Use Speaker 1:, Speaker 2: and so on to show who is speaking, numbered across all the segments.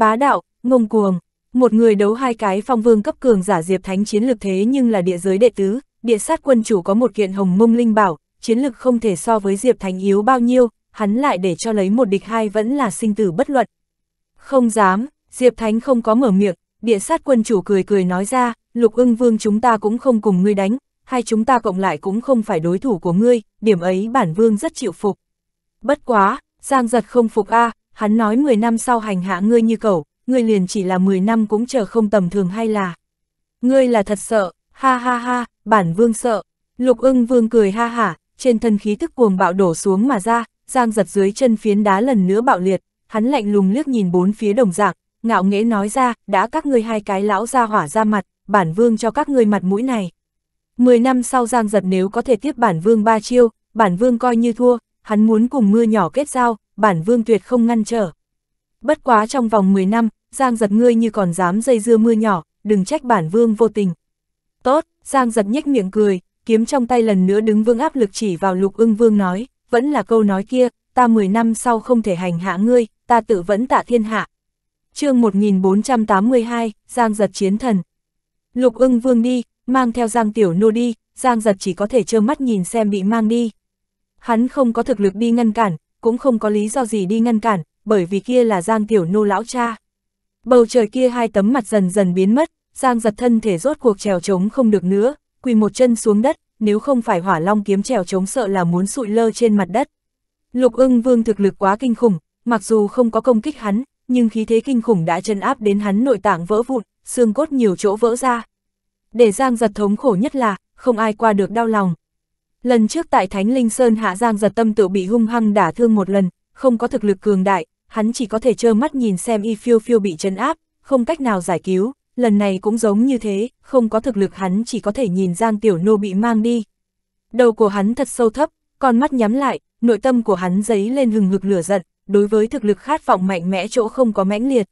Speaker 1: Bá đạo, ngông cuồng, một người đấu hai cái phong vương cấp cường giả diệp thánh chiến lực thế nhưng là địa giới đệ tứ, địa sát quân chủ có một kiện hồng mông linh bảo, chiến lực không thể so với diệp thánh yếu bao nhiêu, hắn lại để cho lấy một địch hai vẫn là sinh tử bất luận. Không dám, diệp thánh không có mở miệng, địa sát quân chủ cười cười nói ra, lục ưng vương chúng ta cũng không cùng ngươi đánh, hai chúng ta cộng lại cũng không phải đối thủ của ngươi, điểm ấy bản vương rất chịu phục. Bất quá, Giang giật không phục a à, hắn nói 10 năm sau hành hạ ngươi như cẩu ngươi liền chỉ là 10 năm cũng chờ không tầm thường hay là. Ngươi là thật sợ, ha ha ha, bản vương sợ. Lục ưng vương cười ha hả, trên thân khí tức cuồng bạo đổ xuống mà ra, giang giật dưới chân phiến đá lần nữa bạo liệt, hắn lạnh lùng liếc nhìn bốn phía đồng dạng, ngạo nghễ nói ra, đã các ngươi hai cái lão ra hỏa ra mặt, bản vương cho các ngươi mặt mũi này. Mười năm sau giang giật nếu có thể tiếp bản vương ba chiêu, bản vương coi như thua, hắn muốn cùng mưa nhỏ kết giao, bản vương tuyệt không ngăn trở. Bất quá trong vòng 10 năm, Giang giật ngươi như còn dám dây dưa mưa nhỏ, đừng trách bản vương vô tình. Tốt, Giang giật nhếch miệng cười, kiếm trong tay lần nữa đứng vương áp lực chỉ vào lục ưng vương nói, vẫn là câu nói kia, ta 10 năm sau không thể hành hạ ngươi, ta tự vẫn tạ thiên hạ. chương 1482, Giang giật chiến thần. Lục ưng vương đi, mang theo Giang tiểu nô đi, Giang giật chỉ có thể trơ mắt nhìn xem bị mang đi. Hắn không có thực lực đi ngăn cản, cũng không có lý do gì đi ngăn cản, bởi vì kia là Giang Tiểu Nô lão cha. Bầu trời kia hai tấm mặt dần dần biến mất, Giang giật thân thể rốt cuộc trèo trống không được nữa, quỳ một chân xuống đất, nếu không phải hỏa long kiếm trèo trống sợ là muốn sụi lơ trên mặt đất. Lục ưng vương thực lực quá kinh khủng, mặc dù không có công kích hắn, nhưng khí thế kinh khủng đã chân áp đến hắn nội tạng vỡ vụn, xương cốt nhiều chỗ vỡ ra. Để Giang giật thống khổ nhất là, không ai qua được đau lòng, Lần trước tại Thánh Linh Sơn Hạ Giang giật tâm tự bị hung hăng đả thương một lần, không có thực lực cường đại, hắn chỉ có thể trơ mắt nhìn xem y phiêu phiêu bị chấn áp, không cách nào giải cứu, lần này cũng giống như thế, không có thực lực hắn chỉ có thể nhìn Giang Tiểu Nô bị mang đi. Đầu của hắn thật sâu thấp, con mắt nhắm lại, nội tâm của hắn dấy lên hừng hực lửa giận, đối với thực lực khát vọng mạnh mẽ chỗ không có mãnh liệt.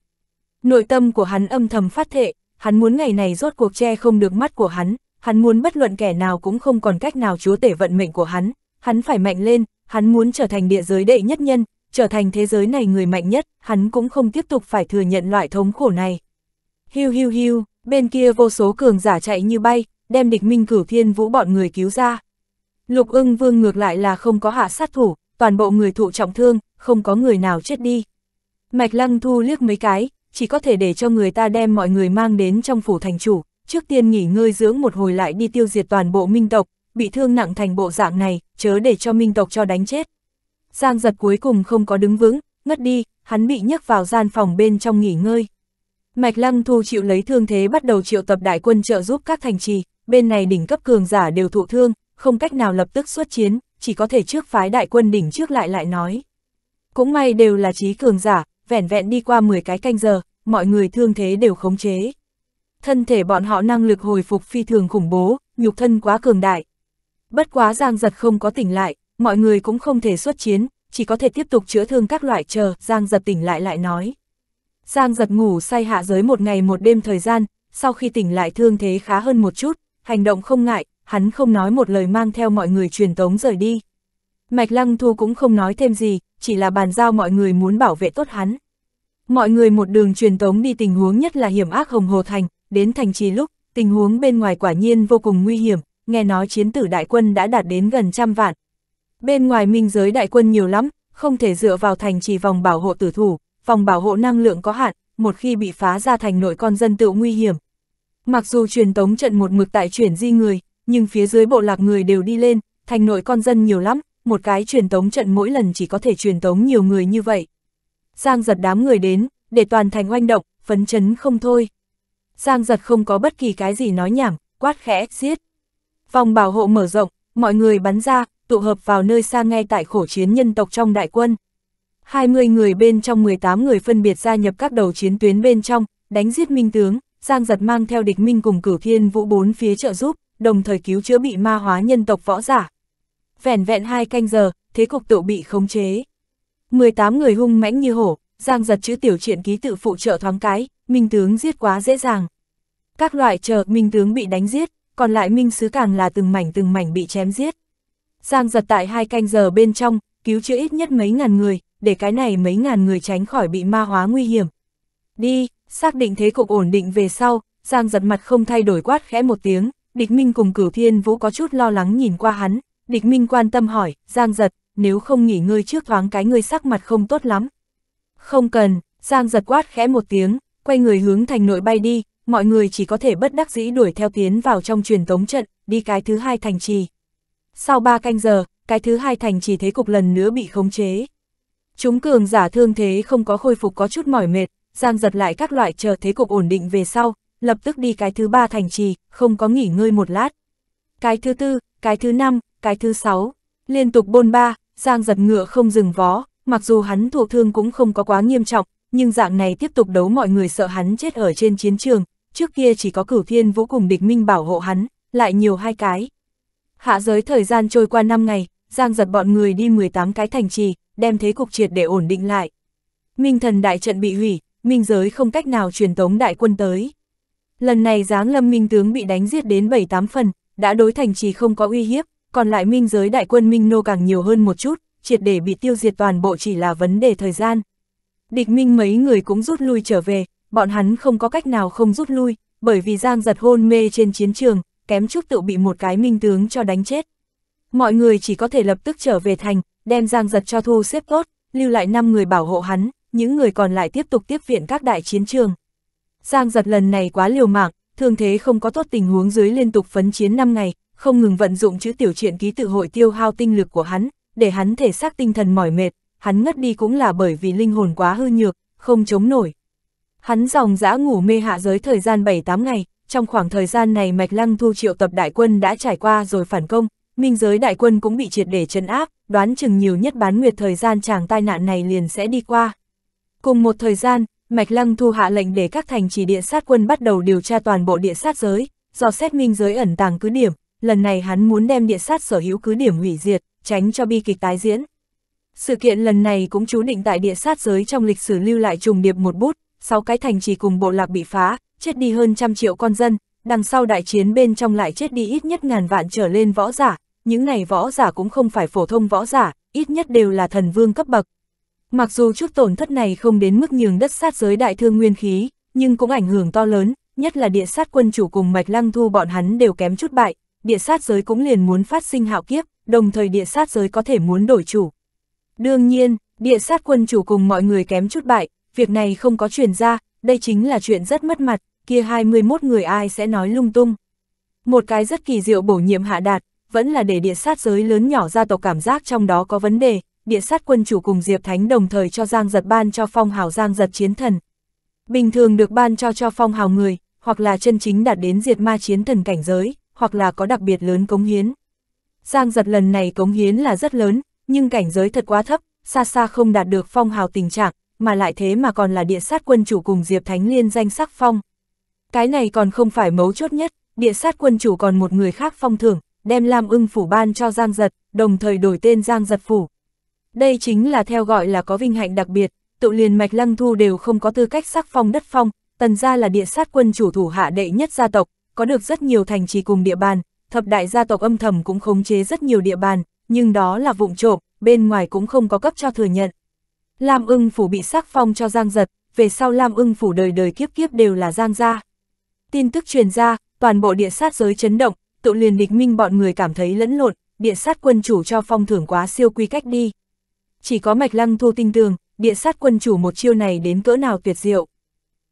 Speaker 1: Nội tâm của hắn âm thầm phát thệ, hắn muốn ngày này rốt cuộc che không được mắt của hắn, hắn muốn bất luận kẻ nào cũng không còn cách nào chúa tể vận mệnh của hắn, hắn phải mạnh lên, hắn muốn trở thành địa giới đệ nhất nhân, trở thành thế giới này người mạnh nhất, hắn cũng không tiếp tục phải thừa nhận loại thống khổ này. Hiu hiu hiu, bên kia vô số cường giả chạy như bay, đem địch minh cửu thiên vũ bọn người cứu ra. Lục ưng vương ngược lại là không có hạ sát thủ, toàn bộ người thụ trọng thương, không có người nào chết đi. Mạch lăng thu liếc mấy cái, chỉ có thể để cho người ta đem mọi người mang đến trong phủ thành chủ, trước tiên nghỉ ngơi dưỡng một hồi lại đi tiêu diệt toàn bộ minh tộc, bị thương nặng thành bộ dạng này, chớ để cho minh tộc cho đánh chết. Giang giật cuối cùng không có đứng vững, ngất đi, hắn bị nhấc vào gian phòng bên trong nghỉ ngơi. Mạch Lăng Thu chịu lấy thương thế bắt đầu triệu tập đại quân trợ giúp các thành trì, bên này đỉnh cấp cường giả đều thụ thương, không cách nào lập tức xuất chiến, chỉ có thể trước phái đại quân đỉnh trước lại lại nói. Cũng may đều là trí cường giả, vẻn vẹn đi qua 10 cái canh giờ, mọi người thương thế đều khống chế thân thể bọn họ năng lực hồi phục phi thường khủng bố, nhục thân quá cường đại. Bất quá Giang Giật không có tỉnh lại, mọi người cũng không thể xuất chiến, chỉ có thể tiếp tục chữa thương các loại chờ, Giang Giật tỉnh lại lại nói. Giang Giật ngủ say hạ giới một ngày một đêm thời gian, sau khi tỉnh lại thương thế khá hơn một chút, hành động không ngại, hắn không nói một lời mang theo mọi người truyền tống rời đi. Mạch Lăng Thu cũng không nói thêm gì, chỉ là bàn giao mọi người muốn bảo vệ tốt hắn. Mọi người một đường truyền tống đi tình huống nhất là hiểm ác hồng hồ thành, đến thành trì lúc, tình huống bên ngoài quả nhiên vô cùng nguy hiểm, nghe nói chiến tử đại quân đã đạt đến gần trăm vạn. Bên ngoài minh giới đại quân nhiều lắm, không thể dựa vào thành trì vòng bảo hộ tử thủ, vòng bảo hộ năng lượng có hạn, một khi bị phá ra thành nội con dân tựu nguy hiểm. Mặc dù truyền tống trận một mực tại chuyển di người, nhưng phía dưới bộ lạc người đều đi lên, thành nội con dân nhiều lắm, một cái truyền tống trận mỗi lần chỉ có thể truyền tống nhiều người như vậy. Giang giật đám người đến, để toàn thành oanh động, phấn chấn không thôi. Giang giật không có bất kỳ cái gì nói nhảm, quát khẽ, giết. Vòng bảo hộ mở rộng, mọi người bắn ra, tụ hợp vào nơi xa ngay tại khổ chiến nhân tộc trong đại quân. 20 người bên trong 18 người phân biệt gia nhập các đầu chiến tuyến bên trong, đánh giết minh tướng, Giang giật mang theo địch minh cùng cử thiên vũ bốn phía trợ giúp, đồng thời cứu chữa bị ma hóa nhân tộc võ giả. Vẻn vẹn hai canh giờ, thế cục tự bị khống chế. 18 người hung mãnh như hổ, Giang giật chữ tiểu truyện ký tự phụ trợ thoáng cái, minh tướng giết quá dễ dàng. Các loại chờ minh tướng bị đánh giết, còn lại minh sứ càng là từng mảnh từng mảnh bị chém giết. Giang giật tại hai canh giờ bên trong, cứu chữa ít nhất mấy ngàn người, để cái này mấy ngàn người tránh khỏi bị ma hóa nguy hiểm. Đi, xác định thế cục ổn định về sau, Giang giật mặt không thay đổi quát khẽ một tiếng, địch minh cùng cửu thiên vũ có chút lo lắng nhìn qua hắn, địch minh quan tâm hỏi, Giang giật, nếu không nghỉ ngơi trước thoáng cái ngươi sắc mặt không tốt lắm. Không cần, Giang giật quát khẽ một tiếng, quay người hướng thành nội bay đi, mọi người chỉ có thể bất đắc dĩ đuổi theo tiến vào trong truyền tống trận, đi cái thứ hai thành trì. Sau ba canh giờ, cái thứ hai thành trì thế cục lần nữa bị khống chế. Chúng cường giả thương thế không có khôi phục có chút mỏi mệt, giang giật lại các loại chờ thế cục ổn định về sau, lập tức đi cái thứ ba thành trì, không có nghỉ ngơi một lát. Cái thứ tư, cái thứ năm, cái thứ sáu, liên tục bôn ba, giang giật ngựa không dừng vó, mặc dù hắn thụ thương cũng không có quá nghiêm trọng, nhưng dạng này tiếp tục đấu mọi người sợ hắn chết ở trên chiến trường, trước kia chỉ có cửu thiên vũ cùng địch minh bảo hộ hắn, lại nhiều hai cái. Hạ giới thời gian trôi qua 5 ngày, Giang giật bọn người đi 18 cái thành trì, đem thế cục triệt để ổn định lại. Minh thần đại trận bị hủy, minh giới không cách nào truyền tống đại quân tới. Lần này giáng lâm minh tướng bị đánh giết đến 7-8 phần, đã đối thành trì không có uy hiếp, còn lại minh giới đại quân minh nô càng nhiều hơn một chút, triệt để bị tiêu diệt toàn bộ chỉ là vấn đề thời gian địch minh mấy người cũng rút lui trở về, bọn hắn không có cách nào không rút lui, bởi vì Giang giật hôn mê trên chiến trường, kém chút tự bị một cái minh tướng cho đánh chết. Mọi người chỉ có thể lập tức trở về thành, đem Giang giật cho thu xếp tốt, lưu lại 5 người bảo hộ hắn, những người còn lại tiếp tục tiếp viện các đại chiến trường. Giang giật lần này quá liều mạng, thường thế không có tốt tình huống dưới liên tục phấn chiến 5 ngày, không ngừng vận dụng chữ tiểu truyện ký tự hội tiêu hao tinh lực của hắn, để hắn thể xác tinh thần mỏi mệt, hắn ngất đi cũng là bởi vì linh hồn quá hư nhược, không chống nổi. Hắn dòng dã ngủ mê hạ giới thời gian 7-8 ngày, trong khoảng thời gian này Mạch Lăng Thu triệu tập đại quân đã trải qua rồi phản công, minh giới đại quân cũng bị triệt để chấn áp, đoán chừng nhiều nhất bán nguyệt thời gian chàng tai nạn này liền sẽ đi qua. Cùng một thời gian, Mạch Lăng Thu hạ lệnh để các thành chỉ địa sát quân bắt đầu điều tra toàn bộ địa sát giới, do xét minh giới ẩn tàng cứ điểm, lần này hắn muốn đem địa sát sở hữu cứ điểm hủy diệt, tránh cho bi kịch tái diễn. Sự kiện lần này cũng chú định tại địa sát giới trong lịch sử lưu lại trùng điệp một bút, sáu cái thành trì cùng bộ lạc bị phá, chết đi hơn trăm triệu con dân, đằng sau đại chiến bên trong lại chết đi ít nhất ngàn vạn trở lên võ giả, những này võ giả cũng không phải phổ thông võ giả, ít nhất đều là thần vương cấp bậc. Mặc dù chút tổn thất này không đến mức nhường đất sát giới đại thương nguyên khí, nhưng cũng ảnh hưởng to lớn, nhất là địa sát quân chủ cùng Mạch Lăng Thu bọn hắn đều kém chút bại, địa sát giới cũng liền muốn phát sinh hạo kiếp, đồng thời địa sát giới có thể muốn đổi chủ. Đương nhiên, địa sát quân chủ cùng mọi người kém chút bại, việc này không có truyền ra, đây chính là chuyện rất mất mặt, kia 21 người ai sẽ nói lung tung. Một cái rất kỳ diệu bổ nhiệm hạ đạt, vẫn là để địa sát giới lớn nhỏ gia tộc cảm giác trong đó có vấn đề, địa sát quân chủ cùng Diệp Thánh đồng thời cho Giang Giật ban cho phong hào Giang Giật chiến thần. Bình thường được ban cho cho phong hào người, hoặc là chân chính đạt đến diệt ma chiến thần cảnh giới, hoặc là có đặc biệt lớn cống hiến. Giang Giật lần này cống hiến là rất lớn, nhưng cảnh giới thật quá thấp, xa xa không đạt được phong hào tình trạng, mà lại thế mà còn là địa sát quân chủ cùng Diệp Thánh Liên danh sắc phong. Cái này còn không phải mấu chốt nhất, địa sát quân chủ còn một người khác phong thưởng, đem Lam ưng phủ ban cho Giang Giật, đồng thời đổi tên Giang Giật phủ. Đây chính là theo gọi là có vinh hạnh đặc biệt, tụ liền mạch lăng thu đều không có tư cách sắc phong đất phong, tần gia là địa sát quân chủ thủ hạ đệ nhất gia tộc, có được rất nhiều thành trì cùng địa bàn, thập đại gia tộc âm thầm cũng khống chế rất nhiều địa bàn, nhưng đó là vụng trộm, bên ngoài cũng không có cấp cho thừa nhận. Lam ưng phủ bị sắc phong cho Giang Giật, về sau Lam ưng phủ đời đời kiếp kiếp đều là Giang gia. Tin tức truyền ra, toàn bộ địa sát giới chấn động, tụ liền địch minh bọn người cảm thấy lẫn lộn, địa sát quân chủ cho phong thưởng quá siêu quy cách đi. Chỉ có mạch lăng thu tinh tường, địa sát quân chủ một chiêu này đến cỡ nào tuyệt diệu.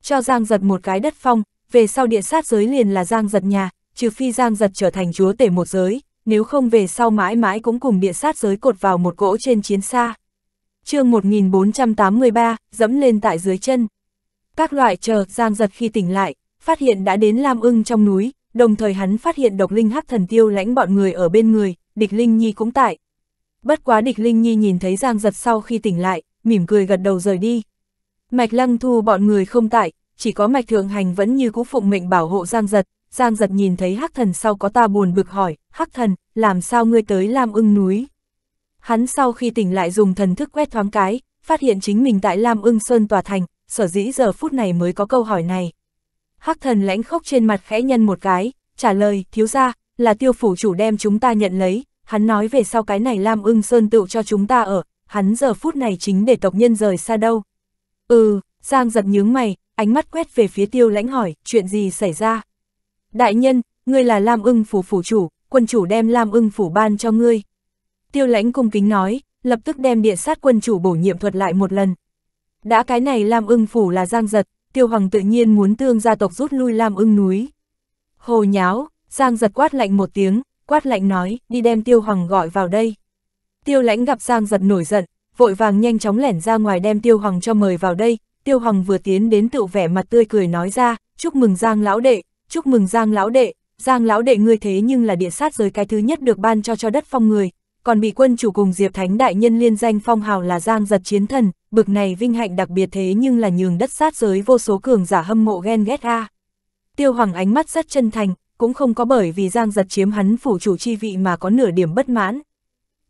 Speaker 1: Cho Giang Giật một cái đất phong, về sau địa sát giới liền là Giang Giật nhà, trừ phi Giang Giật trở thành chúa tể một giới, nếu không về sau mãi mãi cũng cùng địa sát giới cột vào một gỗ trên chiến xa. chương 1483, dẫm lên tại dưới chân. Các loại chờ, giang giật khi tỉnh lại, phát hiện đã đến Lam ưng trong núi, đồng thời hắn phát hiện độc linh hắc thần tiêu lãnh bọn người ở bên người, địch Linh Nhi cũng tại. Bất quá địch Linh Nhi nhìn thấy giang giật sau khi tỉnh lại, mỉm cười gật đầu rời đi. Mạch lăng thu bọn người không tại, chỉ có mạch thượng hành vẫn như cũ phụng mệnh bảo hộ giang giật, Giang giật nhìn thấy hắc thần sau có ta buồn bực hỏi, hắc thần, làm sao ngươi tới Lam ưng núi? Hắn sau khi tỉnh lại dùng thần thức quét thoáng cái, phát hiện chính mình tại Lam ưng Sơn Tòa Thành, sở dĩ giờ phút này mới có câu hỏi này. Hắc thần lãnh khốc trên mặt khẽ nhân một cái, trả lời, thiếu ra, là tiêu phủ chủ đem chúng ta nhận lấy, hắn nói về sau cái này Lam ưng Sơn tự cho chúng ta ở, hắn giờ phút này chính để tộc nhân rời xa đâu. Ừ, Giang giật nhướng mày, ánh mắt quét về phía tiêu lãnh hỏi, chuyện gì xảy ra? Đại nhân, ngươi là Lam ưng phủ phủ chủ, quân chủ đem Lam ưng phủ ban cho ngươi. Tiêu lãnh cung kính nói, lập tức đem địa sát quân chủ bổ nhiệm thuật lại một lần. Đã cái này Lam ưng phủ là giang giật, tiêu hoàng tự nhiên muốn tương gia tộc rút lui Lam ưng núi. Hồ nháo, giang giật quát lạnh một tiếng, quát lạnh nói, đi đem tiêu hoàng gọi vào đây. Tiêu lãnh gặp giang giật nổi giận, vội vàng nhanh chóng lẻn ra ngoài đem tiêu hoàng cho mời vào đây, tiêu hoàng vừa tiến đến tự vẻ mặt tươi cười nói ra, chúc mừng giang lão đệ, chúc mừng Giang lão đệ, Giang lão đệ ngươi thế nhưng là địa sát giới cái thứ nhất được ban cho cho đất phong người, còn bị quân chủ cùng Diệp Thánh đại nhân liên danh phong hào là Giang giật chiến thần, bực này vinh hạnh đặc biệt thế nhưng là nhường đất sát giới vô số cường giả hâm mộ ghen ghét a. Tiêu Hoàng ánh mắt rất chân thành, cũng không có bởi vì Giang giật chiếm hắn phủ chủ chi vị mà có nửa điểm bất mãn.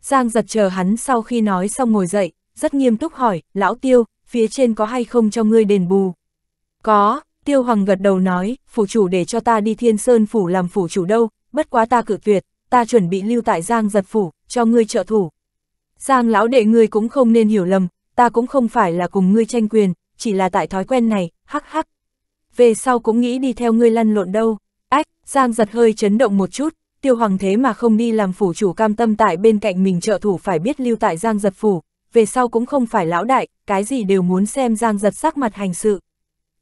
Speaker 1: Giang giật chờ hắn sau khi nói xong ngồi dậy, rất nghiêm túc hỏi, lão tiêu, phía trên có hay không cho ngươi đền bù? Có, Tiêu Hoàng gật đầu nói, phủ chủ để cho ta đi Thiên Sơn phủ làm phủ chủ đâu, bất quá ta cự tuyệt, ta chuẩn bị lưu tại Giang giật phủ, cho ngươi trợ thủ. Giang lão đệ ngươi cũng không nên hiểu lầm, ta cũng không phải là cùng ngươi tranh quyền, chỉ là tại thói quen này, hắc hắc. Về sau cũng nghĩ đi theo ngươi lăn lộn đâu, ách, Giang giật hơi chấn động một chút, tiêu hoàng thế mà không đi làm phủ chủ cam tâm tại bên cạnh mình trợ thủ phải biết lưu tại Giang giật phủ, về sau cũng không phải lão đại, cái gì đều muốn xem Giang giật sắc mặt hành sự.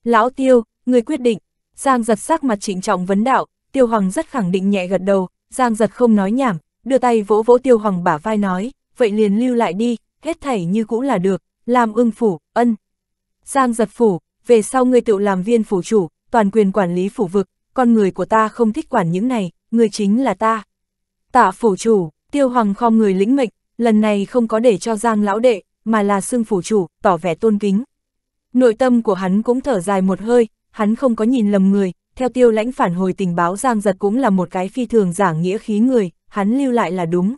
Speaker 1: Lão tiêu, người quyết định. Giang giật sắc mặt trịnh trọng vấn đạo, tiêu hoàng rất khẳng định nhẹ gật đầu, giang giật không nói nhảm, đưa tay vỗ vỗ tiêu hoàng bả vai nói, vậy liền lưu lại đi, hết thảy như cũ là được, làm ưng phủ, ân. Giang giật phủ, về sau ngươi tự làm viên phủ chủ, toàn quyền quản lý phủ vực, con người của ta không thích quản những này, người chính là ta. Tạ phủ chủ, tiêu hoàng khom người lĩnh mệnh, lần này không có để cho giang lão đệ, mà là xưng phủ chủ, tỏ vẻ tôn kính. Nội tâm của hắn cũng thở dài một hơi, hắn không có nhìn lầm người, theo tiêu lãnh phản hồi tình báo Giang Giật cũng là một cái phi thường giảng nghĩa khí người, hắn lưu lại là đúng.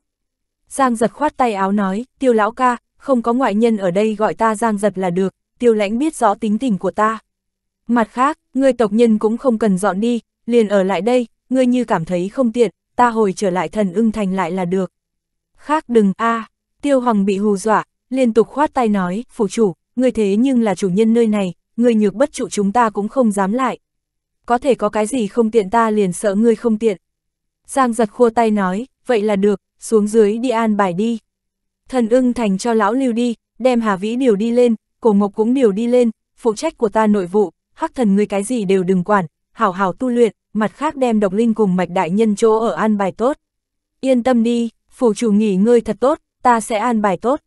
Speaker 1: Giang Giật khoát tay áo nói, tiêu lão ca, không có ngoại nhân ở đây gọi ta Giang Giật là được, tiêu lãnh biết rõ tính tình của ta. Mặt khác, người tộc nhân cũng không cần dọn đi, liền ở lại đây, ngươi như cảm thấy không tiện, ta hồi trở lại thần ưng thành lại là được. Khác đừng, a à, tiêu hoàng bị hù dọa, liên tục khoát tay nói, phủ chủ, ngươi thế nhưng là chủ nhân nơi này, người nhược bất trụ chúng ta cũng không dám lại. Có thể có cái gì không tiện ta liền sợ ngươi không tiện. Giang giật khua tay nói, vậy là được, xuống dưới đi an bài đi. Thần ưng thành cho lão lưu đi, đem Hà Vĩ điều đi lên, cổ mộc cũng điều đi lên, phụ trách của ta nội vụ, hắc thần ngươi cái gì đều đừng quản, hảo hảo tu luyện, mặt khác đem độc linh cùng mạch đại nhân chỗ ở an bài tốt. Yên tâm đi, phủ chủ nghỉ ngơi thật tốt, ta sẽ an bài tốt.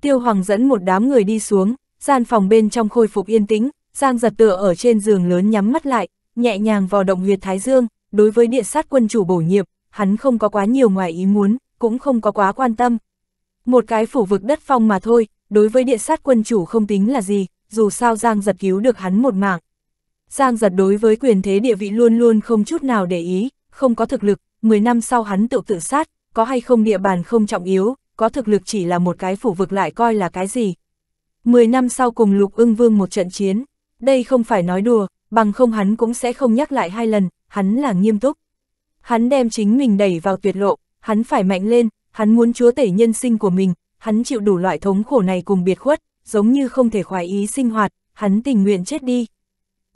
Speaker 1: Tiêu Hoàng dẫn một đám người đi xuống, gian phòng bên trong khôi phục yên tĩnh, Giang giật tựa ở trên giường lớn nhắm mắt lại, nhẹ nhàng vào động huyệt thái dương, đối với địa sát quân chủ bổ nhiệm, hắn không có quá nhiều ngoài ý muốn, cũng không có quá quan tâm. Một cái phủ vực đất phong mà thôi, đối với địa sát quân chủ không tính là gì, dù sao Giang giật cứu được hắn một mạng. Giang giật đối với quyền thế địa vị luôn luôn không chút nào để ý, không có thực lực, 10 năm sau hắn tự tự sát, có hay không địa bàn không trọng yếu, có thực lực chỉ là một cái phủ vực lại coi là cái gì, 10 năm sau cùng Lục Ưng Vương một trận chiến, đây không phải nói đùa, bằng không hắn cũng sẽ không nhắc lại hai lần, hắn là nghiêm túc. Hắn đem chính mình đẩy vào tuyệt lộ, hắn phải mạnh lên, hắn muốn chúa tể nhân sinh của mình, hắn chịu đủ loại thống khổ này cùng biệt khuất, giống như không thể khoái ý sinh hoạt, hắn tình nguyện chết đi.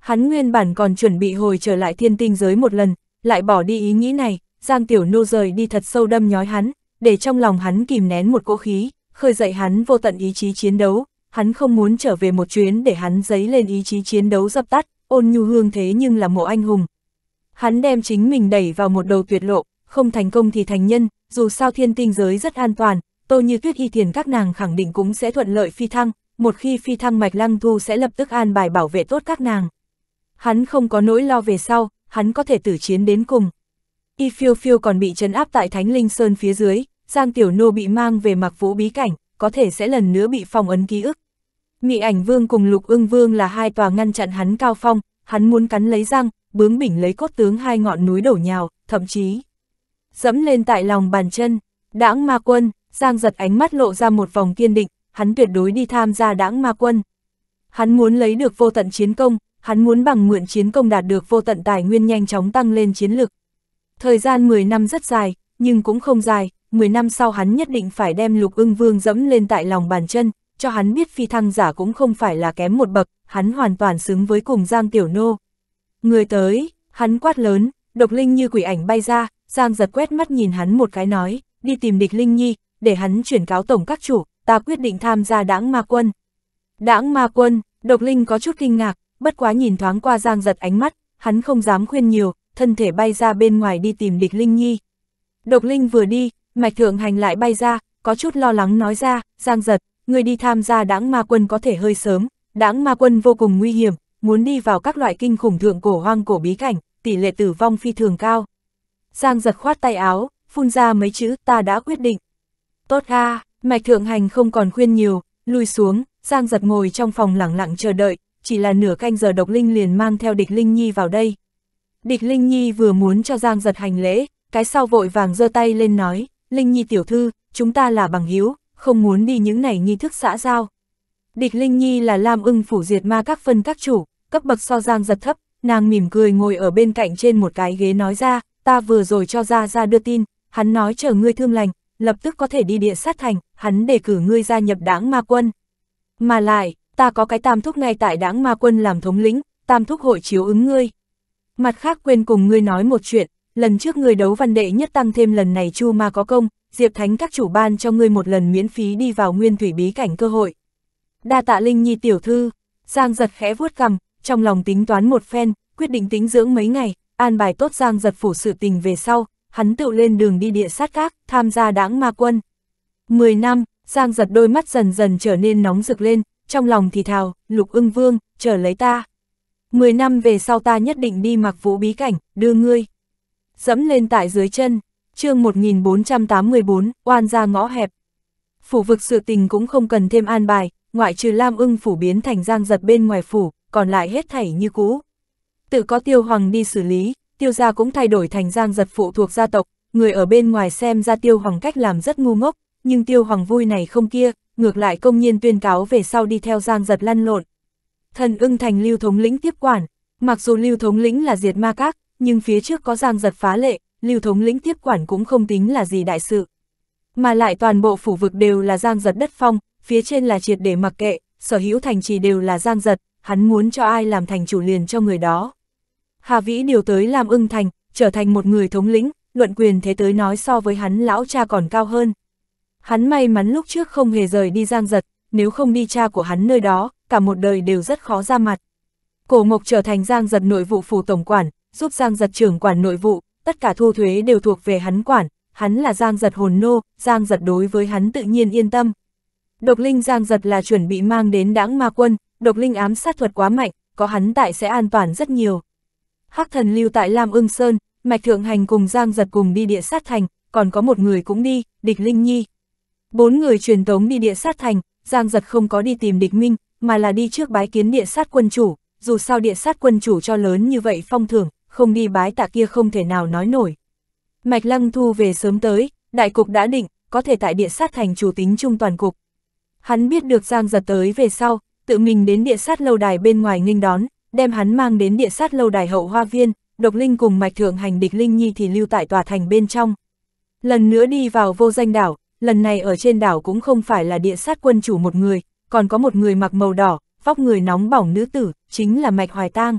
Speaker 1: Hắn nguyên bản còn chuẩn bị hồi trở lại thiên tinh giới một lần, lại bỏ đi ý nghĩ này, Giang Tiểu Nô rời đi thật sâu đâm nhói hắn, để trong lòng hắn kìm nén một cỗ khí, khơi dậy hắn vô tận ý chí chiến đấu, hắn không muốn trở về một chuyến để hắn giấy lên ý chí chiến đấu dập tắt, ôn nhu hương thế nhưng là mộ anh hùng. Hắn đem chính mình đẩy vào một đầu tuyệt lộ, không thành công thì thành nhân, dù sao thiên tinh giới rất an toàn, tô như tuyết y thiền các nàng khẳng định cũng sẽ thuận lợi phi thăng, một khi phi thăng mạch lăng thu sẽ lập tức an bài bảo vệ tốt các nàng. Hắn không có nỗi lo về sau, hắn có thể tử chiến đến cùng. Y phiêu phiêu còn bị trấn áp tại Thánh Linh Sơn phía dưới, Giang Tiểu Nô bị mang về mặc vũ bí cảnh, có thể sẽ lần nữa bị phong ấn ký ức. Mị ảnh vương cùng lục ưng vương là hai tòa ngăn chặn hắn cao phong, hắn muốn cắn lấy răng, bướng bỉnh lấy cốt tướng hai ngọn núi đổ nhào, thậm chí dẫm lên tại lòng bàn chân. Đãng ma quân, Giang giật ánh mắt lộ ra một vòng kiên định, hắn tuyệt đối đi tham gia đãng ma quân. Hắn muốn lấy được vô tận chiến công, hắn muốn bằng mượn chiến công đạt được vô tận tài nguyên nhanh chóng tăng lên chiến lực. Thời gian 10 năm rất dài, nhưng cũng không dài, 10 năm sau hắn nhất định phải đem lục ưng vương dẫm lên tại lòng bàn chân, cho hắn biết phi thăng giả cũng không phải là kém một bậc, hắn hoàn toàn xứng với cùng Giang Tiểu Nô. Người tới, hắn quát lớn, độc linh như quỷ ảnh bay ra, Giang giật quét mắt nhìn hắn một cái nói, đi tìm địch linh nhi, để hắn chuyển cáo tổng các chủ, ta quyết định tham gia đảng ma quân. Đảng ma quân, độc linh có chút kinh ngạc, bất quá nhìn thoáng qua Giang giật ánh mắt, hắn không dám khuyên nhiều, thân thể bay ra bên ngoài đi tìm địch linh nhi. Độc linh vừa đi, mạch thượng hành lại bay ra, có chút lo lắng nói ra, Giang giật, người đi tham gia đảng ma quân có thể hơi sớm, đảng ma quân vô cùng nguy hiểm, muốn đi vào các loại kinh khủng thượng cổ hoang cổ bí cảnh, tỷ lệ tử vong phi thường cao. Giang giật khoát tay áo, phun ra mấy chữ ta đã quyết định. Tốt a mạch thượng hành không còn khuyên nhiều, lui xuống, Giang giật ngồi trong phòng lặng lặng chờ đợi, chỉ là nửa canh giờ độc linh liền mang theo địch Linh Nhi vào đây. Địch Linh Nhi vừa muốn cho Giang giật hành lễ, cái sau vội vàng giơ tay lên nói, Linh Nhi tiểu thư, chúng ta là bằng hiếu, không muốn đi những này nghi thức xã giao. Địch Linh Nhi là Lam ưng phủ diệt ma các phân các chủ, cấp bậc so giang giật thấp, nàng mỉm cười ngồi ở bên cạnh trên một cái ghế nói ra, ta vừa rồi cho ra ra đưa tin, hắn nói chờ ngươi thương lành, lập tức có thể đi địa sát thành, hắn đề cử ngươi gia nhập đảng ma quân. Mà lại, ta có cái tam thúc ngay tại đảng ma quân làm thống lĩnh, tam thúc hội chiếu ứng ngươi. Mặt khác quên cùng ngươi nói một chuyện, lần trước ngươi đấu văn đệ nhất tăng thêm lần này chu ma có công, Diệp Thánh các chủ ban cho ngươi một lần miễn phí đi vào nguyên thủy bí cảnh cơ hội. Đa tạ Linh Nhi tiểu thư, Giang giật khẽ vuốt cầm, trong lòng tính toán một phen, quyết định tính dưỡng mấy ngày, an bài tốt Giang giật phủ sự tình về sau, hắn tự lên đường đi địa sát các, tham gia đảng ma quân. Mười năm, Giang giật đôi mắt dần dần trở nên nóng rực lên, trong lòng thì thào, lục ưng vương, chờ lấy ta. Mười năm về sau ta nhất định đi mặc vũ bí cảnh, đưa ngươi. Dẫm lên tại dưới chân, chương 1484, oan ra ngõ hẹp. Phủ vực sự tình cũng không cần thêm an bài, ngoại trừ Lam ưng phủ biến thành giang giật bên ngoài phủ, còn lại hết thảy như cũ. Tự có tiêu hoàng đi xử lý, tiêu gia cũng thay đổi thành giang giật phụ thuộc gia tộc, người ở bên ngoài xem ra tiêu hoàng cách làm rất ngu ngốc, nhưng tiêu hoàng vui này không kia, ngược lại công nhiên tuyên cáo về sau đi theo giang giật lăn lộn. Thần ưng thành lưu thống lĩnh tiếp quản, mặc dù lưu thống lĩnh là diệt ma các, nhưng phía trước có giang giật phá lệ, Lưu thống lĩnh tiếp quản cũng không tính là gì đại sự. Mà lại toàn bộ phủ vực đều là giang giật đất phong, phía trên là triệt để mặc kệ, sở hữu thành trì đều là giang giật, hắn muốn cho ai làm thành chủ liền cho người đó. Hà Vĩ điều tới làm ưng thành, trở thành một người thống lĩnh, luận quyền thế tới nói so với hắn lão cha còn cao hơn. Hắn may mắn lúc trước không hề rời đi giang giật, nếu không đi cha của hắn nơi đó, cả một đời đều rất khó ra mặt. Cổ Mộc trở thành Giang Giật nội vụ phủ tổng quản, giúp Giang Giật trưởng quản nội vụ, tất cả thu thuế đều thuộc về hắn quản, hắn là Giang Giật hồn nô, Giang Giật đối với hắn tự nhiên yên tâm. Độc linh Giang Giật là chuẩn bị mang đến đãng ma quân, độc linh ám sát thuật quá mạnh, có hắn tại sẽ an toàn rất nhiều. Hắc thần lưu tại Lam ưng Sơn, Mạch Thượng Hành cùng Giang Giật cùng đi địa sát thành, còn có một người cũng đi, địch Linh Nhi. Bốn người truyền tống đi địa sát thành, Giang Giật không có đi tìm địch Minh, mà là đi trước bái kiến địa sát quân chủ, dù sao địa sát quân chủ cho lớn như vậy phong thưởng, không đi bái tạ kia không thể nào nói nổi. Mạch Lăng Thu về sớm tới, đại cục đã định, có thể tại địa sát thành chủ tính chung toàn cục. Hắn biết được Giang Giật tới về sau, tự mình đến địa sát lâu đài bên ngoài nghênh đón, đem hắn mang đến địa sát lâu đài hậu hoa viên, Độc Linh cùng Mạch Thượng Hành Địch Linh Nhi thì lưu tại tòa thành bên trong. Lần nữa đi vào vô danh đảo, lần này ở trên đảo cũng không phải là địa sát quân chủ một người, còn có một người mặc màu đỏ, vóc người nóng bỏng nữ tử, chính là Mạch Hoài Tang.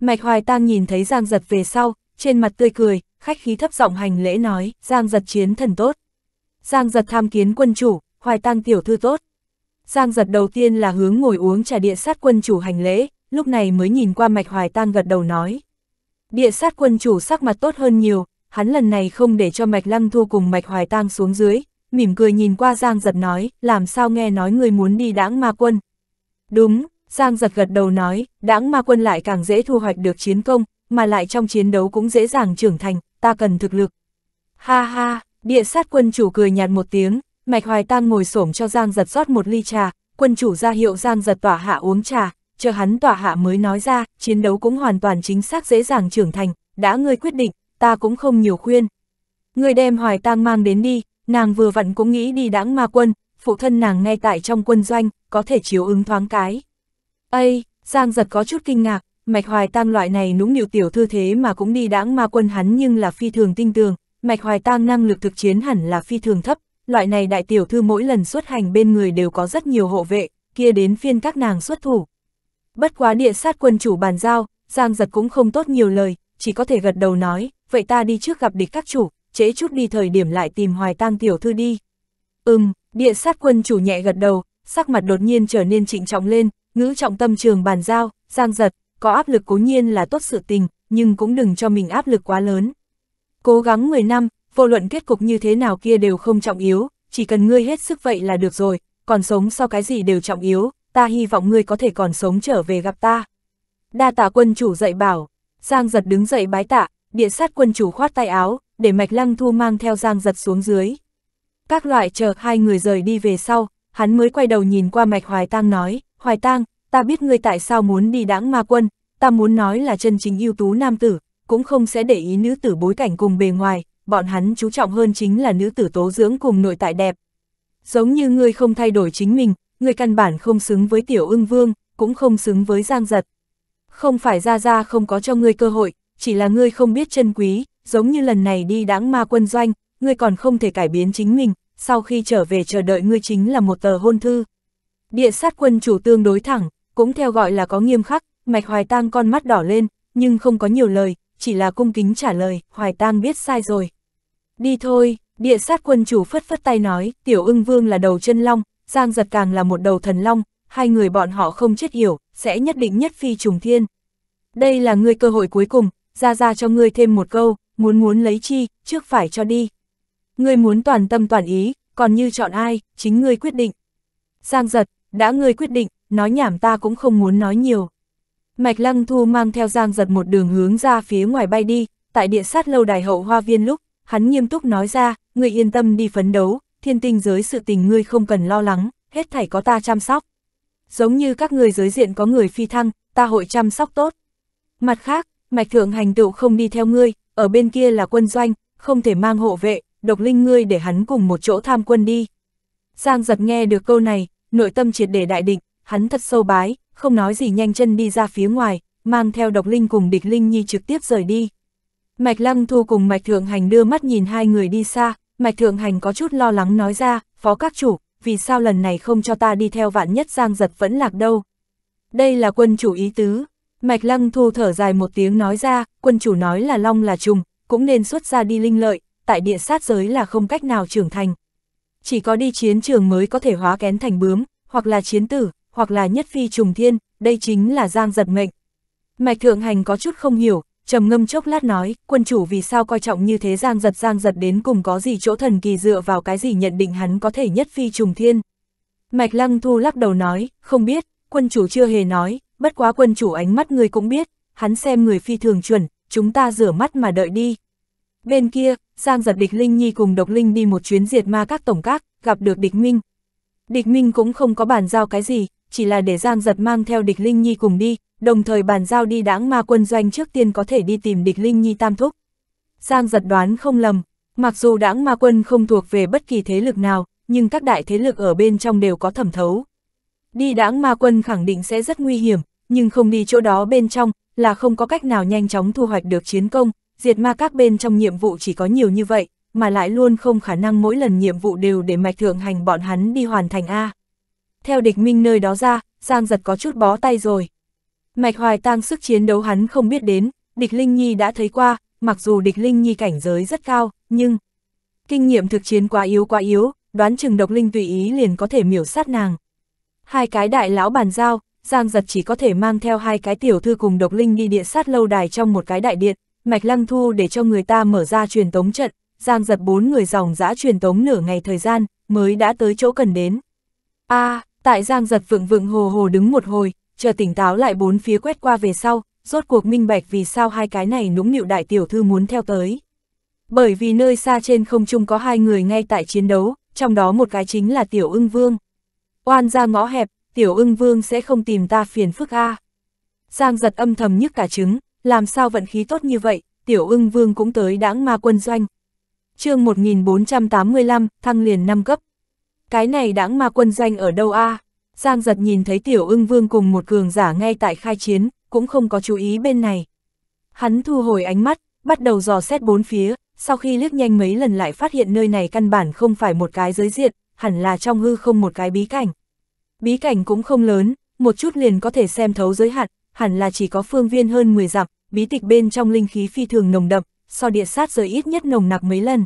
Speaker 1: Mạch Hoài Tang nhìn thấy Giang Giật về sau, trên mặt tươi cười, khách khí thấp giọng hành lễ nói, Giang Giật chiến thần tốt. Giang Giật tham kiến quân chủ, Hoài Tang tiểu thư tốt. Giang Giật đầu tiên là hướng ngồi uống trà địa sát quân chủ hành lễ, lúc này mới nhìn qua Mạch Hoài Tang gật đầu nói. Địa sát quân chủ sắc mặt tốt hơn nhiều, hắn lần này không để cho Mạch Lăng Thu cùng Mạch Hoài Tang xuống dưới, mỉm cười nhìn qua Giang Giật nói, làm sao nghe nói người muốn đi đãng ma quân. Đúng, Giang giật gật đầu nói, đáng ma quân lại càng dễ thu hoạch được chiến công, mà lại trong chiến đấu cũng dễ dàng trưởng thành, ta cần thực lực. Ha ha, địa sát quân chủ cười nhạt một tiếng, mạch hoài tang ngồi xổm cho Giang giật rót một ly trà, quân chủ ra hiệu Giang giật tỏa hạ uống trà, chờ hắn tỏa hạ mới nói ra, chiến đấu cũng hoàn toàn chính xác dễ dàng trưởng thành, đã ngươi quyết định, ta cũng không nhiều khuyên. Ngươi đem hoài tang mang đến đi, nàng vừa vặn cũng nghĩ đi đáng ma quân, phụ thân nàng ngay tại trong quân doanh, có thể chiếu ứng thoáng cái. Ây, Giang giật có chút kinh ngạc, mạch hoài tang loại này nũng nịu tiểu thư thế mà cũng đi đãng ma quân hắn nhưng là phi thường tinh tường, mạch hoài tang năng lực thực chiến hẳn là phi thường thấp, loại này đại tiểu thư mỗi lần xuất hành bên người đều có rất nhiều hộ vệ, kia đến phiên các nàng xuất thủ. Bất quá địa sát quân chủ bàn giao, Giang giật cũng không tốt nhiều lời, chỉ có thể gật đầu nói, vậy ta đi trước gặp địch các chủ, trễ chút đi thời điểm lại tìm hoài tang tiểu thư đi. Ừm, địa sát quân chủ nhẹ gật đầu, sắc mặt đột nhiên trở nên trịnh trọng lên, Ngữ trọng tâm trường bàn giao, giang giật, có áp lực cố nhiên là tốt sự tình, nhưng cũng đừng cho mình áp lực quá lớn. Cố gắng 10 năm, vô luận kết cục như thế nào kia đều không trọng yếu, chỉ cần ngươi hết sức vậy là được rồi, còn sống sau cái gì đều trọng yếu, ta hy vọng ngươi có thể còn sống trở về gặp ta. Đa tạ quân chủ dạy bảo, Giang giật đứng dậy bái tạ, địa sát quân chủ khoát tay áo, để mạch lăng thu mang theo Giang giật xuống dưới. Các loại chờ hai người rời đi về sau, hắn mới quay đầu nhìn qua mạch hoài tang nói. Hoài Tang, ta biết ngươi tại sao muốn đi đãng ma quân, ta muốn nói là chân chính ưu tú nam tử, cũng không sẽ để ý nữ tử bối cảnh cùng bề ngoài, bọn hắn chú trọng hơn chính là nữ tử tố dưỡng cùng nội tại đẹp. Giống như ngươi không thay đổi chính mình, ngươi căn bản không xứng với tiểu ưng vương, cũng không xứng với giang giật. Không phải ra ra không có cho ngươi cơ hội, chỉ là ngươi không biết chân quý, giống như lần này đi đãng ma quân doanh, ngươi còn không thể cải biến chính mình, sau khi trở về chờ đợi ngươi chính là một tờ hôn thư. Địa sát quân chủ tương đối thẳng, cũng theo gọi là có nghiêm khắc, mạch hoài tang con mắt đỏ lên, nhưng không có nhiều lời, chỉ là cung kính trả lời, hoài tang biết sai rồi. Đi thôi, địa sát quân chủ phất phất tay nói, tiểu ưng vương là đầu chân long, giang giật càng là một đầu thần long, hai người bọn họ không chết hiểu, sẽ nhất định nhất phi trùng thiên. Đây là ngươi cơ hội cuối cùng, ra ra cho ngươi thêm một câu, muốn muốn lấy chi, trước phải cho đi. Ngươi muốn toàn tâm toàn ý, còn như chọn ai, chính ngươi quyết định. Giang giật, đã ngươi quyết định, nói nhảm ta cũng không muốn nói nhiều. Mạch Lăng Thu mang theo Giang giật một đường hướng ra phía ngoài bay đi, tại địa sát lâu đài hậu hoa viên lúc, hắn nghiêm túc nói ra, ngươi yên tâm đi phấn đấu, thiên tinh giới sự tình ngươi không cần lo lắng, hết thảy có ta chăm sóc. Giống như các người giới diện có người phi thăng, ta hội chăm sóc tốt. Mặt khác, Mạch Thượng hành tựu không đi theo ngươi, ở bên kia là quân doanh, không thể mang hộ vệ, độc linh ngươi để hắn cùng một chỗ tham quân đi. Giang giật nghe được câu này, nội tâm triệt để đại định, hắn thật sâu bái, không nói gì nhanh chân đi ra phía ngoài, mang theo độc linh cùng địch linh nhi trực tiếp rời đi. Mạch Lăng Thu cùng Mạch Thượng Hành đưa mắt nhìn hai người đi xa, Mạch Thượng Hành có chút lo lắng nói ra, phó các chủ, vì sao lần này không cho ta đi theo vạn nhất giang giật vẫn lạc đâu. Đây là quân chủ ý tứ, Mạch Lăng Thu thở dài một tiếng nói ra, quân chủ nói là long là trùng, cũng nên xuất ra đi linh lợi, tại địa sát giới là không cách nào trưởng thành, chỉ có đi chiến trường mới có thể hóa kén thành bướm, hoặc là chiến tử, hoặc là nhất phi trùng thiên, đây chính là giang giật mệnh. Mạch thượng hành có chút không hiểu, trầm ngâm chốc lát nói, quân chủ vì sao coi trọng như thế giang giật giang giật đến cùng có gì chỗ thần kỳ dựa vào cái gì nhận định hắn có thể nhất phi trùng thiên. Mạch lăng thu lắc đầu nói, không biết, quân chủ chưa hề nói, bất quá quân chủ ánh mắt người cũng biết, hắn xem người phi thường chuẩn, chúng ta rửa mắt mà đợi đi, Bên kia, Giang giật địch Linh Nhi cùng độc Linh đi một chuyến diệt ma các tổng các, gặp được địch Minh. Địch Minh cũng không có bàn giao cái gì, chỉ là để Giang giật mang theo địch Linh Nhi cùng đi, đồng thời bàn giao đi đãng ma quân doanh trước tiên có thể đi tìm địch Linh Nhi tam thúc. Giang giật đoán không lầm, mặc dù đãng ma quân không thuộc về bất kỳ thế lực nào, nhưng các đại thế lực ở bên trong đều có thẩm thấu. Đi đãng ma quân khẳng định sẽ rất nguy hiểm, nhưng không đi chỗ đó bên trong là không có cách nào nhanh chóng thu hoạch được chiến công, diệt ma các bên trong nhiệm vụ chỉ có nhiều như vậy, mà lại luôn không khả năng mỗi lần nhiệm vụ đều để mạch thượng hành bọn hắn đi hoàn thành A. Theo địch minh nơi đó ra, Giang giật có chút bó tay rồi. Mạch hoài tăng sức chiến đấu hắn không biết đến, địch Linh Nhi đã thấy qua, mặc dù địch Linh Nhi cảnh giới rất cao, nhưng kinh nghiệm thực chiến quá yếu quá yếu, đoán chừng độc linh tùy ý liền có thể miểu sát nàng. Hai cái đại lão bàn giao, Giang giật chỉ có thể mang theo hai cái tiểu thư cùng độc linh đi địa sát lâu đài trong một cái đại điện, Mạch Lăng Thu để cho người ta mở ra truyền tống trận, Giang giật bốn người dòng dã truyền tống nửa ngày thời gian, mới đã tới chỗ cần đến. a à, tại Giang giật vượng vượng hồ hồ đứng một hồi, chờ tỉnh táo lại bốn phía quét qua về sau, rốt cuộc minh bạch vì sao hai cái này nũng nịu đại tiểu thư muốn theo tới. Bởi vì nơi xa trên không trung có hai người ngay tại chiến đấu, trong đó một cái chính là tiểu ưng vương. Oan ra ngõ hẹp, tiểu ưng vương sẽ không tìm ta phiền phức a. À. Giang giật âm thầm nhức cả trứng, làm sao vận khí tốt như vậy, tiểu ưng vương cũng tới đãng ma quân doanh. chương 1485, thăng liền năm cấp. Cái này đãng ma quân doanh ở đâu a à? Giang giật nhìn thấy tiểu ưng vương cùng một cường giả ngay tại khai chiến, cũng không có chú ý bên này. Hắn thu hồi ánh mắt, bắt đầu dò xét bốn phía, sau khi liếc nhanh mấy lần lại phát hiện nơi này căn bản không phải một cái giới diện, hẳn là trong hư không một cái bí cảnh. Bí cảnh cũng không lớn, một chút liền có thể xem thấu giới hạn, hẳn là chỉ có phương viên hơn 10 dặm, bí tịch bên trong linh khí phi thường nồng đậm, so địa sát giới ít nhất nồng nặc mấy lần.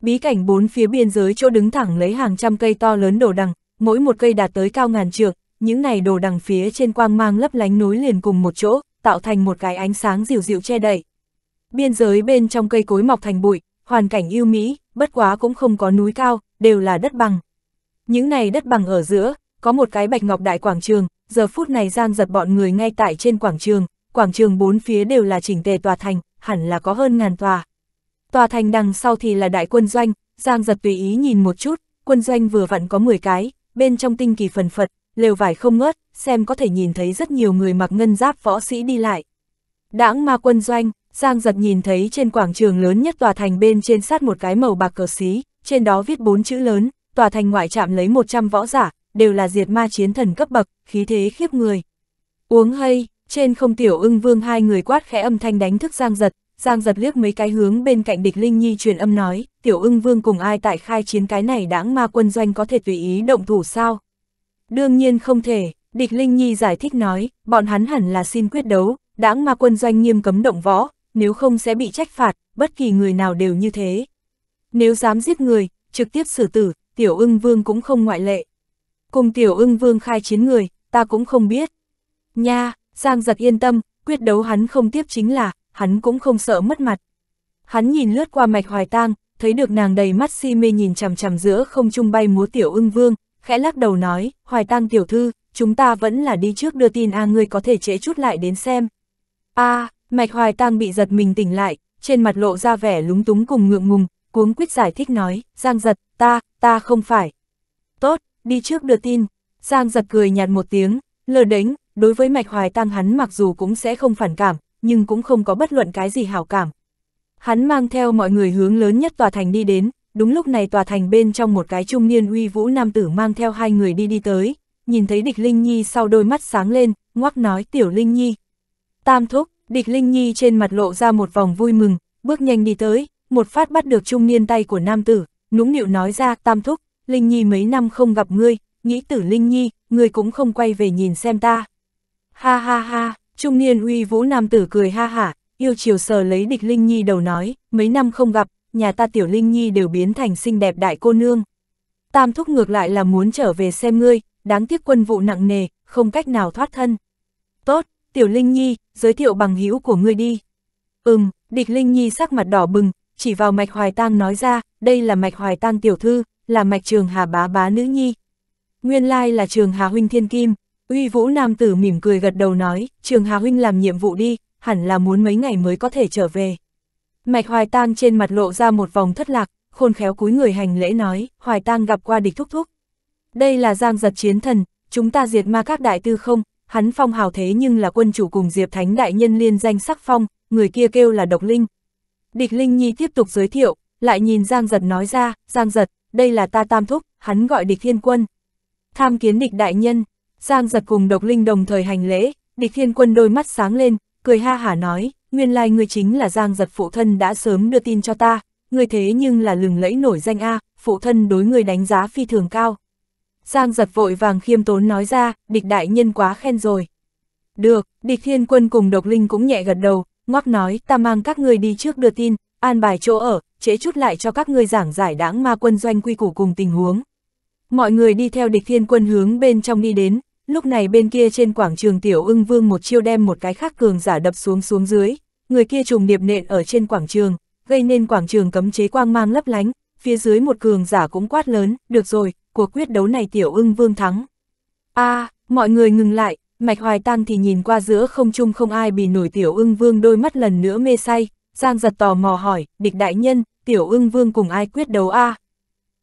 Speaker 1: Bí cảnh bốn phía biên giới chỗ đứng thẳng lấy hàng trăm cây to lớn đồ đằng, mỗi một cây đạt tới cao ngàn trượng, những này đồ đằng phía trên quang mang lấp lánh núi liền cùng một chỗ, tạo thành một cái ánh sáng dịu dịu che đậy. Biên giới bên trong cây cối mọc thành bụi, hoàn cảnh yêu mỹ, bất quá cũng không có núi cao, đều là đất bằng. Những này đất bằng ở giữa, có một cái bạch ngọc đại quảng trường, giờ phút này gian giật bọn người ngay tại trên quảng trường, quảng trường bốn phía đều là chỉnh tề tòa thành, hẳn là có hơn ngàn tòa. Tòa thành đằng sau thì là đại quân doanh, Giang giật tùy ý nhìn một chút, quân doanh vừa vặn có 10 cái, bên trong tinh kỳ phần phật, lều vải không ngớt, xem có thể nhìn thấy rất nhiều người mặc ngân giáp võ sĩ đi lại. Đãng ma quân doanh, Giang giật nhìn thấy trên quảng trường lớn nhất tòa thành bên trên sát một cái màu bạc cờ xí, trên đó viết bốn chữ lớn, tòa thành ngoại trạm lấy 100 võ giả, đều là diệt ma chiến thần cấp bậc, khí thế khiếp người. Uống hay, trên không tiểu ưng vương hai người quát khẽ âm thanh đánh thức Giang Giật, Giang Giật liếc mấy cái hướng bên cạnh địch Linh Nhi truyền âm nói, tiểu ưng vương cùng ai tại khai chiến cái này đáng ma quân doanh có thể tùy ý động thủ sao? Đương nhiên không thể, địch Linh Nhi giải thích nói, bọn hắn hẳn là xin quyết đấu, đáng ma quân doanh nghiêm cấm động võ, nếu không sẽ bị trách phạt, bất kỳ người nào đều như thế. Nếu dám giết người, trực tiếp xử tử, tiểu ưng vương cũng không ngoại lệ. Cùng tiểu ưng vương khai chiến người, ta cũng không biết. Nha, Giang giật yên tâm, quyết đấu hắn không tiếp chính là, hắn cũng không sợ mất mặt. Hắn nhìn lướt qua mạch hoài tang, thấy được nàng đầy mắt si mê nhìn chằm chằm giữa không trung bay múa tiểu ưng vương, khẽ lắc đầu nói, hoài tang tiểu thư, chúng ta vẫn là đi trước đưa tin a ngươi có thể trễ chút lại đến xem. a à, mạch hoài tang bị giật mình tỉnh lại, trên mặt lộ ra vẻ lúng túng cùng ngượng ngùng, cuống quýt giải thích nói, Giang giật, ta, ta không phải. Tốt, đi trước đưa tin. Giang giật cười nhạt một tiếng, lờ đánh, đối với Mạch Hoài Tăng hắn mặc dù cũng sẽ không phản cảm, nhưng cũng không có bất luận cái gì hảo cảm. Hắn mang theo mọi người hướng lớn nhất tòa thành đi đến, đúng lúc này tòa thành bên trong một cái trung niên uy vũ nam tử mang theo hai người đi đi tới, nhìn thấy địch Linh Nhi sau đôi mắt sáng lên, ngoắc nói tiểu Linh Nhi. Tam thúc, địch Linh Nhi trên mặt lộ ra một vòng vui mừng, bước nhanh đi tới, một phát bắt được trung niên tay của nam tử, nũng nịu nói ra tam thúc, Linh Nhi mấy năm không gặp ngươi, nghĩ tử Linh Nhi, ngươi cũng không quay về nhìn xem ta. Ha ha ha, trung niên uy vũ nam tử cười ha hả, yêu chiều sờ lấy địch Linh Nhi đầu nói, mấy năm không gặp, nhà ta tiểu Linh Nhi đều biến thành xinh đẹp đại cô nương. Tam thúc ngược lại là muốn trở về xem ngươi, đáng tiếc quân vụ nặng nề, không cách nào thoát thân. Tốt, tiểu Linh Nhi, giới thiệu bằng hữu của ngươi đi. Ừm, địch Linh Nhi sắc mặt đỏ bừng, chỉ vào mạch hoài tang nói ra, đây là mạch hoài tang tiểu thư, là mạch trường hà bá bá nữ nhi. Nguyên lai là trường hà huynh thiên kim, Uy vũ nam tử mỉm cười gật đầu nói, trường Hà Huynh làm nhiệm vụ đi, hẳn là muốn mấy ngày mới có thể trở về. Mạch Hoài Tang trên mặt lộ ra một vòng thất lạc, khôn khéo cúi người hành lễ nói, Hoài Tang gặp qua địch thúc thúc. Đây là giang giật chiến thần, chúng ta diệt ma các đại tư không, hắn phong hào thế nhưng là quân chủ cùng Diệp Thánh đại nhân liên danh sắc phong, người kia kêu là Độc Linh. Địch Linh Nhi tiếp tục giới thiệu, lại nhìn Giang Giật nói ra, Giang Giật, đây là ta tam thúc, hắn gọi địch thiên quân. Tham kiến địch đại nhân, Giang giật cùng độc linh đồng thời hành lễ, địch thiên quân đôi mắt sáng lên, cười ha hả nói, nguyên lai ngươi chính là Giang giật phụ thân đã sớm đưa tin cho ta, ngươi thế nhưng là lừng lẫy nổi danh A, phụ thân đối ngươi đánh giá phi thường cao. Giang giật vội vàng khiêm tốn nói ra, địch đại nhân quá khen rồi. Được, địch thiên quân cùng độc linh cũng nhẹ gật đầu, ngoắc nói ta mang các ngươi đi trước đưa tin, an bài chỗ ở, chế chút lại cho các ngươi giảng giải đáng ma quân doanh quy củ cùng tình huống. Mọi người đi theo địch thiên quân hướng bên trong đi đến, Lúc này bên kia trên quảng trường tiểu ưng vương một chiêu đem một cái khác cường giả đập xuống xuống dưới, người kia trùng điệp nện ở trên quảng trường, gây nên quảng trường cấm chế quang mang lấp lánh, phía dưới một cường giả cũng quát lớn, được rồi, cuộc quyết đấu này tiểu ưng vương thắng. a à, mọi người ngừng lại, mạch hoài tăng thì nhìn qua giữa không trung không ai bị nổi tiểu ưng vương đôi mắt lần nữa mê say, giang giật tò mò hỏi, địch đại nhân, tiểu ưng vương cùng ai quyết đấu a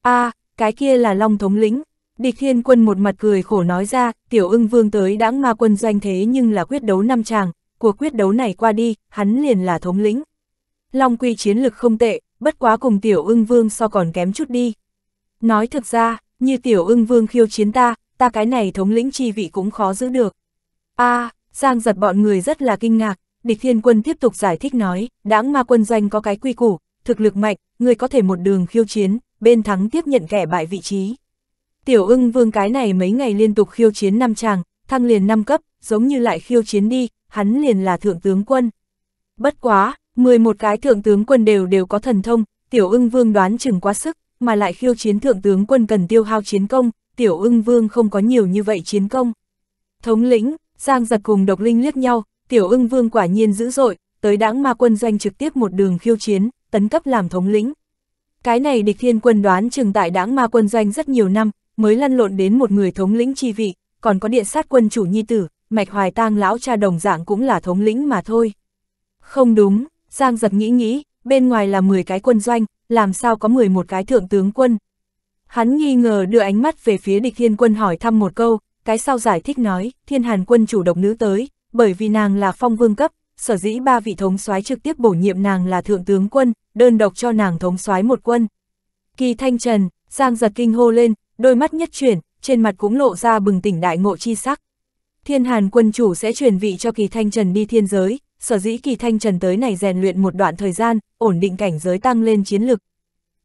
Speaker 1: a à, cái kia là long thống lĩnh, Địch Thiên Quân một mặt cười khổ nói ra, tiểu ưng vương tới đáng ma quân doanh thế nhưng là quyết đấu năm chàng, cuộc quyết đấu này qua đi, hắn liền là thống lĩnh. Long Quy chiến lực không tệ, bất quá cùng tiểu ưng vương so còn kém chút đi. Nói thực ra, như tiểu ưng vương khiêu chiến ta, ta cái này thống lĩnh chi vị cũng khó giữ được. a à, Giang giật bọn người rất là kinh ngạc, địch thiên quân tiếp tục giải thích nói, đáng ma quân doanh có cái quy củ, thực lực mạnh, người có thể một đường khiêu chiến, bên thắng tiếp nhận kẻ bại vị trí. Tiểu ưng vương cái này mấy ngày liên tục khiêu chiến năm chàng, thăng liền năm cấp, giống như lại khiêu chiến đi, hắn liền là thượng tướng quân. Bất quá, 11 cái thượng tướng quân đều đều có thần thông, tiểu ưng vương đoán chừng quá sức, mà lại khiêu chiến thượng tướng quân cần tiêu hao chiến công, tiểu ưng vương không có nhiều như vậy chiến công. Thống lĩnh, Giang giật cùng độc linh liếc nhau, tiểu ưng vương quả nhiên dữ dội, tới đảng ma quân doanh trực tiếp một đường khiêu chiến, tấn cấp làm thống lĩnh. Cái này địch thiên quân đoán chừng tại đảng ma quân doanh rất nhiều năm, mới lăn lộn đến một người thống lĩnh chi vị, còn có điện sát quân chủ nhi tử, mạch hoài tang lão cha đồng dạng cũng là thống lĩnh mà thôi. Không đúng, Giang giật nghĩ nghĩ, bên ngoài là 10 cái quân doanh, làm sao có 11 cái thượng tướng quân. Hắn nghi ngờ đưa ánh mắt về phía địch thiên quân hỏi thăm một câu, cái sau giải thích nói, thiên hàn quân chủ độc nữ tới, bởi vì nàng là phong vương cấp, sở dĩ ba vị thống soái trực tiếp bổ nhiệm nàng là thượng tướng quân, đơn độc cho nàng thống soái một quân. Kỳ Thanh Trần, Giang giật kinh hô lên, đôi mắt nhất chuyển, trên mặt cũng lộ ra bừng tỉnh đại ngộ chi sắc. Thiên Hàn quân chủ sẽ truyền vị cho Kỳ Thanh Trần đi thiên giới, sở dĩ Kỳ Thanh Trần tới này rèn luyện một đoạn thời gian, ổn định cảnh giới tăng lên chiến lực.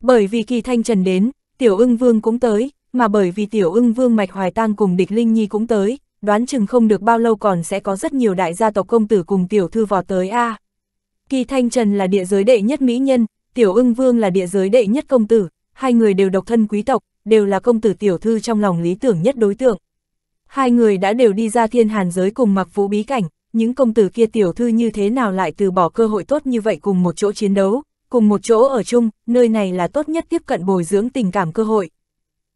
Speaker 1: Bởi vì Kỳ Thanh Trần đến, Tiểu Ưng Vương cũng tới, mà bởi vì Tiểu Ưng Vương Mạch Hoài tăng cùng Địch Linh Nhi cũng tới, đoán chừng không được bao lâu còn sẽ có rất nhiều đại gia tộc công tử cùng tiểu thư vò tới a. Kỳ Thanh Trần là địa giới đệ nhất mỹ nhân, Tiểu Ưng Vương là địa giới đệ nhất công tử, hai người đều độc thân quý tộc, đều là công tử tiểu thư trong lòng lý tưởng nhất đối tượng. Hai người đã đều đi ra thiên hàn giới cùng mặc vũ bí cảnh, những công tử kia tiểu thư như thế nào lại từ bỏ cơ hội tốt như vậy cùng một chỗ chiến đấu, cùng một chỗ ở chung, nơi này là tốt nhất tiếp cận bồi dưỡng tình cảm cơ hội.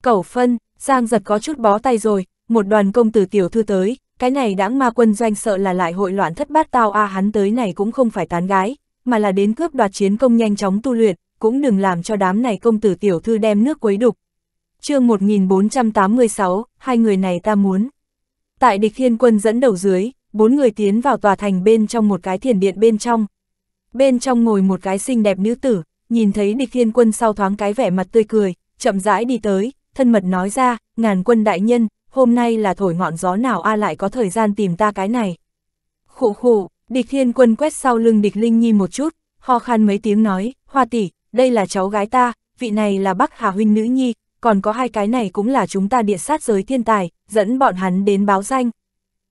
Speaker 1: Cẩu phân, Giang giật có chút bó tay rồi, một đoàn công tử tiểu thư tới, cái này đáng ma quân doanh sợ là lại hội loạn thất bát tao a à hắn tới này cũng không phải tán gái, mà là đến cướp đoạt chiến công nhanh chóng tu luyện, cũng đừng làm cho đám này công tử tiểu thư đem nước quấy đục, chương 1486, hai người này ta muốn. Tại địch thiên quân dẫn đầu dưới, bốn người tiến vào tòa thành bên trong một cái thiền điện bên trong. Bên trong ngồi một cái xinh đẹp nữ tử, nhìn thấy địch thiên quân sau thoáng cái vẻ mặt tươi cười, chậm rãi đi tới, thân mật nói ra, ngàn quân đại nhân, hôm nay là thổi ngọn gió nào a lại có thời gian tìm ta cái này. Khụ khụ, địch thiên quân quét sau lưng địch linh nhi một chút, ho khan mấy tiếng nói, hoa tỷ, đây là cháu gái ta, vị này là bắc hà huynh nữ nhi, còn có hai cái này cũng là chúng ta địa sát giới thiên tài, dẫn bọn hắn đến báo danh.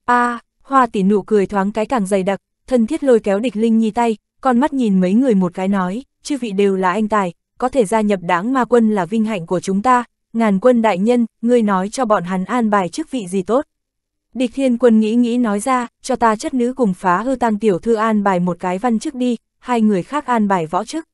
Speaker 1: a à, hoa tỷ nụ cười thoáng cái càng dày đặc, thân thiết lôi kéo địch linh nhi tay, con mắt nhìn mấy người một cái nói, chư vị đều là anh tài, có thể gia nhập đáng ma quân là vinh hạnh của chúng ta, ngàn quân đại nhân, ngươi nói cho bọn hắn an bài chức vị gì tốt. Địch thiên quân nghĩ nghĩ nói ra, cho ta chất nữ cùng phá hư tăng tiểu thư an bài một cái văn chức đi, hai người khác an bài võ chức.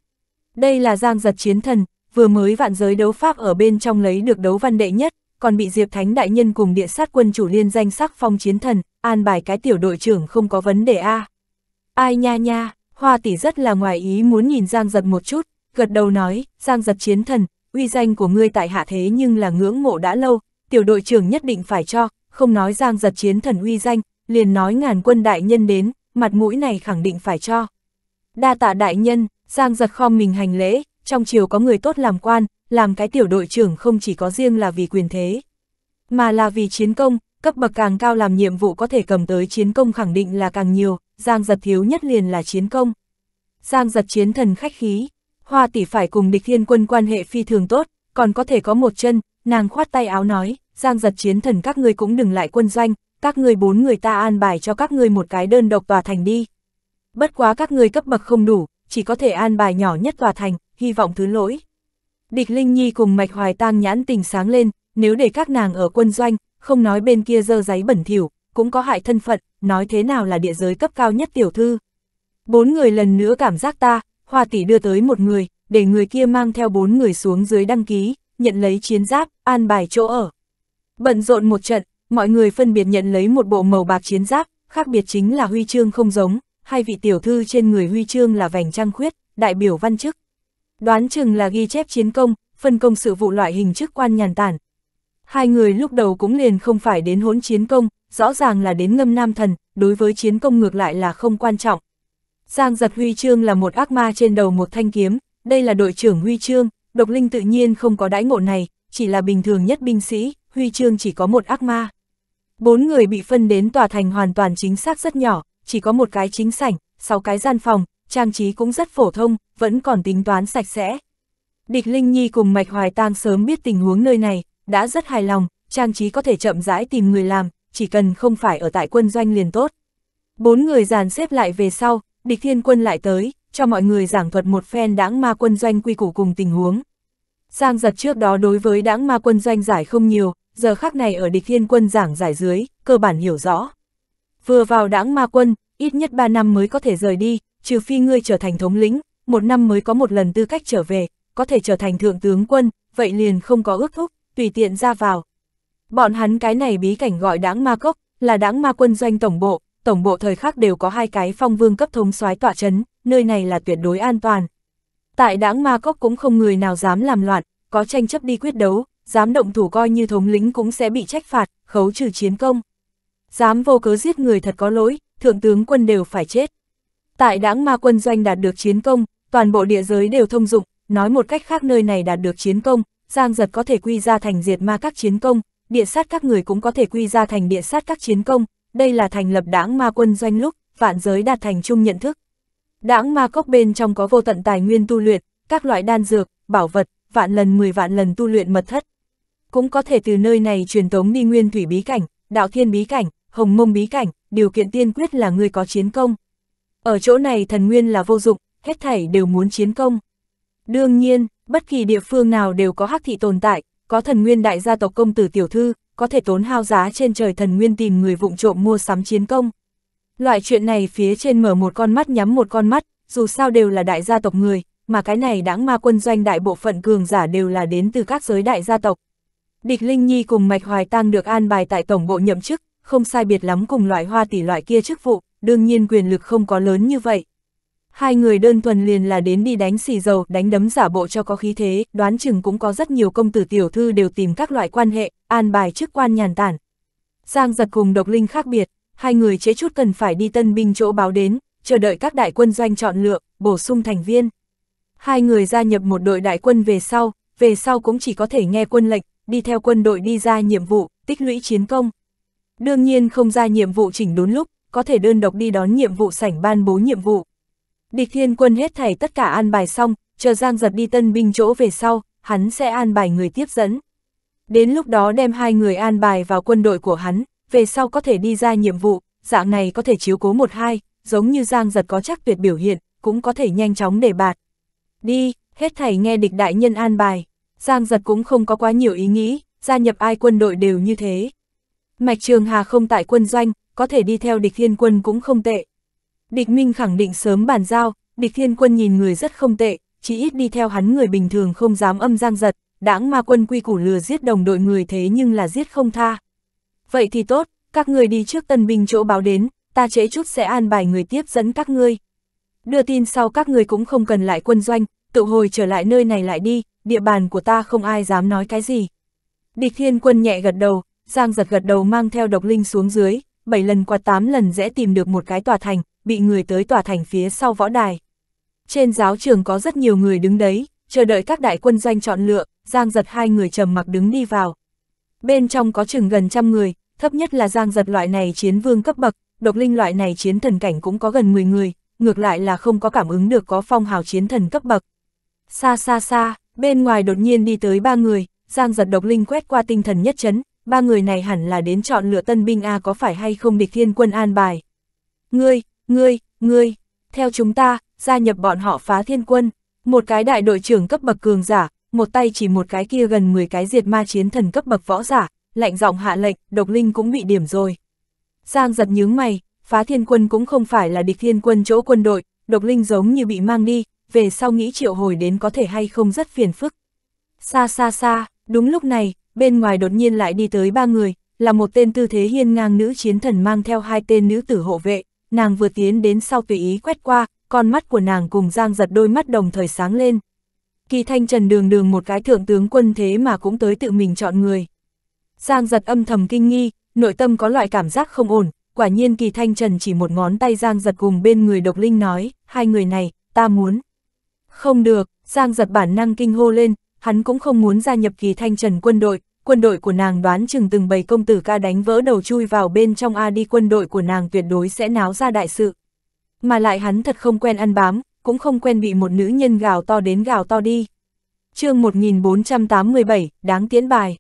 Speaker 1: Đây là giang giật chiến thần, vừa mới vạn giới đấu pháp ở bên trong lấy được đấu văn đệ nhất, còn bị Diệp Thánh Đại Nhân cùng địa sát quân chủ liên danh sắc phong chiến thần, an bài cái tiểu đội trưởng không có vấn đề a à. Ai nha nha, Hoa tỷ rất là ngoài ý muốn nhìn Giang Giật một chút, gật đầu nói, Giang Giật chiến thần, uy danh của ngươi tại hạ thế nhưng là ngưỡng mộ đã lâu, tiểu đội trưởng nhất định phải cho, không nói Giang Giật chiến thần uy danh, liền nói ngàn quân đại nhân đến, mặt mũi này khẳng định phải cho. Đa tạ đại nhân, Giang Giật khom mình hành lễ, trong triều có người tốt làm quan, làm cái tiểu đội trưởng không chỉ có riêng là vì quyền thế, mà là vì chiến công, cấp bậc càng cao làm nhiệm vụ có thể cầm tới chiến công khẳng định là càng nhiều, Giang Giật thiếu nhất liền là chiến công. Giang Giật chiến thần khách khí, Hoa tỷ phải cùng địch thiên quân quan hệ phi thường tốt, còn có thể có một chân, nàng khoát tay áo nói, Giang Giật chiến thần các ngươi cũng đừng lại quân doanh, các ngươi bốn người ta an bài cho các ngươi một cái đơn độc tòa thành đi. Bất quá các ngươi cấp bậc không đủ, chỉ có thể an bài nhỏ nhất tòa thành, hy vọng thứ lỗi. Địch Linh Nhi cùng Mạch Hoài Tang nhãn tình sáng lên, nếu để các nàng ở quân doanh, không nói bên kia dơ giấy bẩn thỉu, cũng có hại thân phận, nói thế nào là địa giới cấp cao nhất tiểu thư. Bốn người lần nữa cảm giác ta, Hoa tỷ đưa tới một người, để người kia mang theo bốn người xuống dưới đăng ký, nhận lấy chiến giáp, an bài chỗ ở. Bận rộn một trận, mọi người phân biệt nhận lấy một bộ màu bạc chiến giáp, khác biệt chính là huy chương không giống, hai vị tiểu thư trên người huy chương là vành trăng khuyết, đại biểu văn chức. Đoán chừng là ghi chép chiến công, phân công sự vụ loại hình chức quan nhàn tản. Hai người lúc đầu cũng liền không phải đến hỗn chiến công, rõ ràng là đến ngâm nam thần, đối với chiến công ngược lại là không quan trọng. Giang giật huy chương là một ác ma trên đầu một thanh kiếm, đây là đội trưởng huy chương, độc linh tự nhiên không có đãi ngộ này, chỉ là bình thường nhất binh sĩ, huy chương chỉ có một ác ma. Bốn người bị phân đến tòa thành hoàn toàn chính xác rất nhỏ, chỉ có một cái chính sảnh, sáu cái gian phòng, trang trí cũng rất phổ thông, vẫn còn tính toán sạch sẽ. Địch Linh Nhi cùng Mạch Hoài Tang sớm biết tình huống nơi này, đã rất hài lòng, trang trí có thể chậm rãi tìm người làm, chỉ cần không phải ở tại quân doanh liền tốt. Bốn người dàn xếp lại về sau, địch thiên quân lại tới, cho mọi người giảng thuật một phen đãng ma quân doanh quy củ cùng tình huống. sang giật trước đó đối với đãng ma quân doanh giải không nhiều, giờ khác này ở địch thiên quân giảng giải dưới, cơ bản hiểu rõ. Vừa vào đãng ma quân, ít nhất 3 năm mới có thể rời đi, trừ phi ngươi trở thành thống lĩnh, một năm mới có một lần tư cách trở về, có thể trở thành thượng tướng quân, vậy liền không có ước thúc, tùy tiện ra vào. Bọn hắn cái này bí cảnh gọi đáng ma cốc, là đáng ma quân doanh tổng bộ, tổng bộ thời khắc đều có hai cái phong vương cấp thống soái tọa chấn, nơi này là tuyệt đối an toàn. Tại đáng ma cốc cũng không người nào dám làm loạn, có tranh chấp đi quyết đấu, dám động thủ coi như thống lĩnh cũng sẽ bị trách phạt, khấu trừ chiến công. Dám vô cớ giết người thật có lỗi, thượng tướng quân đều phải chết. Tại đãng ma quân doanh đạt được chiến công, toàn bộ địa giới đều thông dụng, nói một cách khác nơi này đạt được chiến công, Giang Giật có thể quy ra thành diệt ma các chiến công, địa sát các người cũng có thể quy ra thành địa sát các chiến công, đây là thành lập đãng ma quân doanh lúc, vạn giới đạt thành chung nhận thức. Đãng ma cốc bên trong có vô tận tài nguyên tu luyện, các loại đan dược, bảo vật, vạn lần mười vạn lần tu luyện mật thất. Cũng có thể từ nơi này truyền tống đi nguyên thủy bí cảnh, đạo thiên bí cảnh, hồng mông bí cảnh, điều kiện tiên quyết là người có chiến công. Ở chỗ này thần nguyên là vô dụng, hết thảy đều muốn chiến công. Đương nhiên, bất kỳ địa phương nào đều có hắc thị tồn tại, có thần nguyên đại gia tộc công tử tiểu thư, có thể tốn hao giá trên trời thần nguyên tìm người vụng trộm mua sắm chiến công. Loại chuyện này phía trên mở một con mắt nhắm một con mắt, dù sao đều là đại gia tộc người, mà cái này đáng ma quân doanh đại bộ phận cường giả đều là đến từ các giới đại gia tộc. Địch Linh Nhi cùng Mạch Hoài Tăng được an bài tại tổng bộ nhậm chức, không sai biệt lắm cùng loại hoa tỷ loại kia chức vụ, đương nhiên quyền lực không có lớn như vậy. Hai người đơn thuần liền là đến đi đánh xì dầu, đánh đấm giả bộ cho có khí thế, đoán chừng cũng có rất nhiều công tử tiểu thư đều tìm các loại quan hệ, an bài chức quan nhàn tản. Giang giật cùng độc linh khác biệt, hai người chế chút cần phải đi tân binh chỗ báo đến, chờ đợi các đại quân doanh chọn lựa, bổ sung thành viên. Hai người gia nhập một đội đại quân về sau, về sau cũng chỉ có thể nghe quân lệnh, đi theo quân đội đi ra nhiệm vụ, tích lũy chiến công. Đương nhiên không ra nhiệm vụ chỉnh đốn lúc, có thể đơn độc đi đón nhiệm vụ sảnh ban bố nhiệm vụ. Địch thiên quân hết thảy tất cả an bài xong, chờ Giang giật đi tân binh chỗ về sau, hắn sẽ an bài người tiếp dẫn. Đến lúc đó đem hai người an bài vào quân đội của hắn, về sau có thể đi ra nhiệm vụ, dạng này có thể chiếu cố một hai, giống như Giang giật có chắc tuyệt biểu hiện, cũng có thể nhanh chóng để bạt. Đi, hết thảy nghe địch đại nhân an bài, Giang giật cũng không có quá nhiều ý nghĩ, gia nhập ai quân đội đều như thế. Mạch Trường Hà không tại quân doanh, có thể đi theo địch thiên quân cũng không tệ. Địch Minh khẳng định sớm bàn giao, địch thiên quân nhìn người rất không tệ, chỉ ít đi theo hắn người bình thường không dám âm giang giật, đãng ma quân quy củ lừa giết đồng đội người thế nhưng là giết không tha. Vậy thì tốt, các người đi trước tân binh chỗ báo đến, ta chế chút sẽ an bài người tiếp dẫn các ngươi. Đưa tin sau các người cũng không cần lại quân doanh, tự hồi trở lại nơi này lại đi, địa bàn của ta không ai dám nói cái gì. Địch thiên quân nhẹ gật đầu, Giang giật gật đầu mang theo độc linh xuống dưới, 7 lần qua 8 lần dễ tìm được một cái tòa thành, bị người tới tòa thành phía sau võ đài. Trên giáo trường có rất nhiều người đứng đấy, chờ đợi các đại quân doanh chọn lựa, Giang giật hai người trầm mặc đứng đi vào. Bên trong có chừng gần trăm người, thấp nhất là Giang giật loại này chiến vương cấp bậc, độc linh loại này chiến thần cảnh cũng có gần 10 người, ngược lại là không có cảm ứng được có phong hào chiến thần cấp bậc. Xa xa xa, bên ngoài đột nhiên đi tới ba người, Giang giật độc linh quét qua tinh thần nhất chấn, ba người này hẳn là đến chọn lựa tân binh A có phải hay không địch thiên quân an bài. Ngươi, ngươi, ngươi, theo chúng ta, gia nhập bọn họ phá thiên quân, một cái đại đội trưởng cấp bậc cường giả, một tay chỉ một cái kia gần 10 cái diệt ma chiến thần cấp bậc võ giả, lạnh giọng hạ lệnh, độc linh cũng bị điểm rồi. Giang giật nhướng mày, phá thiên quân cũng không phải là địch thiên quân chỗ quân đội, độc linh giống như bị mang đi, về sau nghĩ triệu hồi đến có thể hay không rất phiền phức. Xa xa xa, đúng lúc này, bên ngoài đột nhiên lại đi tới ba người, là một tên tư thế hiên ngang nữ chiến thần mang theo hai tên nữ tử hộ vệ, nàng vừa tiến đến sau tùy ý quét qua, con mắt của nàng cùng Giang giật đôi mắt đồng thời sáng lên. Kỳ thanh trần đường đường một cái thượng tướng quân thế mà cũng tới tự mình chọn người. Giang giật âm thầm kinh nghi, nội tâm có loại cảm giác không ổn, quả nhiên kỳ thanh trần chỉ một ngón tay Giang giật cùng bên người độc linh nói, hai người này, ta muốn. Không được, Giang giật bản năng kinh hô lên, hắn cũng không muốn gia nhập kỳ thanh trần quân đội, quân đội của nàng đoán chừng từng bầy công tử ca đánh vỡ đầu chui vào bên trong A đi quân đội của nàng tuyệt đối sẽ náo ra đại sự. Mà lại hắn thật không quen ăn bám, cũng không quen bị một nữ nhân gào to đến gào to đi. chương 1487, đáng tiến bài.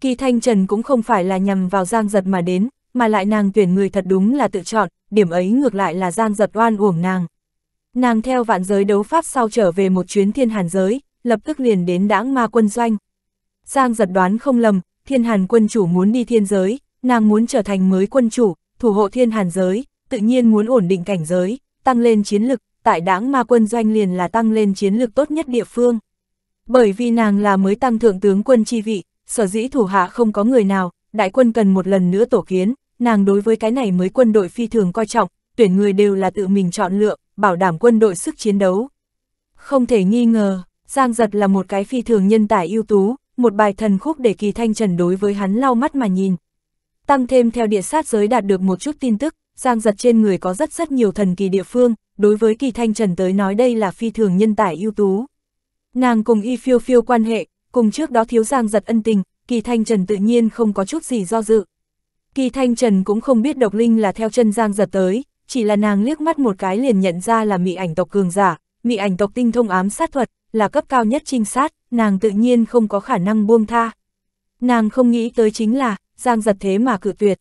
Speaker 1: Kỳ Thanh Trần cũng không phải là nhằm vào Giang Giật mà đến, mà lại nàng tuyển người thật đúng là tự chọn, điểm ấy ngược lại là Giang Giật oan uổng nàng. Nàng theo vạn giới đấu pháp sau trở về một chuyến thiên hàn giới, lập tức liền đến đãng ma quân doanh. Giang giật đoán không lầm, thiên hàn quân chủ muốn đi thiên giới, nàng muốn trở thành mới quân chủ, thủ hộ thiên hàn giới, tự nhiên muốn ổn định cảnh giới, tăng lên chiến lực, tại đáng ma quân doanh liền là tăng lên chiến lực tốt nhất địa phương. Bởi vì nàng là mới tăng thượng tướng quân chi vị, sở dĩ thủ hạ không có người nào, đại quân cần một lần nữa tổ kiến, nàng đối với cái này mới quân đội phi thường coi trọng, tuyển người đều là tự mình chọn lựa, bảo đảm quân đội sức chiến đấu. Không thể nghi ngờ, Giang Giật là một cái phi thường nhân tài ưu tú, một bài thần khúc để kỳ thanh trần đối với hắn lau mắt mà nhìn. Tăng thêm theo địa sát giới đạt được một chút tin tức, giang giật trên người có rất rất nhiều thần kỳ địa phương, đối với kỳ thanh trần tới nói đây là phi thường nhân tài ưu tú. Nàng cùng y phiêu phiêu quan hệ, cùng trước đó thiếu giang giật ân tình, kỳ thanh trần tự nhiên không có chút gì do dự. Kỳ thanh trần cũng không biết độc linh là theo chân giang giật tới, chỉ là nàng liếc mắt một cái liền nhận ra là mị ảnh tộc cường giả, mị ảnh tộc tinh thông ám sát thuật, là cấp cao nhất trinh sát, nàng tự nhiên không có khả năng buông tha. Nàng không nghĩ tới chính là, Giang giật thế mà cự tuyệt.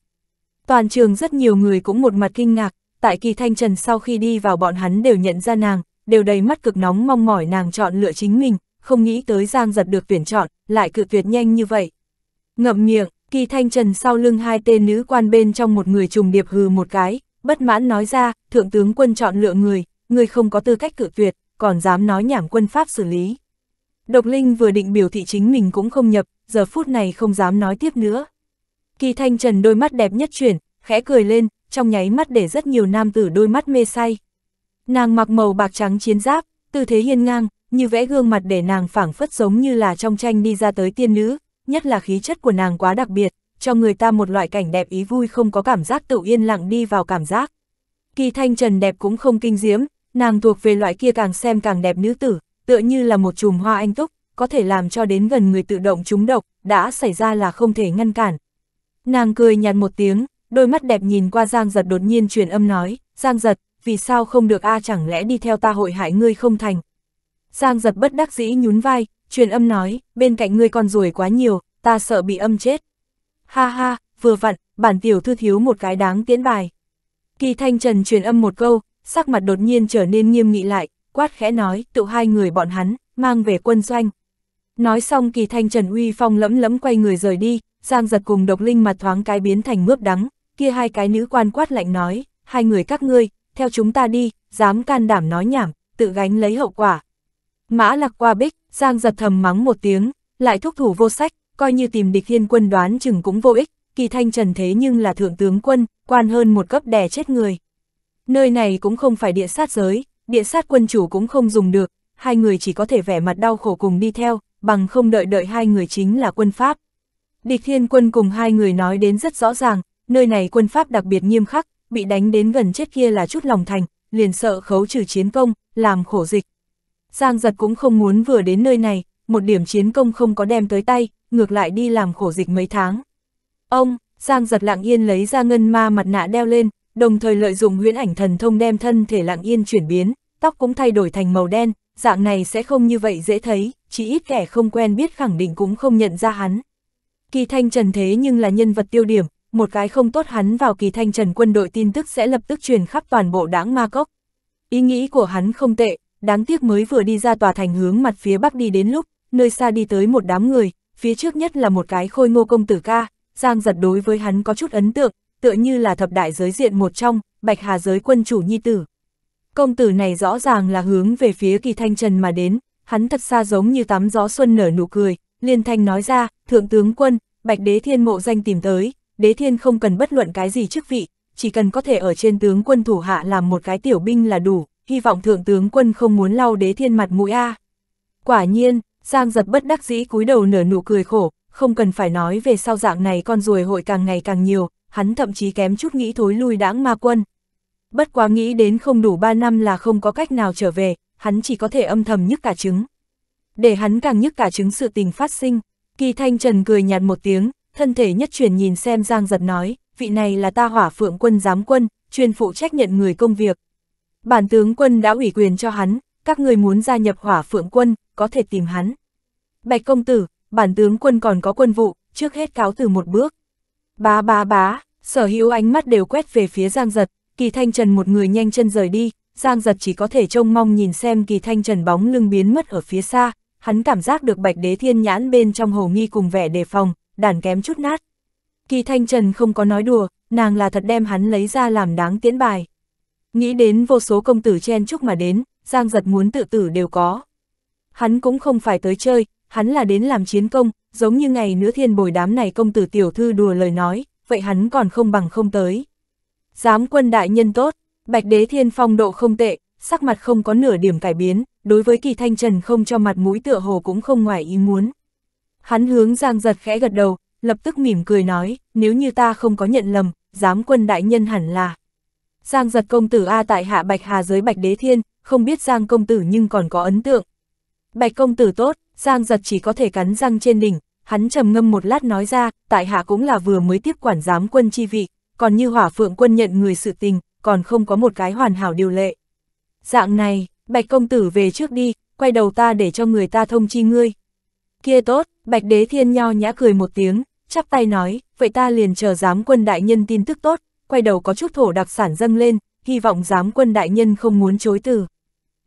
Speaker 1: Toàn trường rất nhiều người cũng một mặt kinh ngạc, tại kỳ thanh trần sau khi đi vào bọn hắn đều nhận ra nàng, đều đầy mắt cực nóng mong mỏi nàng chọn lựa chính mình, không nghĩ tới Giang giật được tuyển chọn, lại cự tuyệt nhanh như vậy. Ngậm miệng, kỳ thanh trần sau lưng hai tên nữ quan bên trong một người trùng điệp hừ một cái, bất mãn nói ra, thượng tướng quân chọn lựa người, người không có tư cách cự tuyệt, còn dám nói nhảm quân Pháp xử lý. Độc Linh vừa định biểu thị chính mình cũng không nhập, giờ phút này không dám nói tiếp nữa. Kỳ Thanh Trần đôi mắt đẹp nhất chuyển, khẽ cười lên, trong nháy mắt để rất nhiều nam tử đôi mắt mê say. Nàng mặc màu bạc trắng chiến giáp, tư thế hiên ngang, như vẽ gương mặt để nàng phảng phất giống như là trong tranh đi ra tới tiên nữ, nhất là khí chất của nàng quá đặc biệt, cho người ta một loại cảnh đẹp ý vui không có cảm giác tự yên lặng đi vào cảm giác. Kỳ Thanh Trần đẹp cũng không kinh diễm, nàng thuộc về loại kia càng xem càng đẹp nữ tử, tựa như là một chùm hoa anh túc, có thể làm cho đến gần người tự động trúng độc, đã xảy ra là không thể ngăn cản. Nàng cười nhạt một tiếng, đôi mắt đẹp nhìn qua Giang Giật đột nhiên truyền âm nói, Giang Giật, vì sao không được a chẳng lẽ đi theo ta hội hại ngươi không thành. Giang Giật bất đắc dĩ nhún vai, truyền âm nói, bên cạnh ngươi con ruồi quá nhiều, ta sợ bị âm chết. Ha ha, vừa vặn, bản tiểu thư thiếu một cái đáng tiễn bài. Kỳ Thanh Trần truyền âm một câu, sắc mặt đột nhiên trở nên nghiêm nghị lại, quát khẽ nói, "Tự hai người bọn hắn, mang về quân doanh. Nói xong kỳ thanh Trần Uy Phong lẫm lẫm quay người rời đi, Giang giật cùng độc linh mặt thoáng cái biến thành mướp đắng, kia hai cái nữ quan quát lạnh nói, hai người các ngươi, theo chúng ta đi, dám can đảm nói nhảm, tự gánh lấy hậu quả. Mã lạc qua bích, Giang giật thầm mắng một tiếng, lại thúc thủ vô sách, coi như tìm địch thiên quân đoán chừng cũng vô ích, kỳ thanh trần thế nhưng là thượng tướng quân, quan hơn một cấp đè chết người. Nơi này cũng không phải địa sát giới, địa sát quân chủ cũng không dùng được, hai người chỉ có thể vẻ mặt đau khổ cùng đi theo, bằng không đợi đợi hai người chính là quân Pháp. Địch thiên quân cùng hai người nói đến rất rõ ràng, nơi này quân Pháp đặc biệt nghiêm khắc, bị đánh đến gần chết kia là chút lòng thành, liền sợ khấu trừ chiến công, làm khổ dịch. Giang giật cũng không muốn vừa đến nơi này, một điểm chiến công không có đem tới tay, ngược lại đi làm khổ dịch mấy tháng. Ông, Giang giật lặng yên lấy ra ngân ma mặt nạ đeo lên, đồng thời lợi dụng huyễn ảnh thần thông đem thân thể lặng yên chuyển biến, tóc cũng thay đổi thành màu đen, dạng này sẽ không như vậy dễ thấy, chỉ ít kẻ không quen biết khẳng định cũng không nhận ra hắn. Kỳ Thanh Trần thế nhưng là nhân vật tiêu điểm, một cái không tốt hắn vào Kỳ Thanh Trần quân đội tin tức sẽ lập tức truyền khắp toàn bộ Đảng ma cốc. Ý nghĩ của hắn không tệ, đáng tiếc mới vừa đi ra tòa thành hướng mặt phía bắc đi đến lúc, nơi xa đi tới một đám người, phía trước nhất là một cái khôi ngô công tử ca, Giang giật đối với hắn có chút ấn tượng, tựa như là thập đại giới diện một trong, Bạch Hà giới quân chủ nhi tử. Công tử này rõ ràng là hướng về phía kỳ thanh trần mà đến, hắn thật xa giống như tắm gió xuân nở nụ cười, liên thanh nói ra, thượng tướng quân, Bạch Đế Thiên mộ danh tìm tới, Đế Thiên không cần bất luận cái gì chức vị, chỉ cần có thể ở trên tướng quân thủ hạ làm một cái tiểu binh là đủ, hy vọng thượng tướng quân không muốn lau Đế Thiên mặt mũi a. Quả nhiên, Giang giật bất đắc dĩ cúi đầu nở nụ cười khổ, không cần phải nói về sau dạng này con ruồi hội càng ngày càng nhiều, hắn thậm chí kém chút nghĩ thối lui đãng ma quân. Bất quá nghĩ đến không đủ 3 năm là không có cách nào trở về, hắn chỉ có thể âm thầm nhức cả trứng. Để hắn càng nhức cả trứng sự tình phát sinh, kỳ thanh trần cười nhạt một tiếng, thân thể nhất chuyển nhìn xem Giang giật nói, vị này là ta hỏa phượng quân giám quân, chuyên phụ trách nhận người công việc. Bản tướng quân đã ủy quyền cho hắn, các người muốn gia nhập hỏa phượng quân, có thể tìm hắn. Bạch công tử, bản tướng quân còn có quân vụ, trước hết cáo từ một bước. Bá bá bá, sở hữu ánh mắt đều quét về phía Giang Giật, Kỳ Thanh Trần một người nhanh chân rời đi, Giang Giật chỉ có thể trông mong nhìn xem Kỳ Thanh Trần bóng lưng biến mất ở phía xa, hắn cảm giác được Bạch Đế Thiên nhãn bên trong hồ nghi cùng vẻ đề phòng, đàn kém chút nát. Kỳ Thanh Trần không có nói đùa, nàng là thật đem hắn lấy ra làm đáng tiễn bài. Nghĩ đến vô số công tử chen chúc mà đến, Giang Giật muốn tự tử đều có. Hắn cũng không phải tới chơi, hắn là đến làm chiến công, giống như ngày nữa thiên bồi đám này công tử tiểu thư đùa lời nói, vậy hắn còn không bằng không tới. Giám quân đại nhân tốt, bạch đế thiên phong độ không tệ, sắc mặt không có nửa điểm cải biến, đối với kỳ thanh trần không cho mặt mũi tựa hồ cũng không ngoài ý muốn. Hắn hướng giang giật khẽ gật đầu, lập tức mỉm cười nói, nếu như ta không có nhận lầm, giám quân đại nhân hẳn là. Giang giật công tử A tại hạ bạch hà giới bạch đế thiên, không biết giang công tử nhưng còn có ấn tượng. Bạch công tử tốt, Giang giật chỉ có thể cắn răng trên đỉnh, hắn trầm ngâm một lát nói ra, tại hạ cũng là vừa mới tiếp quản giám quân chi vị, còn như hỏa phượng quân nhận người sự tình, còn không có một cái hoàn hảo điều lệ. Dạng này, bạch công tử về trước đi, quay đầu ta để cho người ta thông chi ngươi. Kia tốt, bạch đế thiên nho nhã cười một tiếng, chắp tay nói, vậy ta liền chờ giám quân đại nhân tin tức tốt, quay đầu có chút thổ đặc sản dâng lên, hy vọng giám quân đại nhân không muốn chối từ.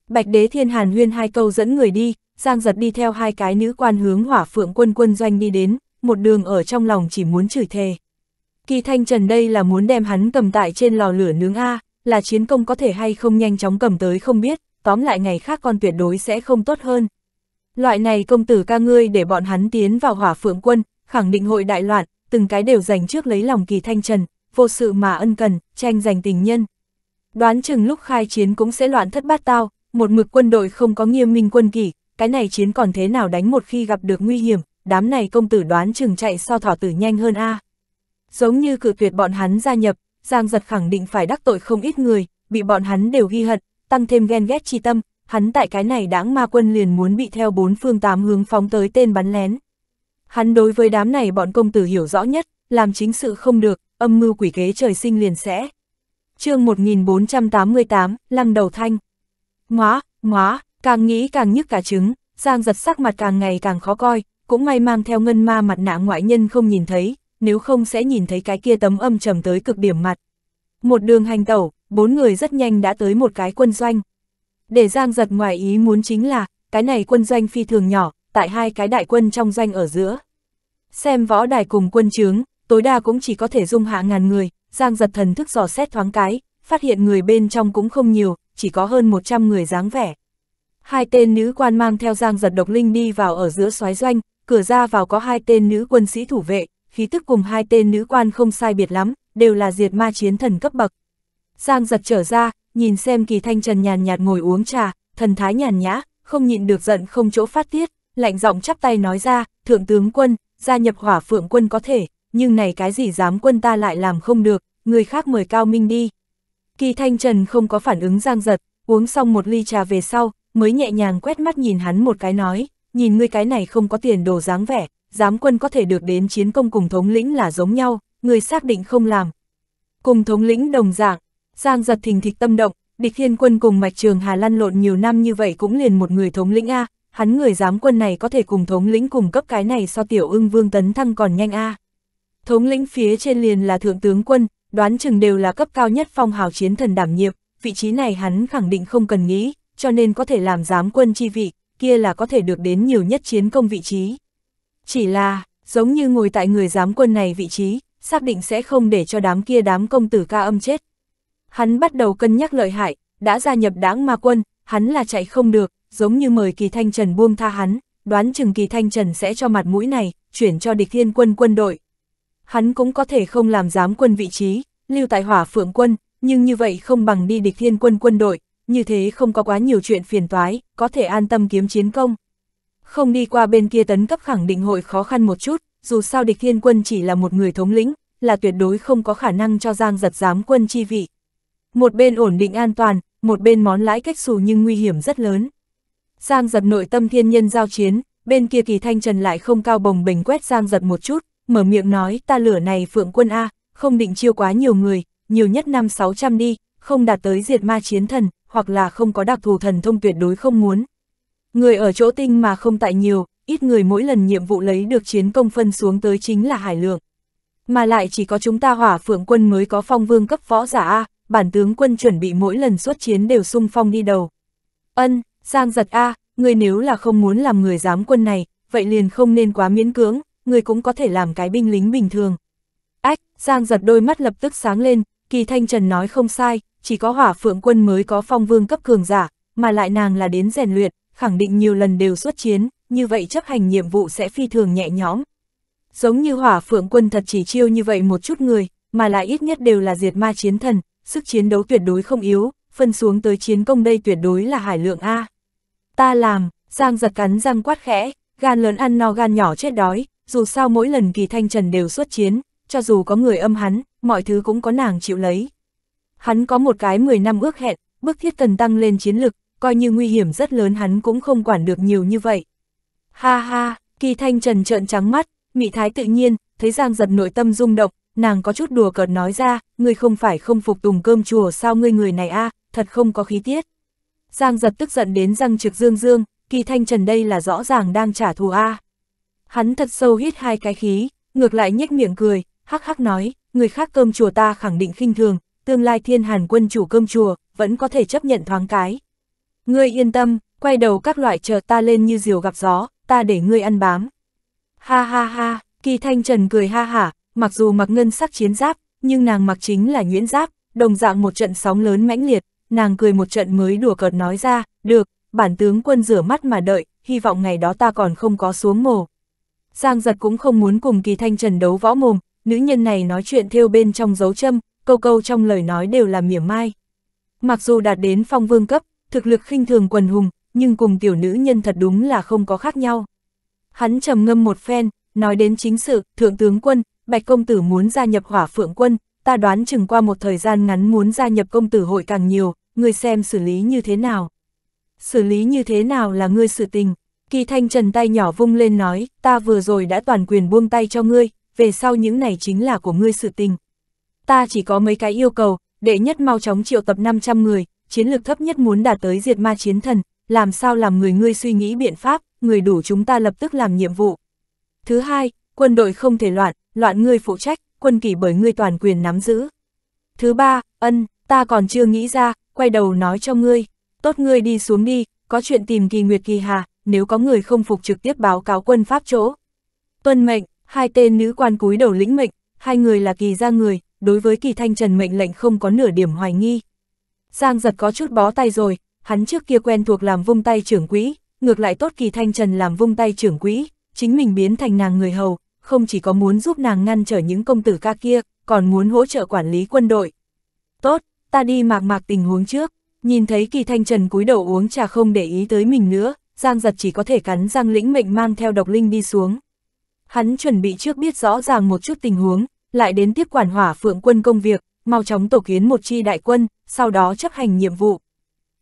Speaker 1: Bạch đế thiên hàn huyên hai câu dẫn người đi, Giang giật đi theo hai cái nữ quan hướng hỏa phượng quân quân doanh đi đến, một đường ở trong lòng chỉ muốn chửi thề. Kỳ thanh trần đây là muốn đem hắn cầm tại trên lò lửa nướng A, là chiến công có thể hay không nhanh chóng cầm tới không biết, tóm lại ngày khác con tuyệt đối sẽ không tốt hơn. Loại này công tử ca ngươi để bọn hắn tiến vào hỏa phượng quân, khẳng định hội đại loạn, từng cái đều dành trước lấy lòng kỳ thanh trần, vô sự mà ân cần, tranh giành tình nhân. Đoán chừng lúc khai chiến cũng sẽ loạn thất bát tao, một mực quân đội không có nghiêm minh quân kỷ, cái này chiến còn thế nào đánh một khi gặp được nguy hiểm, đám này công tử đoán chừng chạy so thỏ tử nhanh hơn a. À. Giống như cử tuyệt bọn hắn gia nhập, Giang giật khẳng định phải đắc tội không ít người, bị bọn hắn đều ghi hận, tăng thêm ghen ghét chi tâm, hắn tại cái này đáng ma quân liền muốn bị theo bốn phương tám hướng phóng tới tên bắn lén. Hắn đối với đám này bọn công tử hiểu rõ nhất, làm chính sự không được, âm mưu quỷ kế trời sinh liền sẽ. chương 1488, Lăng Đầu Thanh. Ngóa, ngóa, Càng nghĩ càng nhức cả trứng, Giang giật sắc mặt càng ngày càng khó coi, cũng may mang theo ngân ma mặt nạ ngoại nhân không nhìn thấy, nếu không sẽ nhìn thấy cái kia tấm âm trầm tới cực điểm mặt. Một đường hành tẩu, bốn người rất nhanh đã tới một cái quân doanh. Để Giang giật ngoài ý muốn chính là, cái này quân doanh phi thường nhỏ, tại hai cái đại quân trong doanh ở giữa. Xem võ đài cùng quân chướng, tối đa cũng chỉ có thể dung hạ ngàn người, Giang giật thần thức dò xét thoáng cái, phát hiện người bên trong cũng không nhiều, chỉ có hơn 100 người dáng vẻ hai tên nữ quan mang theo giang giật độc linh đi vào ở giữa xoáy doanh, cửa ra vào có hai tên nữ quân sĩ thủ vệ, khí tức cùng hai tên nữ quan không sai biệt lắm, đều là diệt ma chiến thần cấp bậc. Giang giật trở ra, nhìn xem kỳ thanh trần nhàn nhạt ngồi uống trà, thần thái nhàn nhã, không nhịn được giận không chỗ phát tiết, lạnh giọng chắp tay nói ra, thượng tướng quân, gia nhập hỏa phượng quân có thể, nhưng này cái gì dám quân ta lại làm không được, người khác mời cao minh đi. Kỳ thanh trần không có phản ứng giang giật, uống xong một ly trà về sau, mới nhẹ nhàng quét mắt nhìn hắn một cái nói, nhìn ngươi cái này không có tiền đồ dáng vẻ, giám quân có thể được đến chiến công cùng thống lĩnh là giống nhau, người xác định không làm. Cùng thống lĩnh đồng dạng, Giang giật thình thịch tâm động, địch thiên quân cùng mạch trường Hà lăn lộn nhiều năm như vậy cũng liền một người thống lĩnh A, hắn người giám quân này có thể cùng thống lĩnh cùng cấp cái này so tiểu ưng vương tấn thăng còn nhanh A. Thống lĩnh phía trên liền là thượng tướng quân, đoán chừng đều là cấp cao nhất phong hào chiến thần đảm nhiệm, vị trí này hắn khẳng định không cần nghĩ cho nên có thể làm giám quân chi vị, kia là có thể được đến nhiều nhất chiến công vị trí. Chỉ là, giống như ngồi tại người giám quân này vị trí, xác định sẽ không để cho đám kia đám công tử ca âm chết. Hắn bắt đầu cân nhắc lợi hại, đã gia nhập đảng ma quân, hắn là chạy không được, giống như mời kỳ thanh trần buông tha hắn, đoán chừng kỳ thanh trần sẽ cho mặt mũi này, chuyển cho địch thiên quân quân đội. Hắn cũng có thể không làm giám quân vị trí, lưu tại hỏa phượng quân, nhưng như vậy không bằng đi địch thiên quân quân đội, như thế không có quá nhiều chuyện phiền toái, có thể an tâm kiếm chiến công. Không đi qua bên kia tấn cấp khẳng định hội khó khăn một chút, dù sao địch thiên quân chỉ là một người thống lĩnh, là tuyệt đối không có khả năng cho Giang giật giám quân chi vị. Một bên ổn định an toàn, một bên món lãi cách xù nhưng nguy hiểm rất lớn. Giang giật nội tâm thiên nhân giao chiến, bên kia kỳ thanh trần lại không cao bồng bình quét Giang giật một chút, mở miệng nói ta lửa này phượng quân A, không định chiêu quá nhiều người, nhiều nhất năm 600 đi, không đạt tới diệt ma chiến thần, hoặc là không có đặc thù thần thông tuyệt đối không muốn. Người ở chỗ tinh mà không tại nhiều, ít người mỗi lần nhiệm vụ lấy được chiến công phân xuống tới chính là hải lượng. Mà lại chỉ có chúng ta hỏa phượng quân mới có phong vương cấp võ giả A, bản tướng quân chuẩn bị mỗi lần xuất chiến đều xung phong đi đầu. Ân, Giang giật A, người nếu là không muốn làm người giám quân này, vậy liền không nên quá miễn cưỡng, người cũng có thể làm cái binh lính bình thường. Ách, Giang giật đôi mắt lập tức sáng lên, Kỳ Thanh Trần nói không sai, chỉ có hỏa phượng quân mới có phong vương cấp cường giả, mà lại nàng là đến rèn luyện, khẳng định nhiều lần đều xuất chiến, như vậy chấp hành nhiệm vụ sẽ phi thường nhẹ nhõm. Giống như hỏa phượng quân thật chỉ chiêu như vậy một chút người, mà lại ít nhất đều là diệt ma chiến thần, sức chiến đấu tuyệt đối không yếu, phân xuống tới chiến công đây tuyệt đối là hải lượng A. Ta làm, Giang giật cắn răng quát khẽ, gan lớn ăn no gan nhỏ chết đói, dù sao mỗi lần kỳ thanh trần đều xuất chiến, cho dù có người âm hắn, mọi thứ cũng có nàng chịu lấy. Hắn có một cái 10 năm ước hẹn, bức thiết cần tăng lên chiến lực, coi như nguy hiểm rất lớn hắn cũng không quản được nhiều như vậy. Ha ha, kỳ thanh trần trợn trắng mắt, mị thái tự nhiên, thấy Giang giật nội tâm rung động, nàng có chút đùa cợt nói ra, ngươi không phải không phục tùng cơm chùa sao ngươi người này a à, thật không có khí tiết. Giang giật tức giận đến răng trực dương dương, kỳ thanh trần đây là rõ ràng đang trả thù a à. Hắn thật sâu hít hai cái khí, ngược lại nhếch miệng cười, hắc hắc nói, người khác cơm chùa ta khẳng định khinh thường, tương lai thiên hàn quân chủ cơm chùa, vẫn có thể chấp nhận thoáng cái. Ngươi yên tâm, quay đầu các loại chờ ta lên như diều gặp gió, ta để ngươi ăn bám. Ha ha ha, kỳ thanh trần cười ha hả, mặc dù mặc ngân sắc chiến giáp, nhưng nàng mặc chính là nhuyễn giáp, đồng dạng một trận sóng lớn mãnh liệt, nàng cười một trận mới đùa cợt nói ra, được, bản tướng quân rửa mắt mà đợi, hy vọng ngày đó ta còn không có xuống mồ. Giang giật cũng không muốn cùng kỳ thanh trần đấu võ mồm, nữ nhân này nói chuyện theo bên trong dấu châm, câu câu trong lời nói đều là mỉa mai. Mặc dù đạt đến phong vương cấp, thực lực khinh thường quần hùng, nhưng cùng tiểu nữ nhân thật đúng là không có khác nhau. Hắn trầm ngâm một phen, nói đến chính sự, thượng tướng quân, bạch công tử muốn gia nhập hỏa phượng quân, ta đoán chừng qua một thời gian ngắn muốn gia nhập công tử hội càng nhiều, người xem xử lý như thế nào. Xử lý như thế nào là ngươi sự tình, kỳ thanh trần tay nhỏ vung lên nói, ta vừa rồi đã toàn quyền buông tay cho ngươi, về sau những này chính là của ngươi sự tình. Ta chỉ có mấy cái yêu cầu, đệ nhất mau chóng triệu tập 500 người, chiến lược thấp nhất muốn đạt tới diệt ma chiến thần, làm sao làm người ngươi suy nghĩ biện pháp, người đủ chúng ta lập tức làm nhiệm vụ. Thứ hai, quân đội không thể loạn, loạn ngươi phụ trách, quân kỷ bởi ngươi toàn quyền nắm giữ. Thứ ba, ân, ta còn chưa nghĩ ra, quay đầu nói cho ngươi, tốt ngươi đi xuống đi, có chuyện tìm kỳ nguyệt kỳ hà, nếu có người không phục trực tiếp báo cáo quân Pháp chỗ. Tuân mệnh, Hai tên nữ quan cúi đầu lĩnh mệnh, hai người là kỳ gia người, đối với kỳ thanh trần mệnh lệnh không có nửa điểm hoài nghi. Giang giật có chút bó tay rồi, hắn trước kia quen thuộc làm vung tay trưởng quỹ, ngược lại tốt kỳ thanh trần làm vung tay trưởng quỹ, chính mình biến thành nàng người hầu, không chỉ có muốn giúp nàng ngăn trở những công tử ca kia, còn muốn hỗ trợ quản lý quân đội. Tốt, ta đi mạc mạc tình huống trước, nhìn thấy kỳ thanh trần cúi đầu uống trà không để ý tới mình nữa, Giang giật chỉ có thể cắn răng lĩnh mệnh mang theo độc linh đi xuống. Hắn chuẩn bị trước biết rõ ràng một chút tình huống, lại đến tiếp quản hỏa phượng quân công việc, mau chóng tổ kiến một chi đại quân, sau đó chấp hành nhiệm vụ.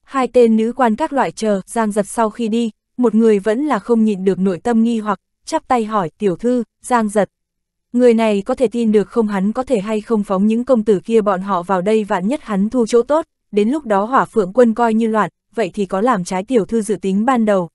Speaker 1: Hai tên nữ quan các loại chờ, giang giật sau khi đi, một người vẫn là không nhịn được nội tâm nghi hoặc, chắp tay hỏi tiểu thư, giang giật. Người này có thể tin được không hắn có thể hay không phóng những công tử kia bọn họ vào đây vạn nhất hắn thu chỗ tốt, đến lúc đó hỏa phượng quân coi như loạn, vậy thì có làm trái tiểu thư dự tính ban đầu.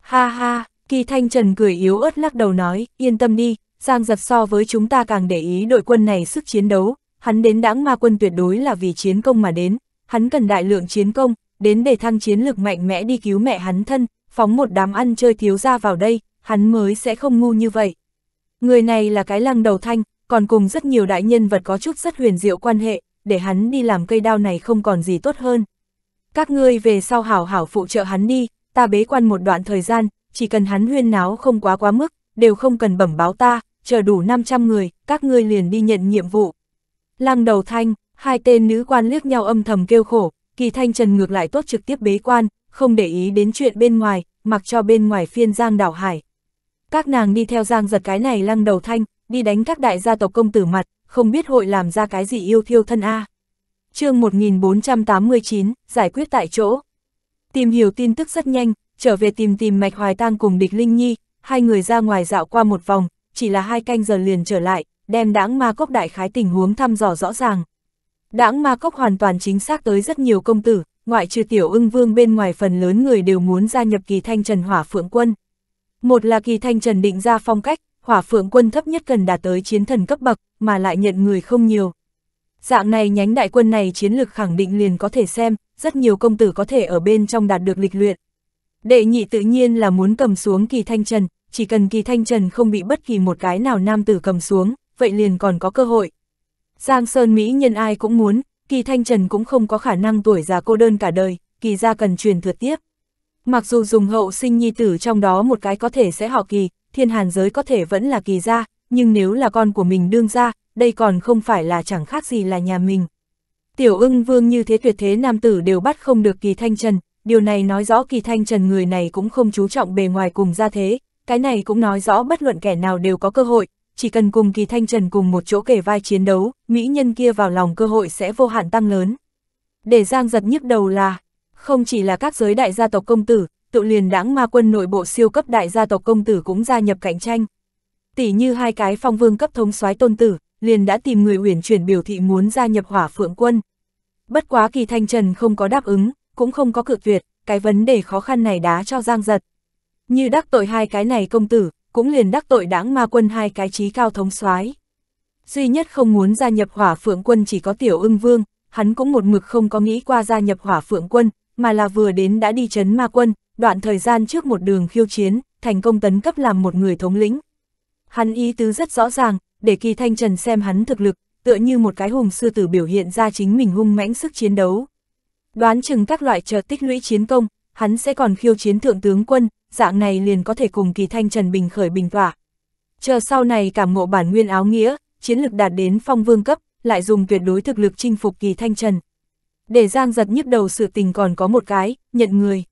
Speaker 1: Ha ha, Kỳ Thanh Trần cười yếu ớt lắc đầu nói, yên tâm đi, Giang giật so với chúng ta càng để ý đội quân này sức chiến đấu, hắn đến đáng ma quân tuyệt đối là vì chiến công mà đến, hắn cần đại lượng chiến công, đến để thăng chiến lực mạnh mẽ đi cứu mẹ hắn thân, phóng một đám ăn chơi thiếu ra vào đây, hắn mới sẽ không ngu như vậy. Người này là cái lăng đầu thanh, còn cùng rất nhiều đại nhân vật có chút rất huyền diệu quan hệ, để hắn đi làm cây đao này không còn gì tốt hơn. Các ngươi về sau hảo hảo phụ trợ hắn đi, ta bế quan một đoạn thời gian, chỉ cần hắn huyên náo không quá quá mức, đều không cần bẩm báo ta, chờ đủ 500 người, các ngươi liền đi nhận nhiệm vụ. Lăng đầu thanh, hai tên nữ quan liếc nhau âm thầm kêu khổ, kỳ thanh trần ngược lại tốt trực tiếp bế quan, không để ý đến chuyện bên ngoài, mặc cho bên ngoài phiên giang đảo hải. Các nàng đi theo giang giật cái này lăng đầu thanh, đi đánh các đại gia tộc công tử mặt, không biết hội làm ra cái gì yêu thiêu thân A. chương 1489, giải quyết tại chỗ. Tìm hiểu tin tức rất nhanh, trở về tìm tìm Mạch Hoài tang cùng địch Linh Nhi, hai người ra ngoài dạo qua một vòng, chỉ là hai canh giờ liền trở lại, đem đãng ma cốc đại khái tình huống thăm dò rõ ràng. Đãng ma cốc hoàn toàn chính xác tới rất nhiều công tử, ngoại trừ tiểu ưng vương bên ngoài phần lớn người đều muốn gia nhập kỳ thanh trần hỏa phượng quân. Một là kỳ thanh trần định ra phong cách, hỏa phượng quân thấp nhất cần đạt tới chiến thần cấp bậc, mà lại nhận người không nhiều. Dạng này nhánh đại quân này chiến lược khẳng định liền có thể xem, rất nhiều công tử có thể ở bên trong đạt được lịch luyện. Đệ nhị tự nhiên là muốn cầm xuống kỳ thanh trần, chỉ cần kỳ thanh trần không bị bất kỳ một cái nào nam tử cầm xuống, vậy liền còn có cơ hội. Giang Sơn Mỹ nhân ai cũng muốn, kỳ thanh trần cũng không có khả năng tuổi già cô đơn cả đời, kỳ gia cần truyền thừa tiếp. Mặc dù dùng hậu sinh nhi tử trong đó một cái có thể sẽ họ kỳ, thiên hàn giới có thể vẫn là kỳ gia, nhưng nếu là con của mình đương ra, đây còn không phải là chẳng khác gì là nhà mình. Tiểu ưng vương như thế tuyệt thế nam tử đều bắt không được kỳ thanh trần, điều này nói rõ kỳ thanh trần người này cũng không chú trọng bề ngoài cùng ra thế, cái này cũng nói rõ bất luận kẻ nào đều có cơ hội, chỉ cần cùng kỳ thanh trần cùng một chỗ kể vai chiến đấu, mỹ nhân kia vào lòng cơ hội sẽ vô hạn tăng lớn. Để Giang giật nhức đầu là, không chỉ là các giới đại gia tộc công tử, tự liền đáng ma quân nội bộ siêu cấp đại gia tộc công tử cũng gia nhập cạnh tranh. Tỷ như hai cái phong vương cấp thống soái tôn tử, liền đã tìm người uyển chuyển biểu thị muốn gia nhập hỏa phượng quân. Bất quá kỳ thanh trần không có đáp ứng, cũng không có cự tuyệt, cái vấn đề khó khăn này đá cho Giang Giật. Như đắc tội hai cái này công tử, cũng liền đắc tội đáng ma quân hai cái trí cao thống soái Duy nhất không muốn gia nhập hỏa phượng quân chỉ có tiểu ưng vương, hắn cũng một mực không có nghĩ qua gia nhập hỏa phượng quân, mà là vừa đến đã đi chấn ma quân, đoạn thời gian trước một đường khiêu chiến, thành công tấn cấp làm một người thống lĩnh. Hắn ý tứ rất rõ ràng, để kỳ thanh trần xem hắn thực lực, tựa như một cái hùng sư tử biểu hiện ra chính mình hung mãnh sức chiến đấu đoán chừng các loại chờ tích lũy chiến công, hắn sẽ còn khiêu chiến thượng tướng quân, dạng này liền có thể cùng kỳ thanh Trần Bình khởi bình tỏa. Chờ sau này cảm ngộ bản nguyên áo nghĩa, chiến lực đạt đến phong vương cấp, lại dùng tuyệt đối thực lực chinh phục kỳ thanh Trần. Để Giang giật nhức đầu sự tình còn có một cái, nhận người.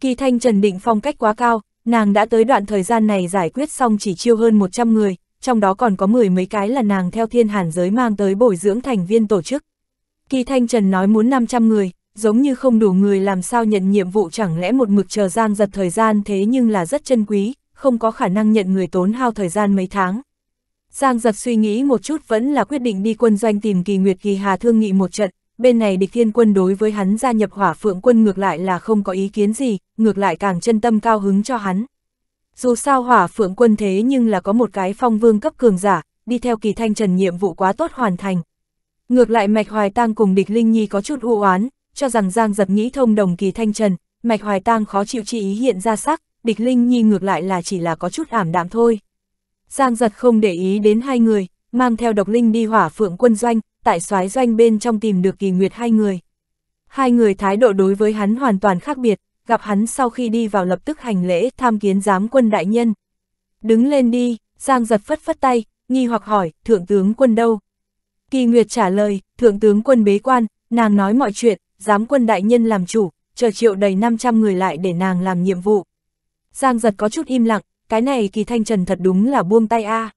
Speaker 1: Kỳ thanh Trần định phong cách quá cao, nàng đã tới đoạn thời gian này giải quyết xong chỉ chiêu hơn 100 người, trong đó còn có mười mấy cái là nàng theo thiên hàn giới mang tới bồi dưỡng thành viên tổ chức. Kỳ Thanh Trần nói muốn 500 người, giống như không đủ người làm sao nhận nhiệm vụ chẳng lẽ một mực chờ gian giật thời gian thế nhưng là rất chân quý, không có khả năng nhận người tốn hao thời gian mấy tháng. Giang giật suy nghĩ một chút vẫn là quyết định đi quân doanh tìm kỳ nguyệt kỳ hà thương nghị một trận, bên này địch thiên quân đối với hắn gia nhập hỏa phượng quân ngược lại là không có ý kiến gì, ngược lại càng chân tâm cao hứng cho hắn. Dù sao hỏa phượng quân thế nhưng là có một cái phong vương cấp cường giả, đi theo kỳ thanh trần nhiệm vụ quá tốt hoàn thành. Ngược lại mạch hoài tang cùng địch linh nhi có chút u oán cho rằng Giang giật nghĩ thông đồng kỳ thanh trần, mạch hoài tang khó chịu chi ý hiện ra sắc, địch linh nhi ngược lại là chỉ là có chút ảm đạm thôi. Giang giật không để ý đến hai người, mang theo độc linh đi hỏa phượng quân doanh, tại soái doanh bên trong tìm được kỳ nguyệt hai người. Hai người thái độ đối với hắn hoàn toàn khác biệt, gặp hắn sau khi đi vào lập tức hành lễ tham kiến giám quân đại nhân. Đứng lên đi, Giang giật phất phất tay, nghi hoặc hỏi, thượng tướng quân đâu? Kỳ Nguyệt trả lời, thượng tướng quân bế quan, nàng nói mọi chuyện, giám quân đại nhân làm chủ, chờ triệu đầy 500 người lại để nàng làm nhiệm vụ. Giang giật có chút im lặng, cái này kỳ thanh trần thật đúng là buông tay a. À.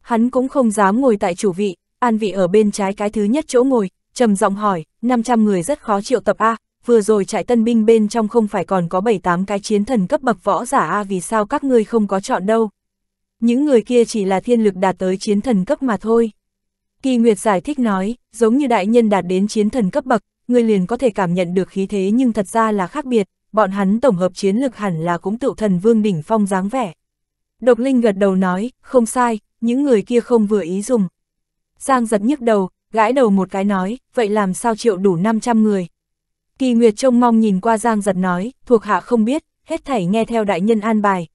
Speaker 1: Hắn cũng không dám ngồi tại chủ vị, an vị ở bên trái cái thứ nhất chỗ ngồi, trầm giọng hỏi, 500 người rất khó triệu tập a, à. vừa rồi trại tân binh bên trong không phải còn có 7-8 cái chiến thần cấp bậc võ giả a vì sao các ngươi không có chọn đâu. Những người kia chỉ là thiên lực đạt tới chiến thần cấp mà thôi. Kỳ Nguyệt giải thích nói, giống như đại nhân đạt đến chiến thần cấp bậc, ngươi liền có thể cảm nhận được khí thế nhưng thật ra là khác biệt, bọn hắn tổng hợp chiến lực hẳn là cũng tựu thần vương đỉnh phong dáng vẻ. Độc Linh gật đầu nói, không sai, những người kia không vừa ý dùng. Giang giật nhức đầu, gãi đầu một cái nói, vậy làm sao triệu đủ 500 người. Kỳ Nguyệt trông mong nhìn qua Giang giật nói, thuộc hạ không biết, hết thảy nghe theo đại nhân an bài.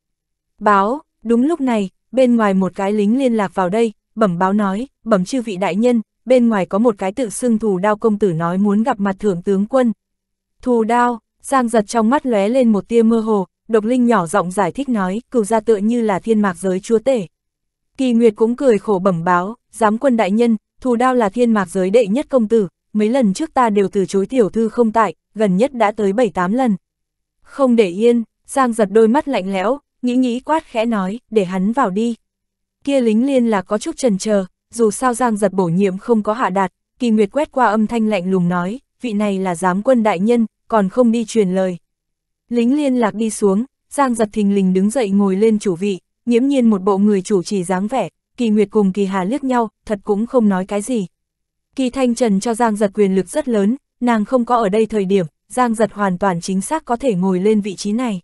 Speaker 1: Báo, đúng lúc này, bên ngoài một cái lính liên lạc vào đây, bẩm báo nói, bẩm chư vị đại nhân, bên ngoài có một cái tự xưng thù đao công tử nói muốn gặp mặt thưởng tướng quân. Thù đao, Giang giật trong mắt lóe lên một tia mơ hồ, độc linh nhỏ giọng giải thích nói, cửu gia tựa như là thiên mạc giới chúa tể. Kỳ Nguyệt cũng cười khổ bẩm báo, giám quân đại nhân, thù đao là thiên mạc giới đệ nhất công tử, mấy lần trước ta đều từ chối tiểu thư không tại, gần nhất đã tới 7-8 lần. Không để yên, Giang giật đôi mắt lạnh lẽo, nghĩ nghĩ quát khẽ nói, để hắn vào đi. Kia lính liên là có chút trần chờ dù sao Giang giật bổ nhiệm không có hạ đạt, kỳ nguyệt quét qua âm thanh lạnh lùng nói, vị này là giám quân đại nhân, còn không đi truyền lời. Lính liên lạc đi xuống, Giang giật thình lình đứng dậy ngồi lên chủ vị, nghiễm nhiên một bộ người chủ trì dáng vẻ, kỳ nguyệt cùng kỳ hà liếc nhau, thật cũng không nói cái gì. Kỳ thanh trần cho Giang giật quyền lực rất lớn, nàng không có ở đây thời điểm, Giang giật hoàn toàn chính xác có thể ngồi lên vị trí này.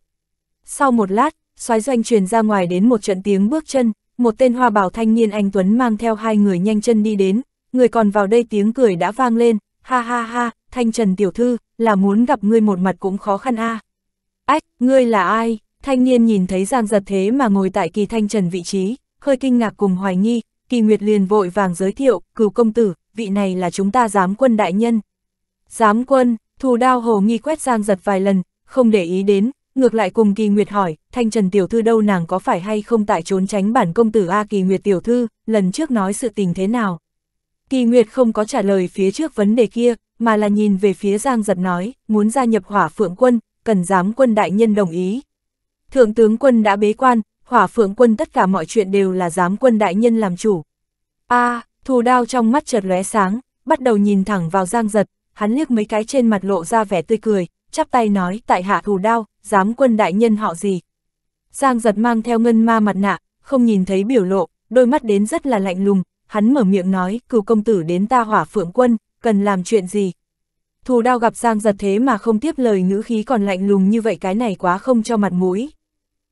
Speaker 1: Sau một lát, xoái doanh truyền ra ngoài đến một trận tiếng bước chân, một tên hoa bảo thanh niên anh Tuấn mang theo hai người nhanh chân đi đến, người còn vào đây tiếng cười đã vang lên, ha ha ha, thanh trần tiểu thư, là muốn gặp ngươi một mặt cũng khó khăn a. À. Ách, ngươi là ai? Thanh niên nhìn thấy Giang Giật thế mà ngồi tại kỳ thanh trần vị trí, hơi kinh ngạc cùng hoài nghi, kỳ nguyệt liền vội vàng giới thiệu, cửu công tử, vị này là chúng ta giám quân đại nhân. Giám quân, thù đao hồ nghi quét Giang Giật vài lần, không để ý đến, Ngược lại cùng kỳ nguyệt hỏi, thanh trần tiểu thư đâu nàng có phải hay không tại trốn tránh bản công tử A kỳ nguyệt tiểu thư, lần trước nói sự tình thế nào. Kỳ nguyệt không có trả lời phía trước vấn đề kia, mà là nhìn về phía giang giật nói, muốn gia nhập hỏa phượng quân, cần giám quân đại nhân đồng ý. Thượng tướng quân đã bế quan, hỏa phượng quân tất cả mọi chuyện đều là giám quân đại nhân làm chủ. a à, thù đao trong mắt chợt lóe sáng, bắt đầu nhìn thẳng vào giang giật, hắn liếc mấy cái trên mặt lộ ra vẻ tươi cười, chắp tay nói tại hạ thù đao, dám quân đại nhân họ gì. Giang giật mang theo ngân ma mặt nạ, không nhìn thấy biểu lộ, đôi mắt đến rất là lạnh lùng, hắn mở miệng nói cửu công tử đến ta hỏa phượng quân, cần làm chuyện gì. Thù đao gặp Giang giật thế mà không tiếp lời ngữ khí còn lạnh lùng như vậy cái này quá không cho mặt mũi.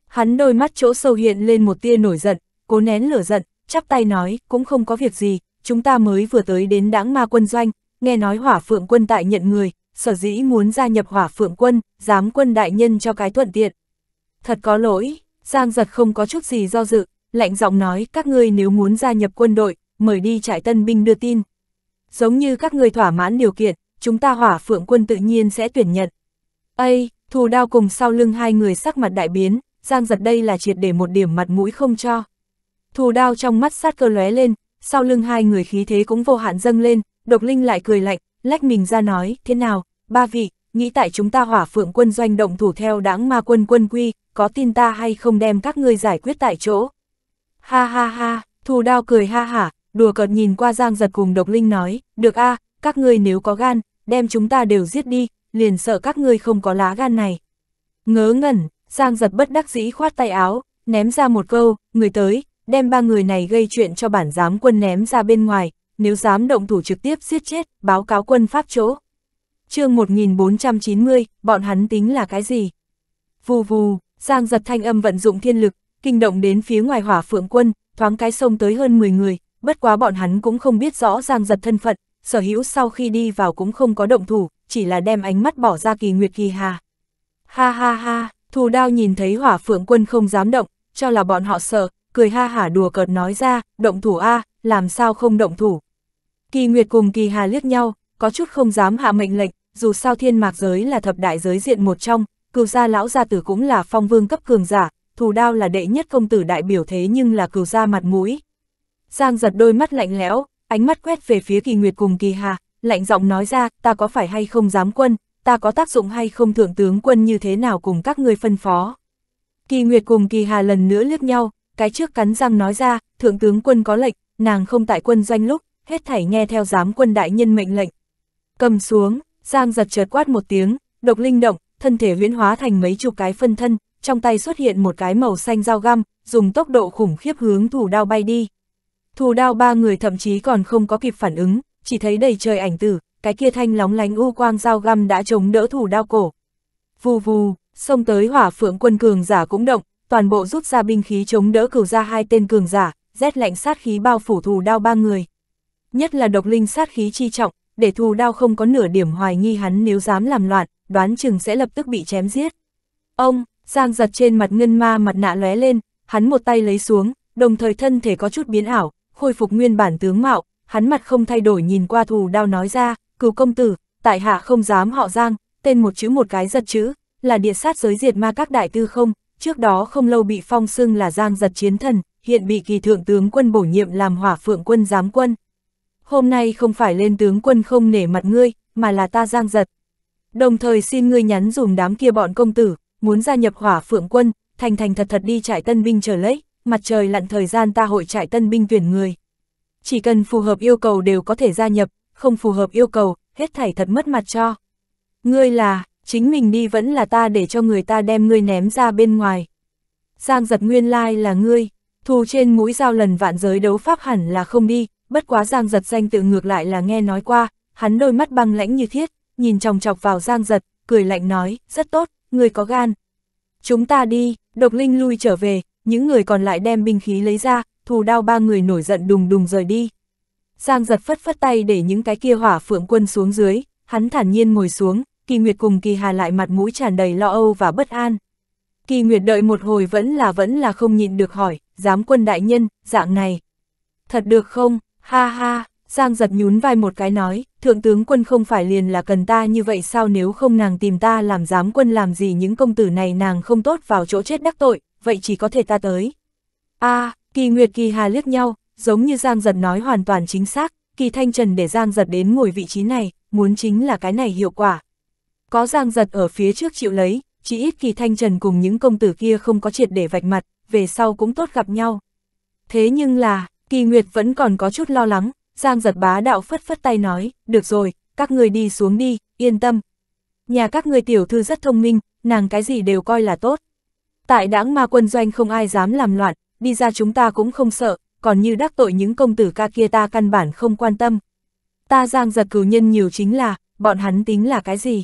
Speaker 1: Hắn đôi mắt chỗ sâu hiện lên một tia nổi giận, cố nén lửa giận, chắp tay nói cũng không có việc gì, chúng ta mới vừa tới đến đãng ma quân doanh, nghe nói hỏa phượng quân tại nhận người, sở dĩ muốn gia nhập hỏa phượng quân, giám quân đại nhân cho cái thuận tiện. Thật có lỗi, Giang giật không có chút gì do dự, lạnh giọng nói các ngươi nếu muốn gia nhập quân đội, mời đi trại tân binh đưa tin. Giống như các ngươi thỏa mãn điều kiện, chúng ta hỏa phượng quân tự nhiên sẽ tuyển nhận. Ây, thù đao cùng sau lưng hai người sắc mặt đại biến, Giang giật đây là triệt để một điểm mặt mũi không cho. Thù đao trong mắt sát cơ lóe lên, sau lưng hai người khí thế cũng vô hạn dâng lên, độc linh lại cười lạnh, lách mình ra nói, thế nào, ba vị, nghĩ tại chúng ta hỏa phượng quân doanh động thủ theo đáng ma quân quân quy, có tin ta hay không đem các ngươi giải quyết tại chỗ. Ha ha ha, thù đao cười ha hả, đùa cợt nhìn qua giang giật cùng độc linh nói, được a à, các ngươi nếu có gan, đem chúng ta đều giết đi, liền sợ các ngươi không có lá gan này. Ngớ ngẩn, giang giật bất đắc dĩ khoát tay áo, ném ra một câu, người tới, đem ba người này gây chuyện cho bản giám quân ném ra bên ngoài, nếu dám động thủ trực tiếp giết chết, báo cáo quân Pháp chỗ. chương 1490, bọn hắn tính là cái gì? Vù vù, Giang giật thanh âm vận dụng thiên lực, kinh động đến phía ngoài hỏa phượng quân, thoáng cái sông tới hơn 10 người, bất quá bọn hắn cũng không biết rõ Giang giật thân phận, sở hữu sau khi đi vào cũng không có động thủ, chỉ là đem ánh mắt bỏ ra kỳ nguyệt kỳ hà. Ha ha ha, thù đao nhìn thấy hỏa phượng quân không dám động, cho là bọn họ sợ, cười ha hả đùa cợt nói ra, động thủ a à, làm sao không động thủ, Kỳ Nguyệt cùng Kỳ Hà liếc nhau, có chút không dám hạ mệnh lệnh, dù sao thiên mạc giới là thập đại giới diện một trong, cửu gia lão gia tử cũng là phong vương cấp cường giả, thù đao là đệ nhất công tử đại biểu thế nhưng là cửu gia mặt mũi. Giang giật đôi mắt lạnh lẽo, ánh mắt quét về phía Kỳ Nguyệt cùng Kỳ Hà, lạnh giọng nói ra, ta có phải hay không dám quân, ta có tác dụng hay không thượng tướng quân như thế nào cùng các ngươi phân phó. Kỳ Nguyệt cùng Kỳ Hà lần nữa liếc nhau, cái trước cắn răng nói ra, thượng tướng quân có lệnh, nàng không tại quân doanh lúc, hết thảy nghe theo giám quân đại nhân mệnh lệnh. Cầm xuống, Giang giật chợt quát một tiếng, độc linh động, thân thể huyễn hóa thành mấy chục cái phân thân, trong tay xuất hiện một cái màu xanh dao găm, dùng tốc độ khủng khiếp hướng thủ đao bay đi. Thủ đao ba người thậm chí còn không có kịp phản ứng, chỉ thấy đầy trời ảnh tử, cái kia thanh lóng lánh u quang dao găm đã chống đỡ thủ đao cổ. Vù vù, xông tới hỏa phượng quân cường giả cũng động, toàn bộ rút ra binh khí chống đỡ cửu ra hai tên cường giả, rét lạnh sát khí bao phủ thủ đao ba người nhất là độc linh sát khí chi trọng, để thù đao không có nửa điểm hoài nghi hắn nếu dám làm loạn, đoán chừng sẽ lập tức bị chém giết. Ông, Giang giật trên mặt ngân ma mặt nạ lóe lên, hắn một tay lấy xuống, đồng thời thân thể có chút biến ảo, khôi phục nguyên bản tướng mạo, hắn mặt không thay đổi nhìn qua thù đao nói ra, cửu công tử, tại hạ không dám họ Giang, tên một chữ một cái giật chữ, là địa sát giới diệt ma các đại tư không, trước đó không lâu bị phong xưng là Giang giật chiến thần, hiện bị kỳ thượng tướng quân bổ nhiệm làm hỏa phượng quân giám quân hôm nay không phải lên tướng quân không nể mặt ngươi, mà là ta giang giật. Đồng thời xin ngươi nhắn dùm đám kia bọn công tử, muốn gia nhập hỏa phượng quân, thành thành thật thật đi trại tân binh chờ lấy, mặt trời lặn thời gian ta hội trại tân binh tuyển người. Chỉ cần phù hợp yêu cầu đều có thể gia nhập, không phù hợp yêu cầu, hết thảy thật mất mặt cho. Ngươi là, chính mình đi vẫn là ta để cho người ta đem ngươi ném ra bên ngoài. Giang giật nguyên lai là ngươi, thù trên mũi dao lần vạn giới đấu pháp hẳn là không đi, bất quá Giang Giật danh tự ngược lại là nghe nói qua, hắn đôi mắt băng lãnh như thiết, nhìn chòng chọc vào Giang Giật, cười lạnh nói, rất tốt, người có gan. Chúng ta đi, độc linh lui trở về, những người còn lại đem binh khí lấy ra, thù đao ba người nổi giận đùng đùng rời đi. Giang giật phất phất tay để những cái kia hỏa phượng quân xuống dưới, hắn thản nhiên ngồi xuống, kỳ nguyệt cùng kỳ hà lại mặt mũi tràn đầy lo âu và bất an. Kỳ nguyệt đợi một hồi vẫn là vẫn là không nhịn được hỏi, giám quân đại nhân, dạng này. Thật được không, Ha ha, Giang giật nhún vai một cái nói, thượng tướng quân không phải liền là cần ta như vậy sao nếu không nàng tìm ta làm giám quân làm gì những công tử này nàng không tốt vào chỗ chết đắc tội, vậy chỉ có thể ta tới. a kỳ nguyệt kỳ hà liếc nhau, giống như Giang giật nói hoàn toàn chính xác, kỳ thanh trần để Giang giật đến ngồi vị trí này, muốn chính là cái này hiệu quả. Có Giang giật ở phía trước chịu lấy, chỉ ít kỳ thanh trần cùng những công tử kia không có triệt để vạch mặt, về sau cũng tốt gặp nhau. Thế nhưng là, Kỳ Nguyệt vẫn còn có chút lo lắng, Giang giật bá đạo phất phất tay nói, được rồi, các người đi xuống đi, yên tâm. Nhà các người tiểu thư rất thông minh, nàng cái gì đều coi là tốt. Tại đảng ma quân doanh không ai dám làm loạn, đi ra chúng ta cũng không sợ, còn như đắc tội những công tử ca kia ta căn bản không quan tâm. Ta giang giật cử nhân nhiều chính là, bọn hắn tính là cái gì?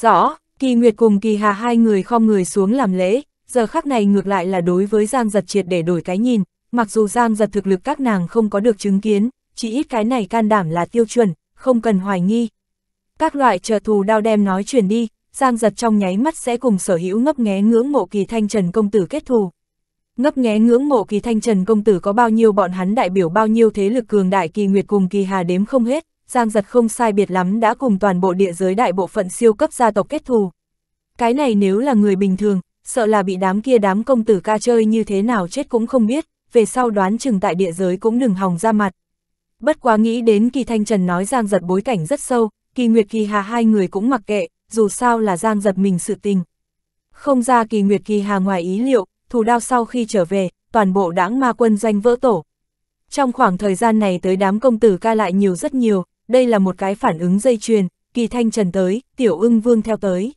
Speaker 1: Rõ, kỳ nguyệt cùng kỳ hà hai người khom người xuống làm lễ, giờ khắc này ngược lại là đối với giang giật triệt để đổi cái nhìn, mặc dù Giang giật thực lực các nàng không có được chứng kiến, chỉ ít cái này can đảm là tiêu chuẩn, không cần hoài nghi. Các loại trợ thù đao đem nói chuyển đi, Giang giật trong nháy mắt sẽ cùng sở hữu ngấp nghé ngưỡng mộ kỳ thanh trần công tử kết thù. Ngấp nghé ngưỡng mộ kỳ thanh trần công tử có bao nhiêu bọn hắn đại biểu bao nhiêu thế lực cường đại kỳ nguyệt cùng kỳ hà đếm không hết, Giang giật không sai biệt lắm đã cùng toàn bộ địa giới đại bộ phận siêu cấp gia tộc kết thù. Cái này nếu là người bình thường, sợ là bị đám kia đám công tử ca chơi như thế nào chết cũng không biết về sau đoán chừng tại địa giới cũng đừng hòng ra mặt. Bất quá nghĩ đến kỳ thanh trần nói giang giật bối cảnh rất sâu, kỳ nguyệt kỳ hà hai người cũng mặc kệ, dù sao là giang giật mình sự tình. Không ra kỳ nguyệt kỳ hà ngoài ý liệu, thủ đao sau khi trở về, toàn bộ đảng ma quân doanh vỡ tổ. Trong khoảng thời gian này tới đám công tử ca lại nhiều rất nhiều, đây là một cái phản ứng dây chuyền, kỳ thanh trần tới, tiểu ưng vương theo tới.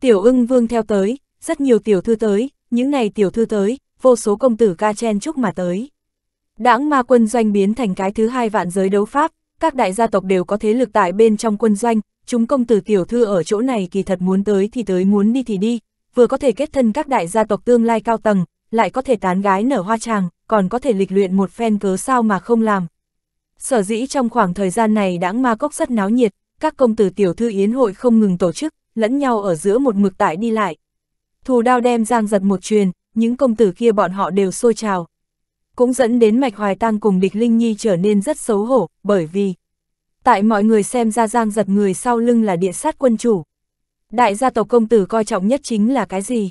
Speaker 1: Tiểu ưng vương theo tới, rất nhiều tiểu thư tới, những này tiểu thư tới, vô số công tử ca chen chúc mà tới. Đãng ma quân doanh biến thành cái thứ hai vạn giới đấu pháp, các đại gia tộc đều có thế lực tại bên trong quân doanh, chúng công tử tiểu thư ở chỗ này kỳ thật muốn tới thì tới muốn đi thì đi, vừa có thể kết thân các đại gia tộc tương lai cao tầng, lại có thể tán gái nở hoa tràng, còn có thể lịch luyện một phen cớ sao mà không làm. Sở dĩ trong khoảng thời gian này đãng ma cốc rất náo nhiệt, các công tử tiểu thư yến hội không ngừng tổ chức, lẫn nhau ở giữa một mực tại đi lại. Thù đao đem giang giật một truyền, những công tử kia bọn họ đều xôi trào. Cũng dẫn đến Mạch Hoài Tăng cùng Địch Linh Nhi trở nên rất xấu hổ, bởi vì tại mọi người xem ra giang giật người sau lưng là địa sát quân chủ. Đại gia tộc công tử coi trọng nhất chính là cái gì?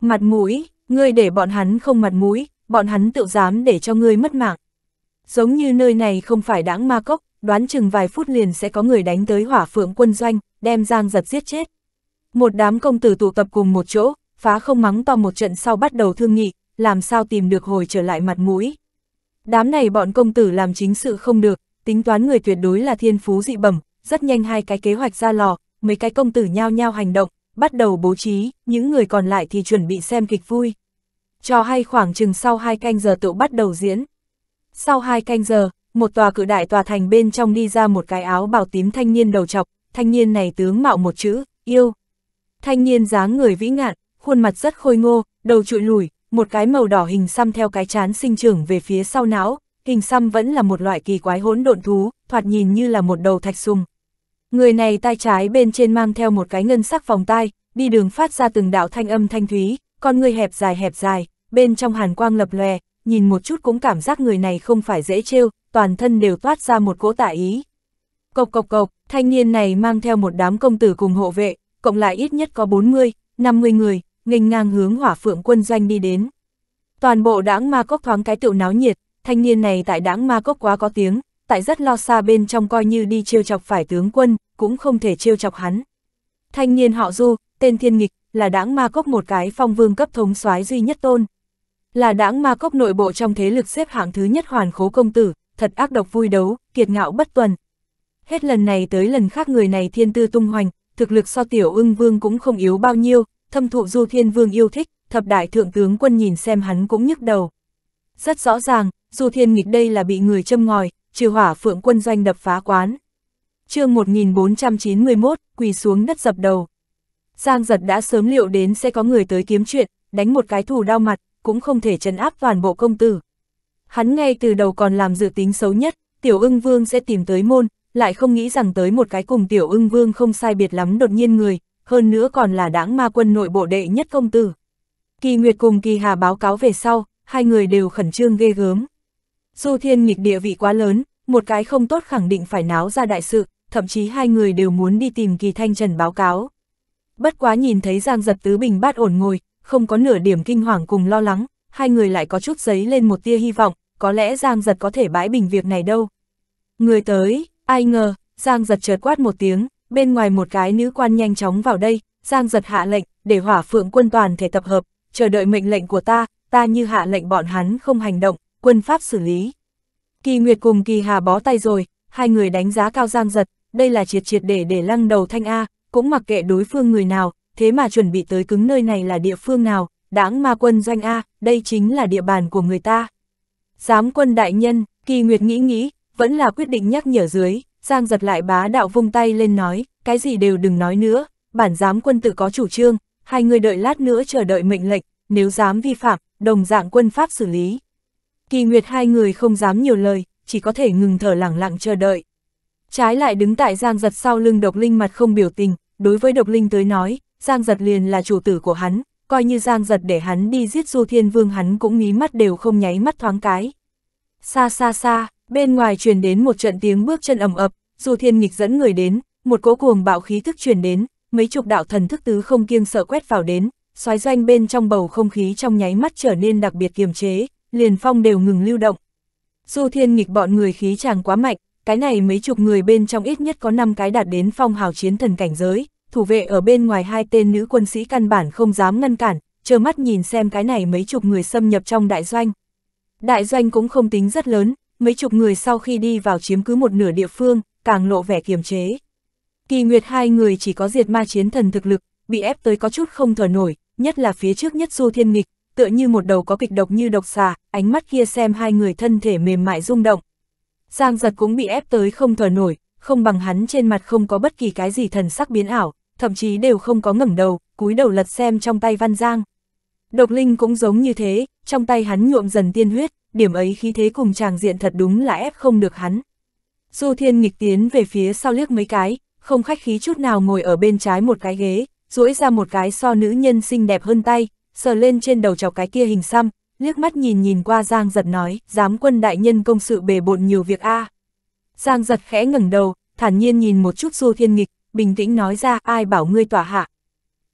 Speaker 1: Mặt mũi, ngươi để bọn hắn không mặt mũi, bọn hắn tự dám để cho ngươi mất mạng. Giống như nơi này không phải đáng ma cốc, đoán chừng vài phút liền sẽ có người đánh tới hỏa phượng quân doanh, đem giang giật giết chết. Một đám công tử tụ tập cùng một chỗ, phá không mắng to một trận sau bắt đầu thương nghị, làm sao tìm được hồi trở lại mặt mũi. Đám này bọn công tử làm chính sự không được, tính toán người tuyệt đối là thiên phú dị bẩm, rất nhanh hai cái kế hoạch ra lò, mấy cái công tử nhao nhao hành động, bắt đầu bố trí, những người còn lại thì chuẩn bị xem kịch vui. Cho hay khoảng chừng sau hai canh giờ tự bắt đầu diễn. Sau hai canh giờ, một tòa cự đại tòa thành bên trong đi ra một cái áo bào tím thanh niên đầu chọc, thanh niên này tướng mạo một chữ, yêu. Thanh niên dáng người vĩ ngạn, khuôn mặt rất khôi ngô, đầu trụi lùi, một cái màu đỏ hình xăm theo cái chán sinh trưởng về phía sau não, hình xăm vẫn là một loại kỳ quái hỗn độn thú, thoạt nhìn như là một đầu thạch sùng. Người này tay trái bên trên mang theo một cái ngân sắc vòng tai, đi đường phát ra từng đạo thanh âm thanh thúy, con người hẹp dài hẹp dài, bên trong hàn quang lập lòe, nhìn một chút cũng cảm giác người này không phải dễ trêu, toàn thân đều toát ra một cỗ tả ý. Cộc cộc cộc, thanh niên này mang theo một đám công tử cùng hộ vệ, cộng lại ít nhất có 40, 50 người, nghênh ngang hướng hỏa phượng quân doanh đi đến. Toàn bộ đảng ma cốc thoáng cái tựu náo nhiệt, thanh niên này tại đảng ma cốc quá có tiếng, tại rất lo xa bên trong coi như đi trêu chọc phải tướng quân, cũng không thể trêu chọc hắn. Thanh niên họ Du, tên Thiên Nghịch, là đảng ma cốc một cái phong vương cấp thống soái duy nhất tôn. Là đảng ma cốc nội bộ trong thế lực xếp hạng thứ nhất hoàn khố công tử, thật ác độc vui đấu, kiệt ngạo bất tuần. Hết lần này tới lần khác người này thiên tư tung hoành, thực lực so tiểu ưng vương cũng không yếu bao nhiêu, thâm thụ du thiên vương yêu thích, thập đại thượng tướng quân nhìn xem hắn cũng nhức đầu. Rất rõ ràng, du thiên nghịch đây là bị người châm ngòi, trừ hỏa phượng quân doanh đập phá quán. chương 1491, quỳ xuống đất dập đầu. Giang giật đã sớm liệu đến sẽ có người tới kiếm chuyện, đánh một cái thủ đau mặt, cũng không thể trấn áp toàn bộ công tử. Hắn ngay từ đầu còn làm dự tính xấu nhất, tiểu ưng vương sẽ tìm tới môn, lại không nghĩ rằng tới một cái cùng tiểu ưng vương không sai biệt lắm đột nhiên người, hơn nữa còn là đáng ma quân nội bộ đệ nhất công tử. Kỳ Nguyệt cùng Kỳ Hà báo cáo về sau, hai người đều khẩn trương ghê gớm. Du thiên nghịch địa vị quá lớn, một cái không tốt khẳng định phải náo ra đại sự, thậm chí hai người đều muốn đi tìm Kỳ Thanh Trần báo cáo. Bất quá nhìn thấy Giang Giật Tứ Bình bát ổn ngồi, không có nửa điểm kinh hoàng cùng lo lắng, hai người lại có chút giấy lên một tia hy vọng, có lẽ Giang Giật có thể bãi bình việc này đâu. Người tới, ai ngờ, Giang Giật chợt quát một tiếng, bên ngoài một cái nữ quan nhanh chóng vào đây, Giang giật hạ lệnh, để hỏa phượng quân toàn thể tập hợp, chờ đợi mệnh lệnh của ta, ta như hạ lệnh bọn hắn không hành động, quân pháp xử lý. Kỳ Nguyệt cùng Kỳ Hà bó tay rồi, hai người đánh giá cao Giang giật, đây là triệt triệt để để lăng đầu thanh A, cũng mặc kệ đối phương người nào, thế mà chuẩn bị tới cứng nơi này là địa phương nào, đáng ma quân doanh A, đây chính là địa bàn của người ta. Giám quân đại nhân, Kỳ Nguyệt nghĩ nghĩ, vẫn là quyết định nhắc nhở dưới, Giang giật lại bá đạo vung tay lên nói, cái gì đều đừng nói nữa, bản giám quân tự có chủ trương, hai người đợi lát nữa chờ đợi mệnh lệnh, nếu dám vi phạm, đồng dạng quân pháp xử lý. Kỳ Nguyệt hai người không dám nhiều lời, chỉ có thể ngừng thở lẳng lặng chờ đợi. Trái lại đứng tại Giang Giật sau lưng Độc Linh mặt không biểu tình, đối với Độc Linh tới nói, Giang Giật liền là chủ tử của hắn, coi như Giang Giật để hắn đi giết Du Thiên Vương hắn cũng mí mắt đều không nháy mắt thoáng cái. Xa xa xa, Bên ngoài truyền đến một trận tiếng bước chân ầm ập, dù thiên nghịch dẫn người đến, một cỗ cuồng bạo khí thức truyền đến, mấy chục đạo thần thức tứ không kiêng sợ quét vào đến, xoáy doanh bên trong bầu không khí trong nháy mắt trở nên đặc biệt kiềm chế, liền phong đều ngừng lưu động. Du thiên nghịch bọn người khí chàng quá mạnh, cái này mấy chục người bên trong ít nhất có 5 cái đạt đến phong hào chiến thần cảnh giới, thủ vệ ở bên ngoài hai tên nữ quân sĩ căn bản không dám ngăn cản, chờ mắt nhìn xem cái này mấy chục người xâm nhập trong đại doanh. Đại doanh cũng không tính rất lớn, mấy chục người sau khi đi vào chiếm cứ một nửa địa phương, càng lộ vẻ kiềm chế. Kỳ Nguyệt hai người chỉ có diệt ma chiến thần thực lực, bị ép tới có chút không thở nổi, nhất là phía trước nhất Du Thiên Nghịch, tựa như một đầu có kịch độc như độc xà, ánh mắt kia xem hai người thân thể mềm mại rung động. Giang giật cũng bị ép tới không thở nổi, không bằng hắn trên mặt không có bất kỳ cái gì thần sắc biến ảo, thậm chí đều không có ngẩng đầu, cúi đầu lật xem trong tay Văn Giang. Độc Linh cũng giống như thế, trong tay hắn nhuộm dần tiên huyết, điểm ấy khí thế cùng chàng diện thật đúng là ép không được hắn. Du Thiên nghịch tiến về phía sau liếc mấy cái, không khách khí chút nào ngồi ở bên trái một cái ghế, duỗi ra một cái so nữ nhân xinh đẹp hơn tay, sờ lên trên đầu chọc cái kia hình xăm, liếc mắt nhìn nhìn qua Giang Giật nói, dám quân đại nhân công sự bề bộn nhiều việc a. À. Giang Giật khẽ ngẩng đầu, thản nhiên nhìn một chút Du Thiên nghịch, bình tĩnh nói ra ai bảo ngươi tỏa hạ.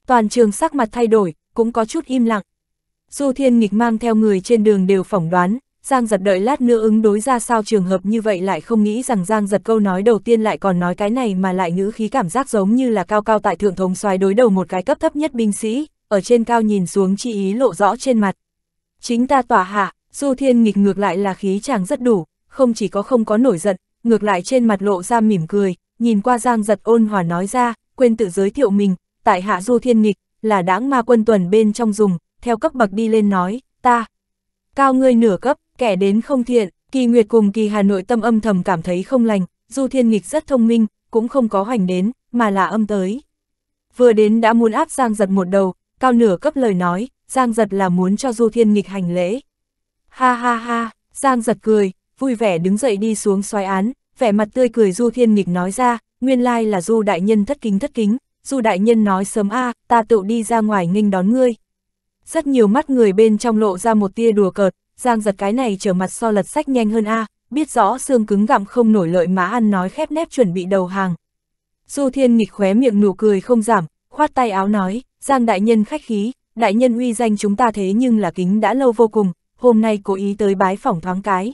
Speaker 1: Toàn trường sắc mặt thay đổi, cũng có chút im lặng. Du Thiên Nghịch mang theo người trên đường đều phỏng đoán, Giang giật đợi lát nữa ứng đối ra sao trường hợp như vậy lại không nghĩ rằng Giang giật câu nói đầu tiên lại còn nói cái này mà lại ngữ khí cảm giác giống như là cao cao tại thượng thống xoài đối đầu một cái cấp thấp nhất binh sĩ, ở trên cao nhìn xuống chi ý lộ rõ trên mặt. Chính ta tỏa hạ, Du Thiên Nghịch ngược lại là khí chàng rất đủ, không chỉ có không có nổi giận, ngược lại trên mặt lộ ra mỉm cười, nhìn qua Giang giật ôn hòa nói ra, quên tự giới thiệu mình, tại hạ Du Thiên Nghịch, là đáng ma quân tuần bên trong dùng, theo cấp bậc đi lên nói, ta, cao ngươi nửa cấp, kẻ đến không thiện, kỳ nguyệt cùng kỳ hà nội tâm âm thầm cảm thấy không lành, dù thiên nghịch rất thông minh, cũng không có hoành đến, mà là âm tới. Vừa đến đã muốn áp Giang giật một đầu, cao nửa cấp lời nói, Giang giật là muốn cho du thiên nghịch hành lễ. Ha ha ha, Giang giật cười, vui vẻ đứng dậy đi xuống xoáy án, vẻ mặt tươi cười du thiên nghịch nói ra, nguyên lai là du đại nhân thất kính thất kính, du đại nhân nói sớm a ta tự đi ra ngoài nghênh đón ngươi rất nhiều mắt người bên trong lộ ra một tia đùa cợt, giang giật cái này trở mặt so lật sách nhanh hơn a à, biết rõ xương cứng gặm không nổi lợi má ăn nói khép nép chuẩn bị đầu hàng. Du Thiên nghịch khóe miệng nụ cười không giảm, khoát tay áo nói, giang đại nhân khách khí, đại nhân uy danh chúng ta thế nhưng là kính đã lâu vô cùng, hôm nay cố ý tới bái phỏng thoáng cái.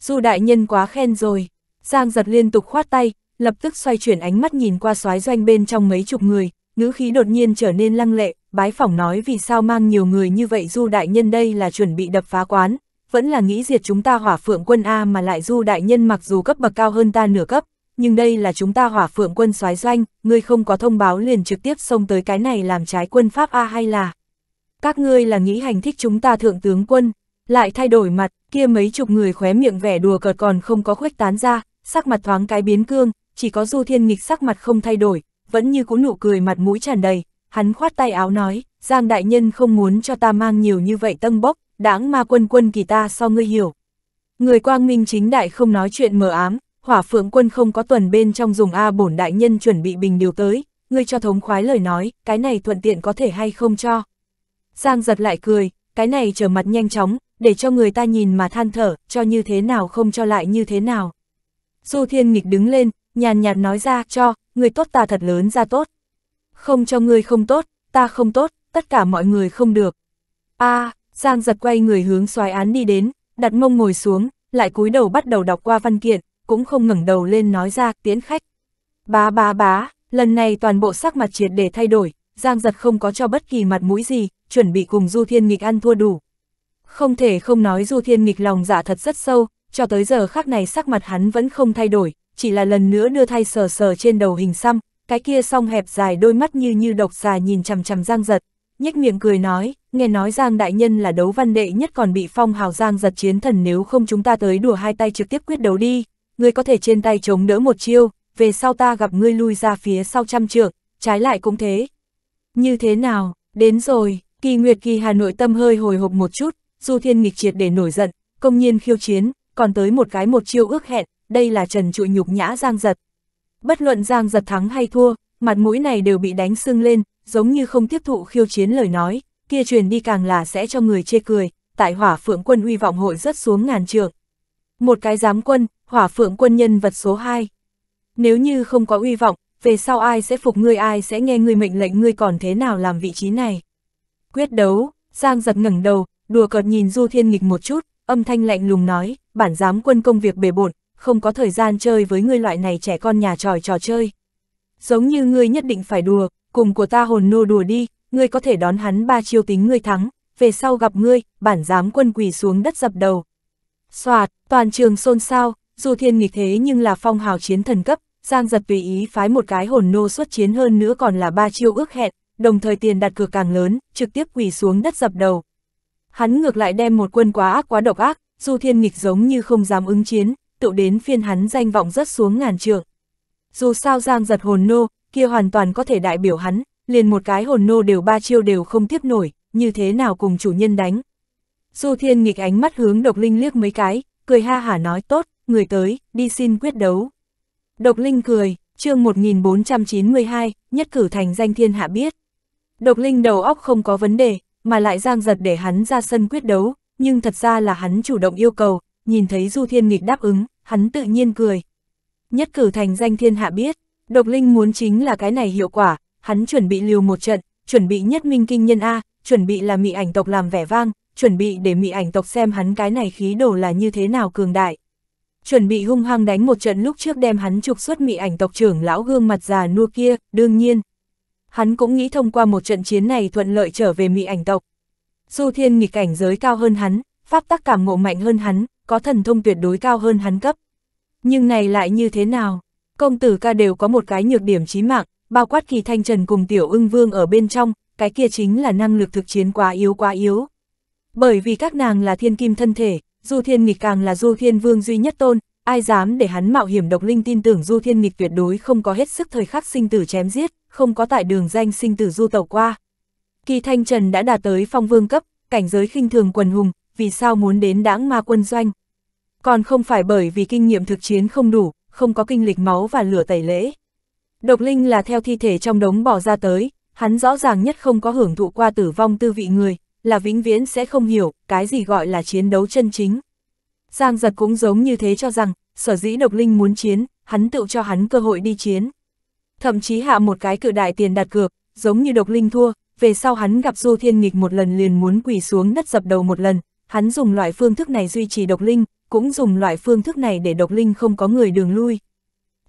Speaker 1: Du đại nhân quá khen rồi, giang giật liên tục khoát tay, lập tức xoay chuyển ánh mắt nhìn qua soái doanh bên trong mấy chục người, ngữ khí đột nhiên trở nên lăng lệ, bái phỏng nói vì sao mang nhiều người như vậy du đại nhân đây là chuẩn bị đập phá quán, vẫn là nghĩ diệt chúng ta hỏa phượng quân A mà lại du đại nhân mặc dù cấp bậc cao hơn ta nửa cấp, nhưng đây là chúng ta hỏa phượng quân soái doanh, ngươi không có thông báo liền trực tiếp xông tới cái này làm trái quân pháp A hay là... Các ngươi là nghĩ hành thích chúng ta thượng tướng quân, lại thay đổi mặt, kia mấy chục người khóe miệng vẻ đùa cợt còn không có khuếch tán ra, sắc mặt thoáng cái biến cương, chỉ có du thiên nghịch sắc mặt không thay đổi, vẫn như cũ nụ cười mặt mũi tràn đầy, hắn khoát tay áo nói, Giang đại nhân không muốn cho ta mang nhiều như vậy tâm bốc, đáng ma quân quân kỳ ta so ngươi hiểu. Người quang minh chính đại không nói chuyện mờ ám, hỏa phượng quân không có tuần bên trong dùng A bổn đại nhân chuẩn bị bình điều tới, ngươi cho thống khoái lời nói, cái này thuận tiện có thể hay không cho. Giang giật lại cười, cái này trở mặt nhanh chóng, để cho người ta nhìn mà than thở, cho như thế nào không cho lại như thế nào. Du thiên nghịch đứng lên, nhàn nhạt nói ra, cho, người tốt ta thật lớn ra tốt. Không cho ngươi không tốt, ta không tốt, tất cả mọi người không được. a à, Giang giật quay người hướng xoài án đi đến, đặt mông ngồi xuống, lại cúi đầu bắt đầu đọc qua văn kiện, cũng không ngẩng đầu lên nói ra tiến khách. Bá bá bá, lần này toàn bộ sắc mặt triệt để thay đổi, Giang giật không có cho bất kỳ mặt mũi gì, chuẩn bị cùng Du Thiên Nghịch ăn thua đủ. Không thể không nói Du Thiên Nghịch lòng giả dạ thật rất sâu, cho tới giờ khác này sắc mặt hắn vẫn không thay đổi, chỉ là lần nữa đưa thay sờ sờ trên đầu hình xăm, cái kia song hẹp dài đôi mắt như như độc xà nhìn chằm chằm Giang Giật, nhếch miệng cười nói, nghe nói Giang Đại Nhân là đấu văn đệ nhất còn bị phong hào Giang Giật chiến thần nếu không chúng ta tới đùa hai tay trực tiếp quyết đấu đi, ngươi có thể trên tay chống đỡ một chiêu, về sau ta gặp ngươi lui ra phía sau trăm trượng, trái lại cũng thế. Như thế nào, đến rồi, kỳ nguyệt kỳ Hà Nội tâm hơi hồi hộp một chút, du thiên nghịch triệt để nổi giận, công nhiên khiêu chiến, còn tới một cái một chiêu ước hẹn, đây là trần trụi nhục nhã Giang Giật. Bất luận Giang Giật thắng hay thua, mặt mũi này đều bị đánh sưng lên, giống như không tiếp thụ khiêu chiến lời nói, kia truyền đi càng là sẽ cho người chê cười, tại hỏa phượng quân uy vọng hội rất xuống ngàn trượng. Một cái giám quân, hỏa phượng quân nhân vật số 2. Nếu như không có uy vọng, về sau ai sẽ phục ngươi ai sẽ nghe ngươi mệnh lệnh ngươi còn thế nào làm vị trí này. Quyết đấu, Giang giật ngẩng đầu, đùa cợt nhìn Du Thiên Nghịch một chút, âm thanh lạnh lùng nói, bản giám quân công việc bề bộn, không có thời gian chơi với ngươi loại này trẻ con nhà tròi trò chơi. Giống như ngươi nhất định phải đùa, cùng của ta hồn nô đùa đi, ngươi có thể đón hắn ba chiêu tính ngươi thắng, về sau gặp ngươi, bản giám quân quỳ xuống đất dập đầu. Xoạt, toàn trường xôn xao, dù thiên nghịch thế nhưng là phong hào chiến thần cấp, Giang giật tùy ý phái một cái hồn nô xuất chiến hơn nữa còn là ba chiêu ước hẹn, đồng thời tiền đặt cược càng lớn, trực tiếp quỳ xuống đất dập đầu. Hắn ngược lại đem một quân quá ác quá độc ác, dù thiên nghịch giống như không dám ứng chiến, tựu đến phiên hắn danh vọng rất xuống ngàn trượng. Dù sao Giang giật hồn nô, kia hoàn toàn có thể đại biểu hắn, liền một cái hồn nô đều ba chiêu đều không tiếp nổi, như thế nào cùng chủ nhân đánh. Du Thiên nghịch ánh mắt hướng Độc Linh liếc mấy cái, cười ha hả nói tốt, người tới, đi xin quyết đấu. Độc Linh cười, chương 1492, nhất cử thành danh thiên hạ biết. Độc Linh đầu óc không có vấn đề, mà lại giang giật để hắn ra sân quyết đấu, nhưng thật ra là hắn chủ động yêu cầu, nhìn thấy Du Thiên Nghịch đáp ứng, hắn tự nhiên cười. Nhất cử thành danh thiên hạ biết, độc linh muốn chính là cái này hiệu quả, hắn chuẩn bị liều một trận, chuẩn bị nhất minh kinh nhân A, chuẩn bị là mị ảnh tộc làm vẻ vang, chuẩn bị để mị ảnh tộc xem hắn cái này khí đồ là như thế nào cường đại. Chuẩn bị hung hăng đánh một trận lúc trước đem hắn trục xuất mị ảnh tộc trưởng lão gương mặt già nua kia, đương nhiên. Hắn cũng nghĩ thông qua một trận chiến này thuận lợi trở về mị ảnh tộc. Du thiên nghịch cảnh giới cao hơn hắn, pháp tắc cảm ngộ mạnh hơn hắn, có thần thông tuyệt đối cao hơn hắn cấp. Nhưng này lại như thế nào? Công tử ca đều có một cái nhược điểm chí mạng, bao quát kỳ thanh trần cùng tiểu ưng vương ở bên trong, cái kia chính là năng lực thực chiến quá yếu quá yếu. Bởi vì các nàng là thiên kim thân thể, du thiên nghịch càng là du thiên vương duy nhất tôn, ai dám để hắn mạo hiểm độc linh tin tưởng du thiên nghịch tuyệt đối không có hết sức thời khắc sinh tử chém giết, không có tại đường danh sinh tử du tàu qua. Kỳ thanh trần đã đạt tới phong vương cấp, cảnh giới khinh thường quần hùng, vì sao muốn đến đảng ma quân doanh. Còn không phải bởi vì kinh nghiệm thực chiến không đủ, không có kinh lịch máu và lửa tẩy lễ. Độc linh là theo thi thể trong đống bỏ ra tới, hắn rõ ràng nhất không có hưởng thụ qua tử vong tư vị người, là vĩnh viễn sẽ không hiểu cái gì gọi là chiến đấu chân chính. Giang giật cũng giống như thế cho rằng, sở dĩ độc linh muốn chiến, hắn tự cho hắn cơ hội đi chiến. Thậm chí hạ một cái cự đại tiền đặt cược, giống như độc linh thua, về sau hắn gặp Du Thiên Nghịch một lần liền muốn quỳ xuống đất dập đầu một lần, hắn dùng loại phương thức này duy trì độc linh, cũng dùng loại phương thức này để độc linh không có người đường lui.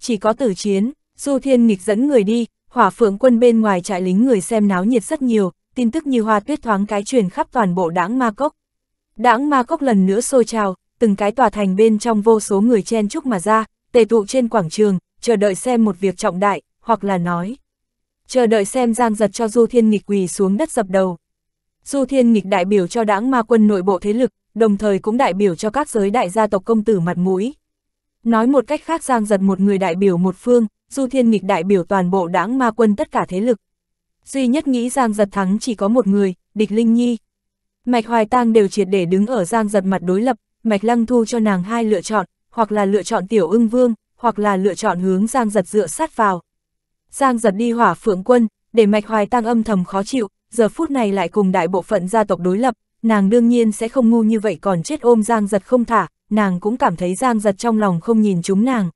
Speaker 1: Chỉ có tử chiến, Du Thiên nghịch dẫn người đi, hỏa phượng quân bên ngoài trại lính người xem náo nhiệt rất nhiều, tin tức như hoa tuyết thoáng cái truyền khắp toàn bộ đảng Ma Cốc. Đảng Ma Cốc lần nữa sôi trào, từng cái tòa thành bên trong vô số người chen chúc mà ra, tề tụ trên quảng trường, chờ đợi xem một việc trọng đại, hoặc là nói. Chờ đợi xem giang giật cho Du Thiên nghịch quỳ xuống đất dập đầu. Du Thiên Nghịch đại biểu cho đảng ma quân nội bộ thế lực, đồng thời cũng đại biểu cho các giới đại gia tộc công tử mặt mũi. Nói một cách khác Giang Giật một người đại biểu một phương, Du Thiên Nghịch đại biểu toàn bộ đảng ma quân tất cả thế lực. Duy nhất nghĩ Giang Giật thắng chỉ có một người, Địch Linh Nhi. Mạch Hoài Tang đều triệt để đứng ở Giang Giật mặt đối lập, Mạch Lăng Thu cho nàng hai lựa chọn, hoặc là lựa chọn Tiểu Ưng Vương, hoặc là lựa chọn hướng Giang Giật dựa sát vào. Giang Giật đi hỏa phượng quân, để Mạch Hoài Tang âm thầm khó chịu, giờ phút này lại cùng đại bộ phận gia tộc đối lập, nàng đương nhiên sẽ không ngu như vậy còn chết ôm Giang giật không thả, nàng cũng cảm thấy Giang giật trong lòng không nhìn chúng nàng.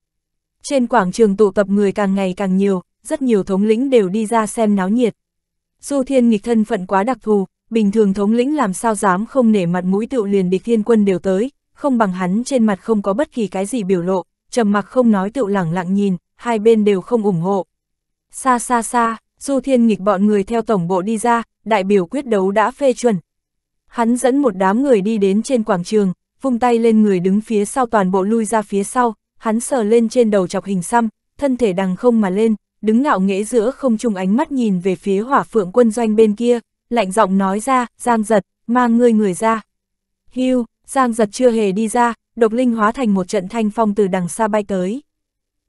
Speaker 1: Trên quảng trường tụ tập người càng ngày càng nhiều, rất nhiều thống lĩnh đều đi ra xem náo nhiệt. Du Thiên nghịch thân phận quá đặc thù, bình thường thống lĩnh làm sao dám không nể mặt mũi tựu liền địch thiên quân đều tới, không bằng hắn trên mặt không có bất kỳ cái gì biểu lộ, trầm mặc không nói tựu lẳng lặng nhìn, hai bên đều không ủng hộ. Xa xa xa, Du Thiên nghịch bọn người theo tổng bộ đi ra, đại biểu quyết đấu đã phê chuẩn. Hắn dẫn một đám người đi đến trên quảng trường, vung tay lên người đứng phía sau toàn bộ lui ra phía sau, hắn sờ lên trên đầu chọc hình xăm, thân thể đằng không mà lên, đứng ngạo nghễ giữa không trung ánh mắt nhìn về phía hỏa phượng quân doanh bên kia, lạnh giọng nói ra, giang giật, mang ngươi người ra. Hưu, giang giật chưa hề đi ra, độc linh hóa thành một trận thanh phong từ đằng xa bay tới.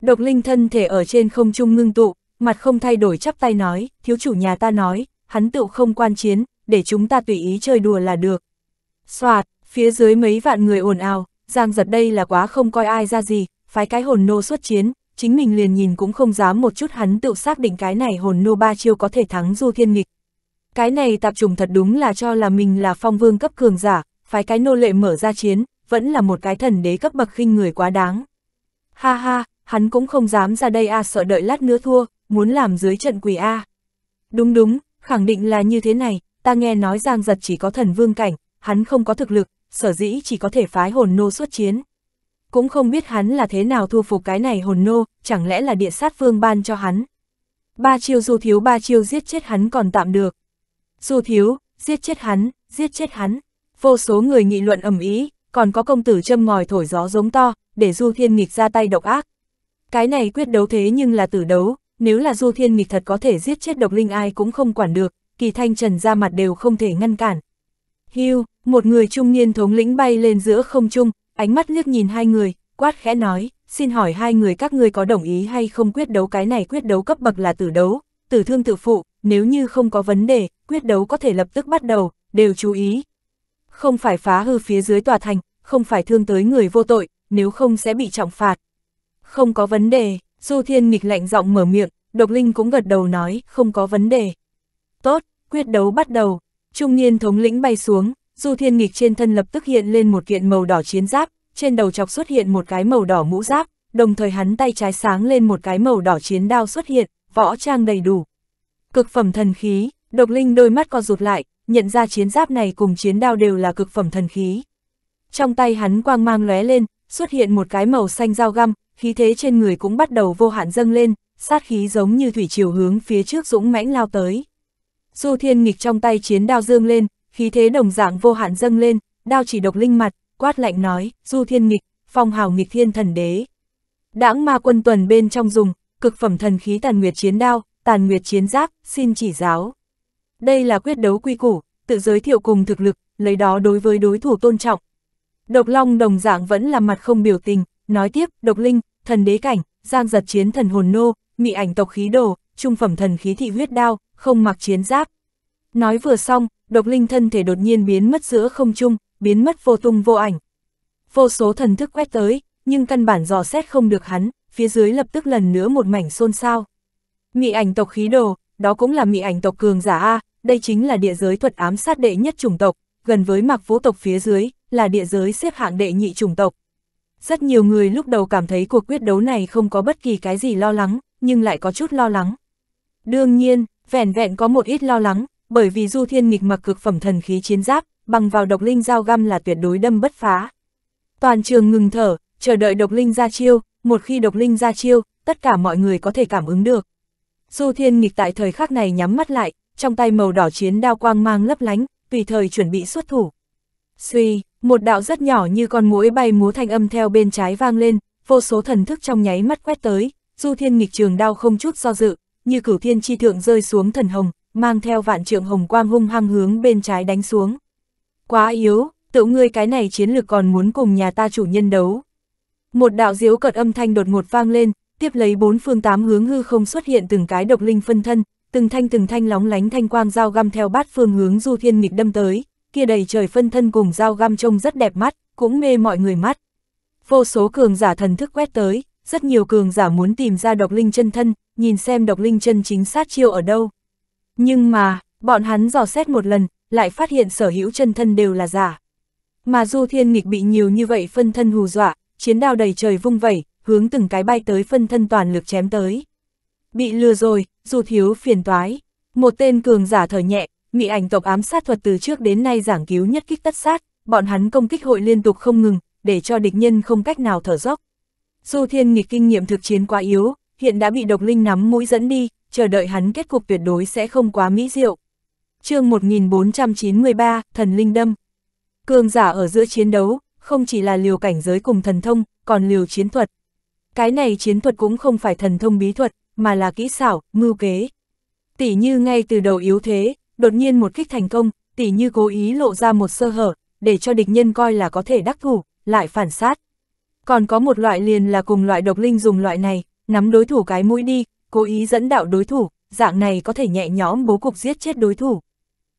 Speaker 1: Độc linh thân thể ở trên không trung ngưng tụ, mặt không thay đổi chắp tay nói, thiếu chủ nhà ta nói, hắn tựu không quan chiến, để chúng ta tùy ý chơi đùa là được. Xoạt, phía dưới mấy vạn người ồn ào, Giang giật đây là quá không coi ai ra gì, phái cái hồn nô xuất chiến, chính mình liền nhìn cũng không dám một chút hắn tựu xác định cái này hồn nô ba chiêu có thể thắng du thiên nghịch. Cái này tạp trùng thật đúng là cho là mình là phong vương cấp cường giả, phái cái nô lệ mở ra chiến, vẫn là một cái thần đế cấp bậc khinh người quá đáng. Ha ha, hắn cũng không dám ra đây a à sợ đợi lát nữa thua, muốn làm dưới trận quỷ A. Đúng đúng, khẳng định là như thế này, ta nghe nói Giang Giật chỉ có thần vương cảnh, hắn không có thực lực, sở dĩ chỉ có thể phái hồn nô xuất chiến. Cũng không biết hắn là thế nào thu phục cái này hồn nô, chẳng lẽ là địa sát vương ban cho hắn. Ba chiêu dù thiếu ba chiêu giết chết hắn còn tạm được. dù thiếu, giết chết hắn, giết chết hắn. Vô số người nghị luận ầm ý, còn có công tử châm ngòi thổi gió giống to, để du thiên nghịch ra tay độc ác. Cái này quyết đấu thế nhưng là tử đấu, nếu là Du Thiên Nghịch thật có thể giết chết độc linh ai cũng không quản được, kỳ thanh trần ra mặt đều không thể ngăn cản. Hưu, một người trung niên thống lĩnh bay lên giữa không trung, ánh mắt liếc nhìn hai người, quát khẽ nói, xin hỏi hai người các ngươi có đồng ý hay không quyết đấu cái này quyết đấu cấp bậc là tử đấu, tử thương tự phụ, nếu như không có vấn đề, quyết đấu có thể lập tức bắt đầu, đều chú ý. Không phải phá hư phía dưới tòa thành, không phải thương tới người vô tội, nếu không sẽ bị trọng phạt. Không có vấn đề, Du Thiên nghịch lạnh giọng mở miệng, Độc Linh cũng gật đầu nói, không có vấn đề. Tốt, quyết đấu bắt đầu. Trung niên thống lĩnh bay xuống, Du Thiên nghịch trên thân lập tức hiện lên một kiện màu đỏ chiến giáp, trên đầu chọc xuất hiện một cái màu đỏ mũ giáp, đồng thời hắn tay trái sáng lên một cái màu đỏ chiến đao xuất hiện, võ trang đầy đủ. Cực phẩm thần khí, Độc Linh đôi mắt co rụt lại, nhận ra chiến giáp này cùng chiến đao đều là cực phẩm thần khí. Trong tay hắn quang mang lóe lên, xuất hiện một cái màu xanh dao găm, khí thế trên người cũng bắt đầu vô hạn dâng lên, sát khí giống như thủy chiều hướng phía trước dũng mãnh lao tới. Du thiên nghịch trong tay chiến đao dương lên, khí thế đồng dạng vô hạn dâng lên, đao chỉ độc linh mặt, quát lạnh nói, du thiên nghịch, phong hào nghịch thiên thần đế. Đãng ma quân tuần bên trong dùng, cực phẩm thần khí tàn nguyệt chiến đao, tàn nguyệt chiến giáp, xin chỉ giáo. Đây là quyết đấu quy củ, tự giới thiệu cùng thực lực, lấy đó đối với đối thủ tôn trọng. Độc long đồng dạng vẫn là mặt không biểu tình, nói tiếp, độc linh, thần đế cảnh, giang giật chiến thần hồn nô, mị ảnh tộc khí đồ, trung phẩm thần khí thị huyết đao, không mặc chiến giáp. Nói vừa xong, độc linh thân thể đột nhiên biến mất giữa không trung, biến mất vô tung vô ảnh. Vô số thần thức quét tới, nhưng căn bản dò xét không được hắn, phía dưới lập tức lần nữa một mảnh xôn xao. Mị ảnh tộc khí đồ, đó cũng là mị ảnh tộc cường giả A, đây chính là địa giới thuật ám sát đệ nhất chủng tộc, gần với mặc vũ tộc phía dưới, là địa giới xếp hạng đệ nhị chủng tộc. Rất nhiều người lúc đầu cảm thấy cuộc quyết đấu này không có bất kỳ cái gì lo lắng, nhưng lại có chút lo lắng. Đương nhiên, vẻn vẹn có một ít lo lắng, bởi vì Du Thiên nghịch mặc cực phẩm thần khí chiến giáp, bằng vào độc linh dao găm là tuyệt đối đâm bất phá. Toàn trường ngừng thở, chờ đợi độc linh ra chiêu, một khi độc linh ra chiêu, tất cả mọi người có thể cảm ứng được. Du Thiên nghịch tại thời khắc này nhắm mắt lại, trong tay màu đỏ chiến đao quang mang lấp lánh, tùy thời chuẩn bị xuất thủ. Suy, một đạo rất nhỏ như con muỗi bay múa thanh âm theo bên trái vang lên, vô số thần thức trong nháy mắt quét tới, Du Thiên nghịch trường đao không chút do dự, như cửu thiên chi thượng rơi xuống thần hồng, mang theo vạn trượng hồng quang hung hăng hướng bên trái đánh xuống. Quá yếu, tự ngươi cái này chiến lược còn muốn cùng nhà ta chủ nhân đấu. Một đạo diếu cật âm thanh đột ngột vang lên, tiếp lấy bốn phương tám hướng hư không xuất hiện từng cái độc linh phân thân, từng thanh từng thanh lóng lánh thanh quang dao găm theo bát phương hướng Du Thiên nghịch đâm tới kia đầy trời phân thân cùng dao găm trông rất đẹp mắt, cũng mê mọi người mắt. Vô số cường giả thần thức quét tới, rất nhiều cường giả muốn tìm ra độc linh chân thân, nhìn xem độc linh chân chính sát chiêu ở đâu. Nhưng mà, bọn hắn dò xét một lần, lại phát hiện sở hữu chân thân đều là giả. Mà Du Thiên Nghịch bị nhiều như vậy phân thân hù dọa, chiến đao đầy trời vung vẩy, hướng từng cái bay tới phân thân toàn lực chém tới. Bị lừa rồi, Du Thiếu phiền toái. Một tên cường giả thở nhẹ, Mỹ ảnh tộc ám sát thuật từ trước đến nay giảng cứu nhất kích tất sát, bọn hắn công kích hội liên tục không ngừng, để cho địch nhân không cách nào thở dốc. Du Thiên nghịch kinh nghiệm thực chiến quá yếu, hiện đã bị độc linh nắm mũi dẫn đi, chờ đợi hắn kết cục tuyệt đối sẽ không quá mỹ diệu. chương 1493, Thần Linh Đâm Cường giả ở giữa chiến đấu, không chỉ là liều cảnh giới cùng thần thông, còn liều chiến thuật. Cái này chiến thuật cũng không phải thần thông bí thuật, mà là kỹ xảo, mưu kế. tỷ như ngay từ đầu yếu thế, đột nhiên một kích thành công, tỉ như cố ý lộ ra một sơ hở, để cho địch nhân coi là có thể đắc thủ, lại phản sát. Còn có một loại liền là cùng loại độc linh dùng loại này, nắm đối thủ cái mũi đi, cố ý dẫn đạo đối thủ, dạng này có thể nhẹ nhõm bố cục giết chết đối thủ.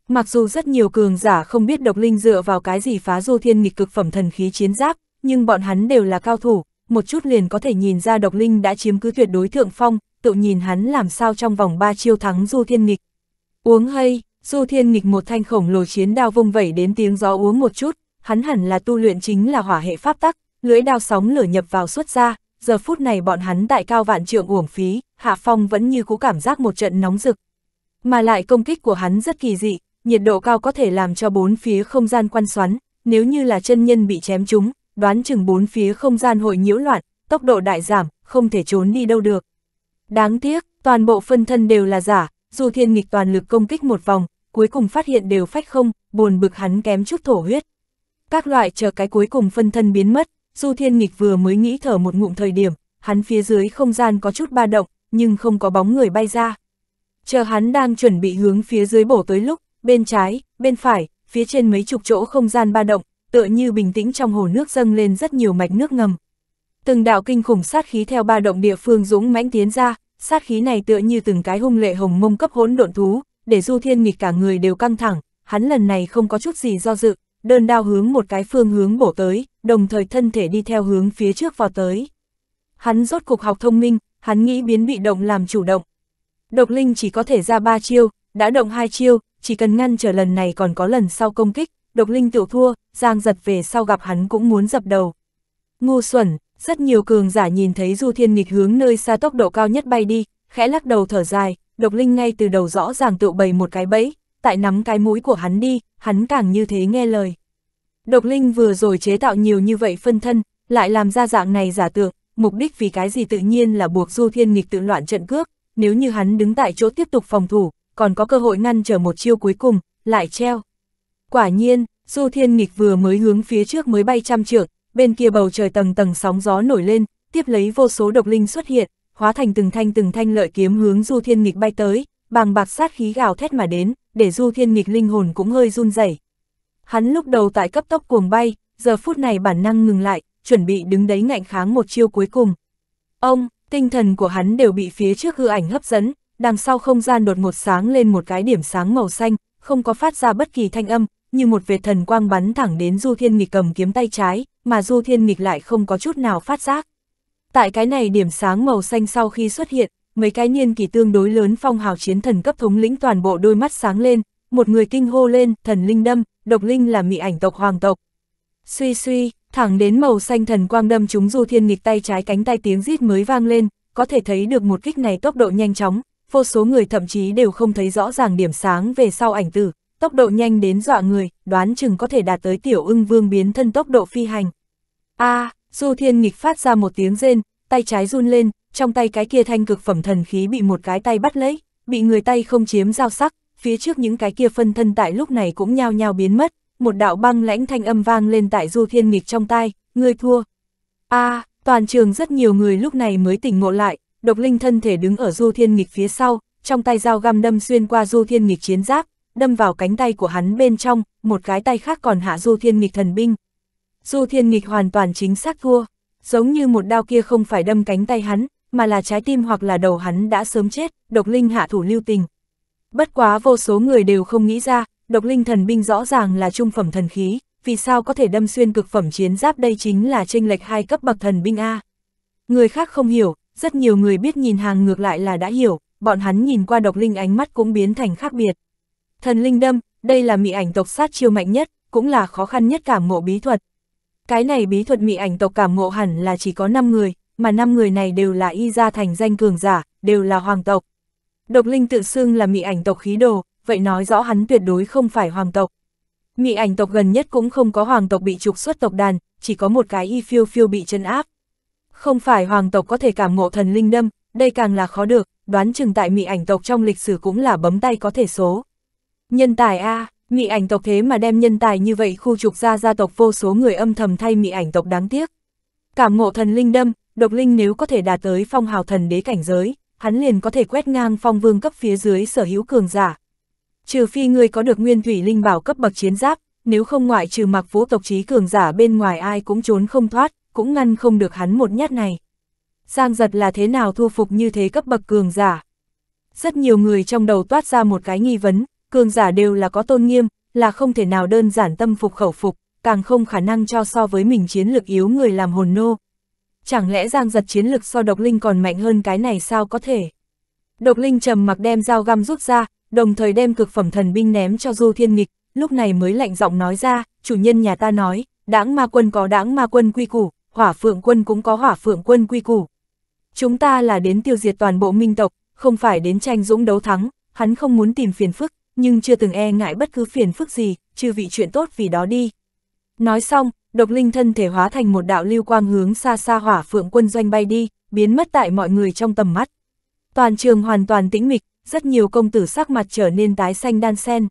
Speaker 1: Mặc dù rất nhiều cường giả không biết độc linh dựa vào cái gì phá du thiên nghịch cực phẩm thần khí chiến giáp, nhưng bọn hắn đều là cao thủ, một chút liền có thể nhìn ra độc linh đã chiếm cứ tuyệt đối thượng phong, tự nhìn hắn làm sao trong vòng 3 chiêu thắng du thiên nghịch. Uống hay, Du Thiên nghịch một thanh khổng lồ chiến đao vung vẩy đến tiếng gió uống một chút, hắn hẳn là tu luyện chính là hỏa hệ pháp tắc, lưỡi đao sóng lửa nhập vào xuất ra, giờ phút này bọn hắn tại cao vạn trượng uổng phí, Hạ Phong vẫn như cũ cảm giác một trận nóng rực. Mà lại công kích của hắn rất kỳ dị, nhiệt độ cao có thể làm cho bốn phía không gian quan xoắn, nếu như là chân nhân bị chém trúng, đoán chừng bốn phía không gian hội nhiễu loạn, tốc độ đại giảm, không thể trốn đi đâu được. Đáng tiếc, toàn bộ phân thân đều là giả, dù thiên nghịch toàn lực công kích một vòng, cuối cùng phát hiện đều phách không, buồn bực hắn kém chút thổ huyết. Các loại chờ cái cuối cùng phân thân biến mất, du thiên nghịch vừa mới nghĩ thở một ngụm thời điểm, hắn phía dưới không gian có chút ba động, nhưng không có bóng người bay ra. Chờ hắn đang chuẩn bị hướng phía dưới bổ tới lúc, bên trái, bên phải, phía trên mấy chục chỗ không gian ba động, tựa như bình tĩnh trong hồ nước dâng lên rất nhiều mạch nước ngầm. Từng đạo kinh khủng sát khí theo ba động địa phương dũng mãnh tiến ra, sát khí này tựa như từng cái hung lệ hồng mông cấp hỗn độn thú, để Du Thiên Nghịch cả người đều căng thẳng, hắn lần này không có chút gì do dự, đơn đao hướng một cái phương hướng bổ tới, đồng thời thân thể đi theo hướng phía trước vào tới. Hắn rốt cục học thông minh, hắn nghĩ biến bị động làm chủ động. Độc linh chỉ có thể ra ba chiêu, đã động hai chiêu, chỉ cần ngăn trở lần này còn có lần sau công kích, độc linh tiểu thua, giang giật về sau gặp hắn cũng muốn dập đầu. Ngu xuẩn, rất nhiều cường giả nhìn thấy Du Thiên nghịch hướng nơi xa tốc độ cao nhất bay đi, khẽ lắc đầu thở dài, độc linh ngay từ đầu rõ ràng tự bày một cái bẫy, tại nắm cái mũi của hắn đi, hắn càng như thế nghe lời. Độc linh vừa rồi chế tạo nhiều như vậy phân thân, lại làm ra dạng này giả tượng, mục đích vì cái gì tự nhiên là buộc Du Thiên nghịch tự loạn trận cước, nếu như hắn đứng tại chỗ tiếp tục phòng thủ, còn có cơ hội ngăn trở một chiêu cuối cùng, lại treo. Quả nhiên, Du Thiên nghịch vừa mới hướng phía trước mới bay trăm trượng, bên kia bầu trời tầng tầng sóng gió nổi lên, tiếp lấy vô số độc linh xuất hiện, hóa thành từng thanh từng thanh lợi kiếm hướng Du Thiên Nghịch bay tới, bàng bạc sát khí gào thét mà đến, để Du Thiên Nghịch linh hồn cũng hơi run rẩy. Hắn lúc đầu tại cấp tốc cuồng bay, giờ phút này bản năng ngừng lại, chuẩn bị đứng đấy ngạnh kháng một chiêu cuối cùng. Ông, tinh thần của hắn đều bị phía trước hư ảnh hấp dẫn, đằng sau không gian đột ngột sáng lên một cái điểm sáng màu xanh, không có phát ra bất kỳ thanh âm, như một vệt thần quang bắn thẳng đến Du Thiên Nghịch cầm kiếm tay trái, mà Du Thiên Nghịch lại không có chút nào phát giác. Tại cái này điểm sáng màu xanh sau khi xuất hiện, mấy cái niên kỳ tương đối lớn phong hào chiến thần cấp thống lĩnh toàn bộ đôi mắt sáng lên, một người kinh hô lên, thần linh đâm, độc linh là mị ảnh tộc hoàng tộc. Suy suy, thẳng đến màu xanh thần quang đâm chúng Du Thiên Nghịch tay trái cánh tay tiếng rít mới vang lên, có thể thấy được một kích này tốc độ nhanh chóng, vô số người thậm chí đều không thấy rõ ràng điểm sáng về sau ảnh tử, tốc độ nhanh đến dọa người, đoán chừng có thể đạt tới tiểu ưng vương biến thân tốc độ phi hành. a à, Du Thiên nghịch phát ra một tiếng rên, tay trái run lên, trong tay cái kia thanh cực phẩm thần khí bị một cái tay bắt lấy, bị người tay không chiếm giao sắc, phía trước những cái kia phân thân tại lúc này cũng nhao nhao biến mất, một đạo băng lãnh thanh âm vang lên tại Du Thiên nghịch trong tay, người thua. a à, toàn trường rất nhiều người lúc này mới tỉnh ngộ lại, độc linh thân thể đứng ở Du Thiên nghịch phía sau, trong tay dao găm đâm xuyên qua Du Thiên nghịch chiến giáp, đâm vào cánh tay của hắn bên trong, một cái tay khác còn hạ Du Thiên Nghịch thần binh. Du Thiên Nghịch hoàn toàn chính xác thua, giống như một đao kia không phải đâm cánh tay hắn, mà là trái tim hoặc là đầu hắn đã sớm chết, độc linh hạ thủ lưu tình. Bất quá vô số người đều không nghĩ ra, độc linh thần binh rõ ràng là trung phẩm thần khí, vì sao có thể đâm xuyên cực phẩm chiến giáp đây chính là chênh lệch hai cấp bậc thần binh A. Người khác không hiểu, rất nhiều người biết nhìn hàng ngược lại là đã hiểu, bọn hắn nhìn qua độc linh ánh mắt cũng biến thành khác biệt. Thần linh đâm, đây là mị ảnh tộc sát chiêu mạnh nhất, cũng là khó khăn nhất cảm ngộ bí thuật. Cái này bí thuật mị ảnh tộc cảm ngộ hẳn là chỉ có 5 người, mà 5 người này đều là y gia thành danh cường giả, đều là hoàng tộc. Độc linh tự xưng là mị ảnh tộc khí đồ, vậy nói rõ hắn tuyệt đối không phải hoàng tộc. Mị ảnh tộc gần nhất cũng không có hoàng tộc bị trục xuất tộc đàn, chỉ có một cái y phiêu phiêu bị chân áp. Không phải hoàng tộc có thể cảm ngộ thần linh đâm, đây càng là khó được, đoán chừng tại mị ảnh tộc trong lịch sử cũng là bấm tay có thể số. Nhân tài A, à, mị ảnh tộc thế mà đem nhân tài như vậy khu trục ra gia tộc vô số người âm thầm thay mị ảnh tộc đáng tiếc. Cảm ngộ thần linh đâm, độc linh nếu có thể đạt tới phong hào thần đế cảnh giới, hắn liền có thể quét ngang phong vương cấp phía dưới sở hữu cường giả. Trừ phi người có được nguyên thủy linh bảo cấp bậc chiến giáp, nếu không ngoại trừ mặc vũ tộc trí cường giả bên ngoài ai cũng trốn không thoát, cũng ngăn không được hắn một nhát này. Giang giật là thế nào thu phục như thế cấp bậc cường giả? Rất nhiều người trong đầu toát ra một cái nghi vấn, cường giả đều là có tôn nghiêm, là không thể nào đơn giản tâm phục khẩu phục, càng không khả năng cho so với mình chiến lực yếu người làm hồn nô. Chẳng lẽ Giang giật chiến lực so độc linh còn mạnh hơn cái này sao có thể? Độc linh trầm mặc đem dao găm rút ra, đồng thời đem cực phẩm thần binh ném cho Du Thiên Nghịch, lúc này mới lạnh giọng nói ra, chủ nhân nhà ta nói, đáng ma quân có đáng ma quân quy củ, hỏa phượng quân cũng có hỏa phượng quân quy củ. Chúng ta là đến tiêu diệt toàn bộ minh tộc, không phải đến tranh dũng đấu thắng, hắn không muốn tìm phiền phức, nhưng chưa từng e ngại bất cứ phiền phức gì, trừ vị chuyện tốt vì đó đi. Nói xong, độc linh thân thể hóa thành một đạo lưu quang hướng xa xa hỏa phượng quân doanh bay đi, biến mất tại mọi người trong tầm mắt. Toàn trường hoàn toàn tĩnh mịch, rất nhiều công tử sắc mặt trở nên tái xanh đan sen.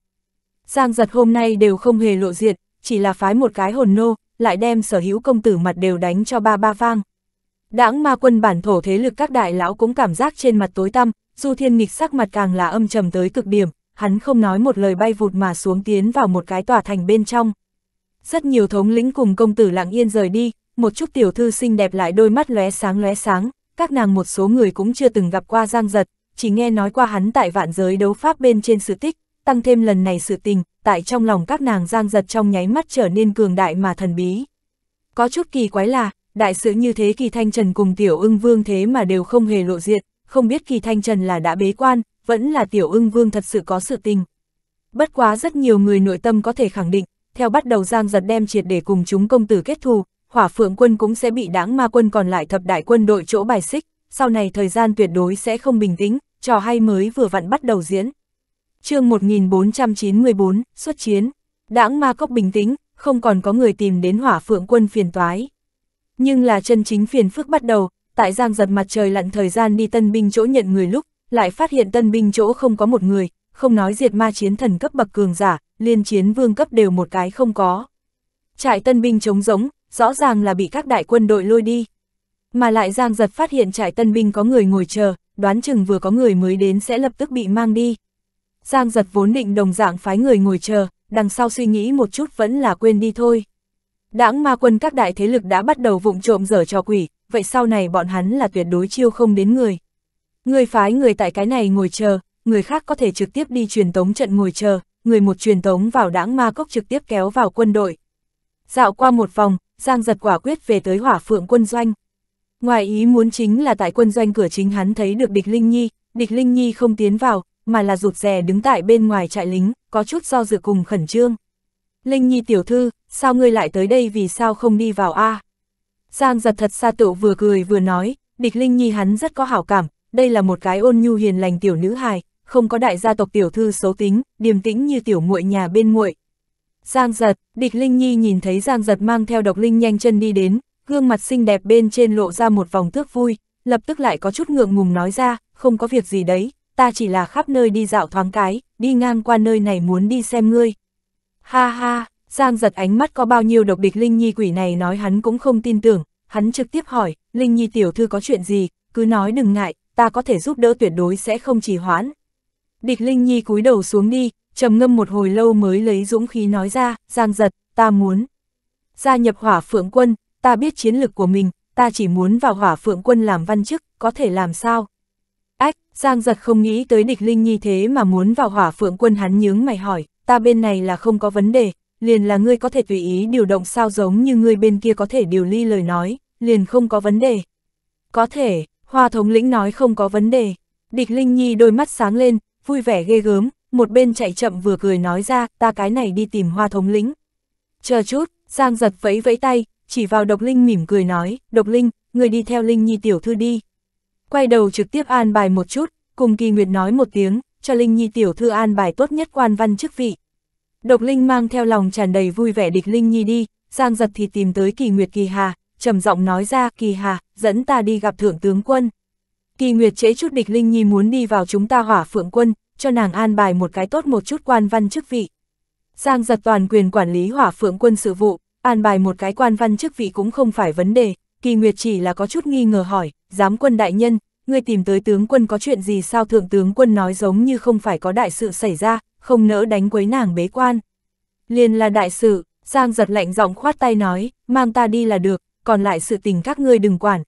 Speaker 1: Giang giật hôm nay đều không hề lộ diện, chỉ là phái một cái hồn nô, lại đem sở hữu công tử mặt đều đánh cho ba ba vang. Đãng ma quân bản thổ thế lực các đại lão cũng cảm giác trên mặt tối tăm, Du Thiên Nghịch sắc mặt càng là âm trầm tới cực điểm, hắn không nói một lời bay vụt mà xuống tiến vào một cái tòa thành bên trong. Rất nhiều thống lĩnh cùng công tử lặng yên rời đi, một chút tiểu thư xinh đẹp lại đôi mắt lóe sáng lóe sáng, các nàng một số người cũng chưa từng gặp qua Giang Giật, chỉ nghe nói qua hắn tại vạn giới đấu pháp bên trên sự tích, tăng thêm lần này sự tình, tại trong lòng các nàng Giang Giật trong nháy mắt trở nên cường đại mà thần bí. Có chút kỳ quái là, đại sự như thế Kỳ Thanh Trần cùng Tiểu Ưng Vương thế mà đều không hề lộ diện, không biết Kỳ Thanh Trần là đã bế quan, vẫn là tiểu ưng vương thật sự có sự tình. Bất quá rất nhiều người nội tâm có thể khẳng định, theo bắt đầu Giang Giật đem triệt để cùng chúng công tử kết thù, hỏa phượng quân cũng sẽ bị đáng ma quân còn lại thập đại quân đội chỗ bài xích, sau này thời gian tuyệt đối sẽ không bình tĩnh, trò hay mới vừa vặn bắt đầu diễn. chương 1494, xuất chiến, đáng ma cốc bình tĩnh, không còn có người tìm đến hỏa phượng quân phiền toái. Nhưng là chân chính phiền phức bắt đầu, tại Giang Giật mặt trời lặn thời gian đi tân binh chỗ nhận người lúc, lại phát hiện tân binh chỗ không có một người, không nói diệt ma chiến thần cấp bậc cường giả, liên chiến vương cấp đều một cái không có. Trại tân binh trống giống rõ ràng là bị các đại quân đội lôi đi. Mà lại Giang Giật phát hiện trại tân binh có người ngồi chờ, đoán chừng vừa có người mới đến sẽ lập tức bị mang đi. Giang Giật vốn định đồng dạng phái người ngồi chờ, đằng sau suy nghĩ một chút vẫn là quên đi thôi. đảng ma quân các đại thế lực đã bắt đầu vụng trộm dở trò quỷ, vậy sau này bọn hắn là tuyệt đối chiêu không đến người. Người phái người tại cái này ngồi chờ, người khác có thể trực tiếp đi truyền tống trận ngồi chờ, người một truyền tống vào đãng ma cốc trực tiếp kéo vào quân đội. Dạo qua một vòng, Giang giật quả quyết về tới hỏa phượng quân doanh. Ngoài ý muốn chính là tại quân doanh cửa chính hắn thấy được địch Linh Nhi, địch Linh Nhi không tiến vào, mà là rụt rè đứng tại bên ngoài trại lính, có chút do dự cùng khẩn trương. Linh Nhi tiểu thư, sao ngươi lại tới đây vì sao không đi vào a à? Giang giật thật xa tựu vừa cười vừa nói, địch Linh Nhi hắn rất có hảo cảm, đây là một cái ôn nhu hiền lành tiểu nữ hài, không có đại gia tộc tiểu thư xấu tính, điềm tĩnh như tiểu muội nhà bên muội. Giang giật, địch Linh Nhi nhìn thấy Giang giật mang theo độc linh nhanh chân đi đến, gương mặt xinh đẹp bên trên lộ ra một vòng thước vui, lập tức lại có chút ngượng ngùng nói ra, không có việc gì đấy, ta chỉ là khắp nơi đi dạo thoáng cái, đi ngang qua nơi này muốn đi xem ngươi. Ha ha, Giang giật ánh mắt có bao nhiêu độc địch Linh Nhi quỷ này nói hắn cũng không tin tưởng, hắn trực tiếp hỏi, Linh Nhi tiểu thư có chuyện gì, cứ nói đừng ngại, ta có thể giúp đỡ tuyệt đối sẽ không trì hoãn. Địch Linh Nhi cúi đầu xuống đi, trầm ngâm một hồi lâu mới lấy dũng khí nói ra, giang giật, ta muốn. Gia nhập hỏa phượng quân, ta biết chiến lược của mình, ta chỉ muốn vào hỏa phượng quân làm văn chức, có thể làm sao? Ách, giang giật không nghĩ tới địch Linh Nhi thế mà muốn vào hỏa phượng quân hắn nhướng mày hỏi, ta bên này là không có vấn đề, liền là ngươi có thể tùy ý điều động sao giống như ngươi bên kia có thể điều ly lời nói, liền không có vấn đề. Có thể, Hoa thống lĩnh nói không có vấn đề. Địch Linh Nhi đôi mắt sáng lên, vui vẻ ghê gớm, một bên chạy chậm vừa cười nói ra, ta cái này đi tìm hoa thống lĩnh. Chờ chút, Giang giật vẫy vẫy tay, chỉ vào Độc Linh mỉm cười nói, Độc Linh, người đi theo Linh Nhi tiểu thư đi. Quay đầu trực tiếp an bài một chút, cùng kỳ nguyệt nói một tiếng, cho Linh Nhi tiểu thư an bài tốt nhất quan văn chức vị. Độc Linh mang theo lòng tràn đầy vui vẻ địch Linh Nhi đi, Giang giật thì tìm tới kỳ nguyệt kỳ hà, trầm giọng nói ra, kỳ hà, dẫn ta đi gặp thượng tướng quân. Kỳ Nguyệt chế chút địch Linh Nhi muốn đi vào chúng ta hỏa phượng quân, cho nàng an bài một cái tốt một chút quan văn chức vị. Giang giật toàn quyền quản lý hỏa phượng quân sự vụ, an bài một cái quan văn chức vị cũng không phải vấn đề, Kỳ Nguyệt chỉ là có chút nghi ngờ hỏi, giám quân đại nhân, ngươi tìm tới tướng quân có chuyện gì sao thượng tướng quân nói giống như không phải có đại sự xảy ra, không nỡ đánh quấy nàng bế quan. Liền là đại sự, Giang giật lạnh giọng khoát tay nói, mang ta đi là được, còn lại sự tình các ngươi đừng quản.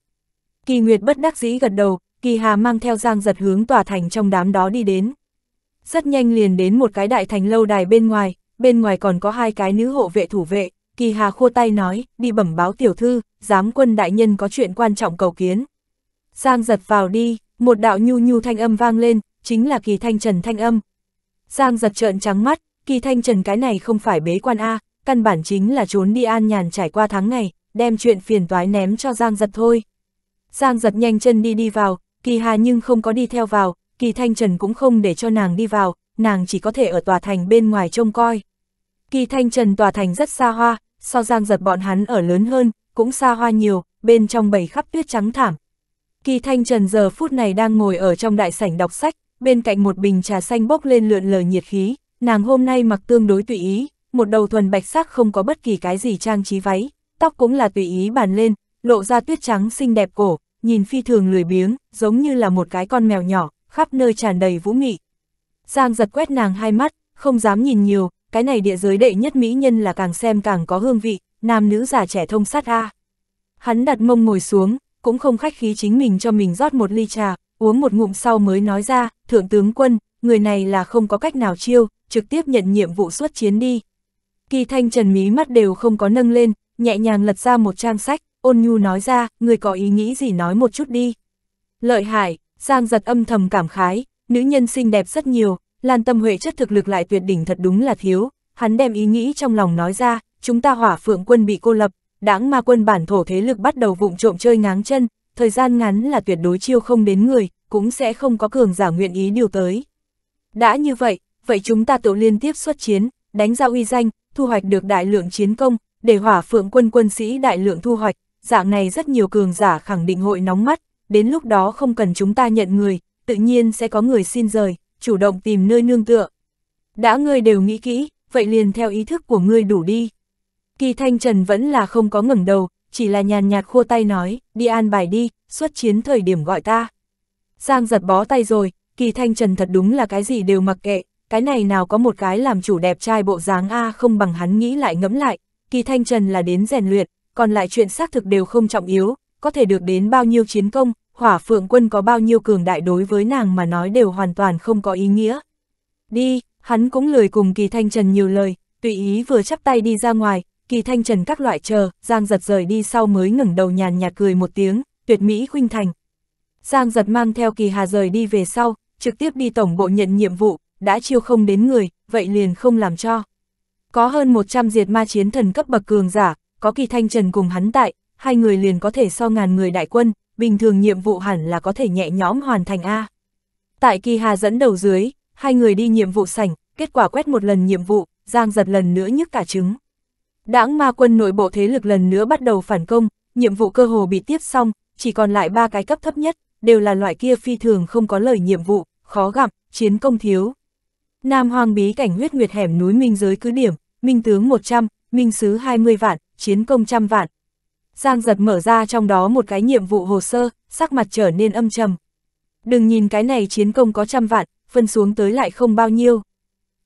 Speaker 1: Kỳ Nguyệt bất đắc dĩ gật đầu, Kỳ Hà mang theo Giang giật hướng tòa thành trong đám đó đi đến. Rất nhanh liền đến một cái đại thành lâu đài bên ngoài, bên ngoài còn có hai cái nữ hộ vệ thủ vệ, Kỳ Hà khua tay nói, đi bẩm báo tiểu thư, giám quân đại nhân có chuyện quan trọng cầu kiến. Giang giật vào đi, một đạo nhu nhu thanh âm vang lên, chính là Kỳ Thanh Trần thanh âm. Giang giật trợn trắng mắt, Kỳ Thanh Trần cái này không phải bế quan A, căn bản chính là trốn đi an nhàn trải qua tháng ngày, đem chuyện phiền toái ném cho Giang giật thôi. Giang giật nhanh chân đi đi vào, kỳ hà nhưng không có đi theo vào, kỳ thanh trần cũng không để cho nàng đi vào, nàng chỉ có thể ở tòa thành bên ngoài trông coi. Kỳ thanh trần tòa thành rất xa hoa, so giang giật bọn hắn ở lớn hơn, cũng xa hoa nhiều, bên trong bầy khắp tuyết trắng thảm. Kỳ thanh trần giờ phút này đang ngồi ở trong đại sảnh đọc sách, bên cạnh một bình trà xanh bốc lên lượn lờ nhiệt khí, nàng hôm nay mặc tương đối tùy ý, một đầu thuần bạch sắc không có bất kỳ cái gì trang trí váy, tóc cũng là tùy ý bàn lên, lộ ra tuyết trắng xinh đẹp cổ, nhìn phi thường lười biếng, giống như là một cái con mèo nhỏ, khắp nơi tràn đầy vũ mị. Giang giật quét nàng hai mắt, không dám nhìn nhiều, cái này địa giới đệ nhất mỹ nhân là càng xem càng có hương vị, nam nữ già trẻ thông sát a. Hắn đặt mông ngồi xuống, cũng không khách khí chính mình cho mình rót một ly trà, uống một ngụm sau mới nói ra, thượng tướng quân, người này là không có cách nào chiêu, trực tiếp nhận nhiệm vụ xuất chiến đi. Kỳ thanh trần mí mắt đều không có nâng lên, nhẹ nhàng lật ra một trang sách, ôn nhu nói ra, người có ý nghĩ gì nói một chút đi. Lợi hại, Giang giật âm thầm cảm khái, nữ nhân xinh đẹp rất nhiều, Lan Tâm Huệ chất thực lực lại tuyệt đỉnh thật đúng là thiếu, hắn đem ý nghĩ trong lòng nói ra, chúng ta hỏa phượng quân bị cô lập, đáng ma quân bản thổ thế lực bắt đầu vụng trộm chơi ngáng chân, thời gian ngắn là tuyệt đối chiêu không đến người, cũng sẽ không có cường giả nguyện ý điều tới. Đã như vậy, vậy chúng ta tự liên tiếp xuất chiến, đánh ra uy danh, thu hoạch được đại lượng chiến công, để hỏa phượng quân quân sĩ đại lượng thu hoạch, dạng này rất nhiều cường giả khẳng định hội nóng mắt, đến lúc đó không cần chúng ta nhận người, tự nhiên sẽ có người xin rời, chủ động tìm nơi nương tựa. Đã ngươi đều nghĩ kỹ, vậy liền theo ý thức của ngươi đủ đi. Kỳ Thanh Trần vẫn là không có ngẩng đầu, chỉ là nhàn nhạt khua tay nói, đi an bài đi, xuất chiến thời điểm gọi ta. Giang giật bó tay rồi, Kỳ Thanh Trần thật đúng là cái gì đều mặc kệ, cái này nào có một cái làm chủ đẹp trai bộ dáng A không bằng hắn nghĩ lại ngẫm lại, kỳ thanh trần là đến rèn luyện, còn lại chuyện xác thực đều không trọng yếu, có thể được đến bao nhiêu chiến công, hỏa phượng quân có bao nhiêu cường đại đối với nàng mà nói đều hoàn toàn không có ý nghĩa. Đi, hắn cũng lười cùng kỳ thanh trần nhiều lời, tùy ý vừa chắp tay đi ra ngoài, kỳ thanh trần các loại chờ, giang giật rời đi sau mới ngẩng đầu nhàn nhạt cười một tiếng, tuyệt mỹ khuynh thành. Giang giật mang theo kỳ hà rời đi về sau, trực tiếp đi tổng bộ nhận nhiệm vụ, đã chiêu không đến người, vậy liền không làm cho. Có hơn 100 diệt ma chiến thần cấp bậc cường giả, có kỳ thanh trần cùng hắn tại, hai người liền có thể so ngàn người đại quân, bình thường nhiệm vụ hẳn là có thể nhẹ nhõm hoàn thành A. Tại kỳ hà dẫn đầu dưới, hai người đi nhiệm vụ sảnh, kết quả quét một lần nhiệm vụ, giang giật lần nữa nhức cả trứng. Đảng ma quân nội bộ thế lực lần nữa bắt đầu phản công, nhiệm vụ cơ hồ bị tiếp xong, chỉ còn lại ba cái cấp thấp nhất, đều là loại kia phi thường không có lời nhiệm vụ, khó gặp, chiến công thiếu, Nam Hoàng bí cảnh huyết nguyệt hẻm núi Minh giới cứ điểm, Minh tướng 100, Minh sứ 20 vạn, chiến công trăm vạn. Giang giật mở ra trong đó một cái nhiệm vụ hồ sơ, sắc mặt trở nên âm trầm. Đừng nhìn cái này chiến công có trăm vạn, phân xuống tới lại không bao nhiêu.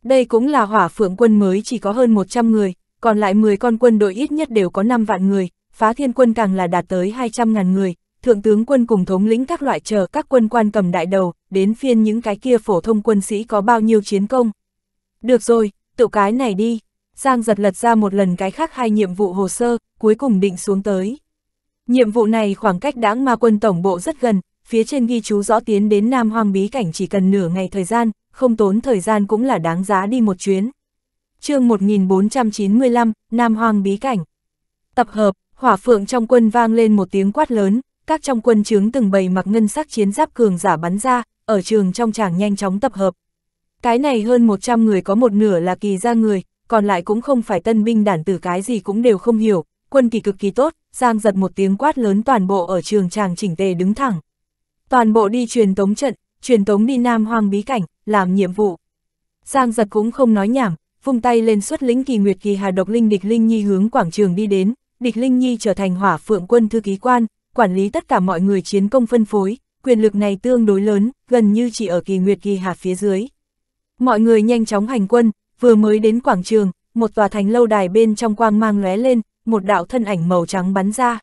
Speaker 1: Đây cũng là hỏa phượng quân mới chỉ có hơn 100 người, còn lại 10 con quân đội ít nhất đều có 5 vạn người, phá thiên quân càng là đạt tới 200 ngàn người, thượng tướng quân cùng thống lĩnh các loại chờ các quân quan cầm đại đầu, đến phiên những cái kia phổ thông quân sĩ có bao nhiêu chiến công. Được rồi, tự cái này đi. Giang giật lật ra một lần cái khác hai nhiệm vụ hồ sơ, cuối cùng định xuống tới. Nhiệm vụ này khoảng cách đáng ma quân tổng bộ rất gần, phía trên ghi chú rõ tiến đến Nam Hoang bí cảnh chỉ cần nửa ngày thời gian, không tốn thời gian cũng là đáng giá đi một chuyến. chương 1495, Nam Hoang bí cảnh. Tập hợp, hỏa phượng trong quân vang lên một tiếng quát lớn, các trong quân chướng từng bầy mặc ngân sắc chiến giáp cường giả bắn ra, ở trường trong tràng nhanh chóng tập hợp. Cái này hơn 100 người có một nửa là kỳ gia người, còn lại cũng không phải tân binh đản từ cái gì cũng đều không hiểu, quân kỳ cực kỳ tốt, Giang giật một tiếng quát lớn toàn bộ ở trường tràng chỉnh tề đứng thẳng. Toàn bộ đi truyền tống trận, truyền tống đi Nam Hoang bí cảnh, làm nhiệm vụ. Giang giật cũng không nói nhảm, vung tay lên xuất lĩnh kỳ nguyệt kỳ hà độc linh địch linh nhi hướng quảng trường đi đến, địch linh nhi trở thành hỏa phượng quân thư ký quan, quản lý tất cả mọi người chiến công phân phối, quyền lực này tương đối lớn, gần như chỉ ở kỳ nguyệt kỳ hạ phía dưới. Mọi người nhanh chóng hành quân, vừa mới đến quảng trường, một tòa thành lâu đài bên trong quang mang lóe lên, một đạo thân ảnh màu trắng bắn ra.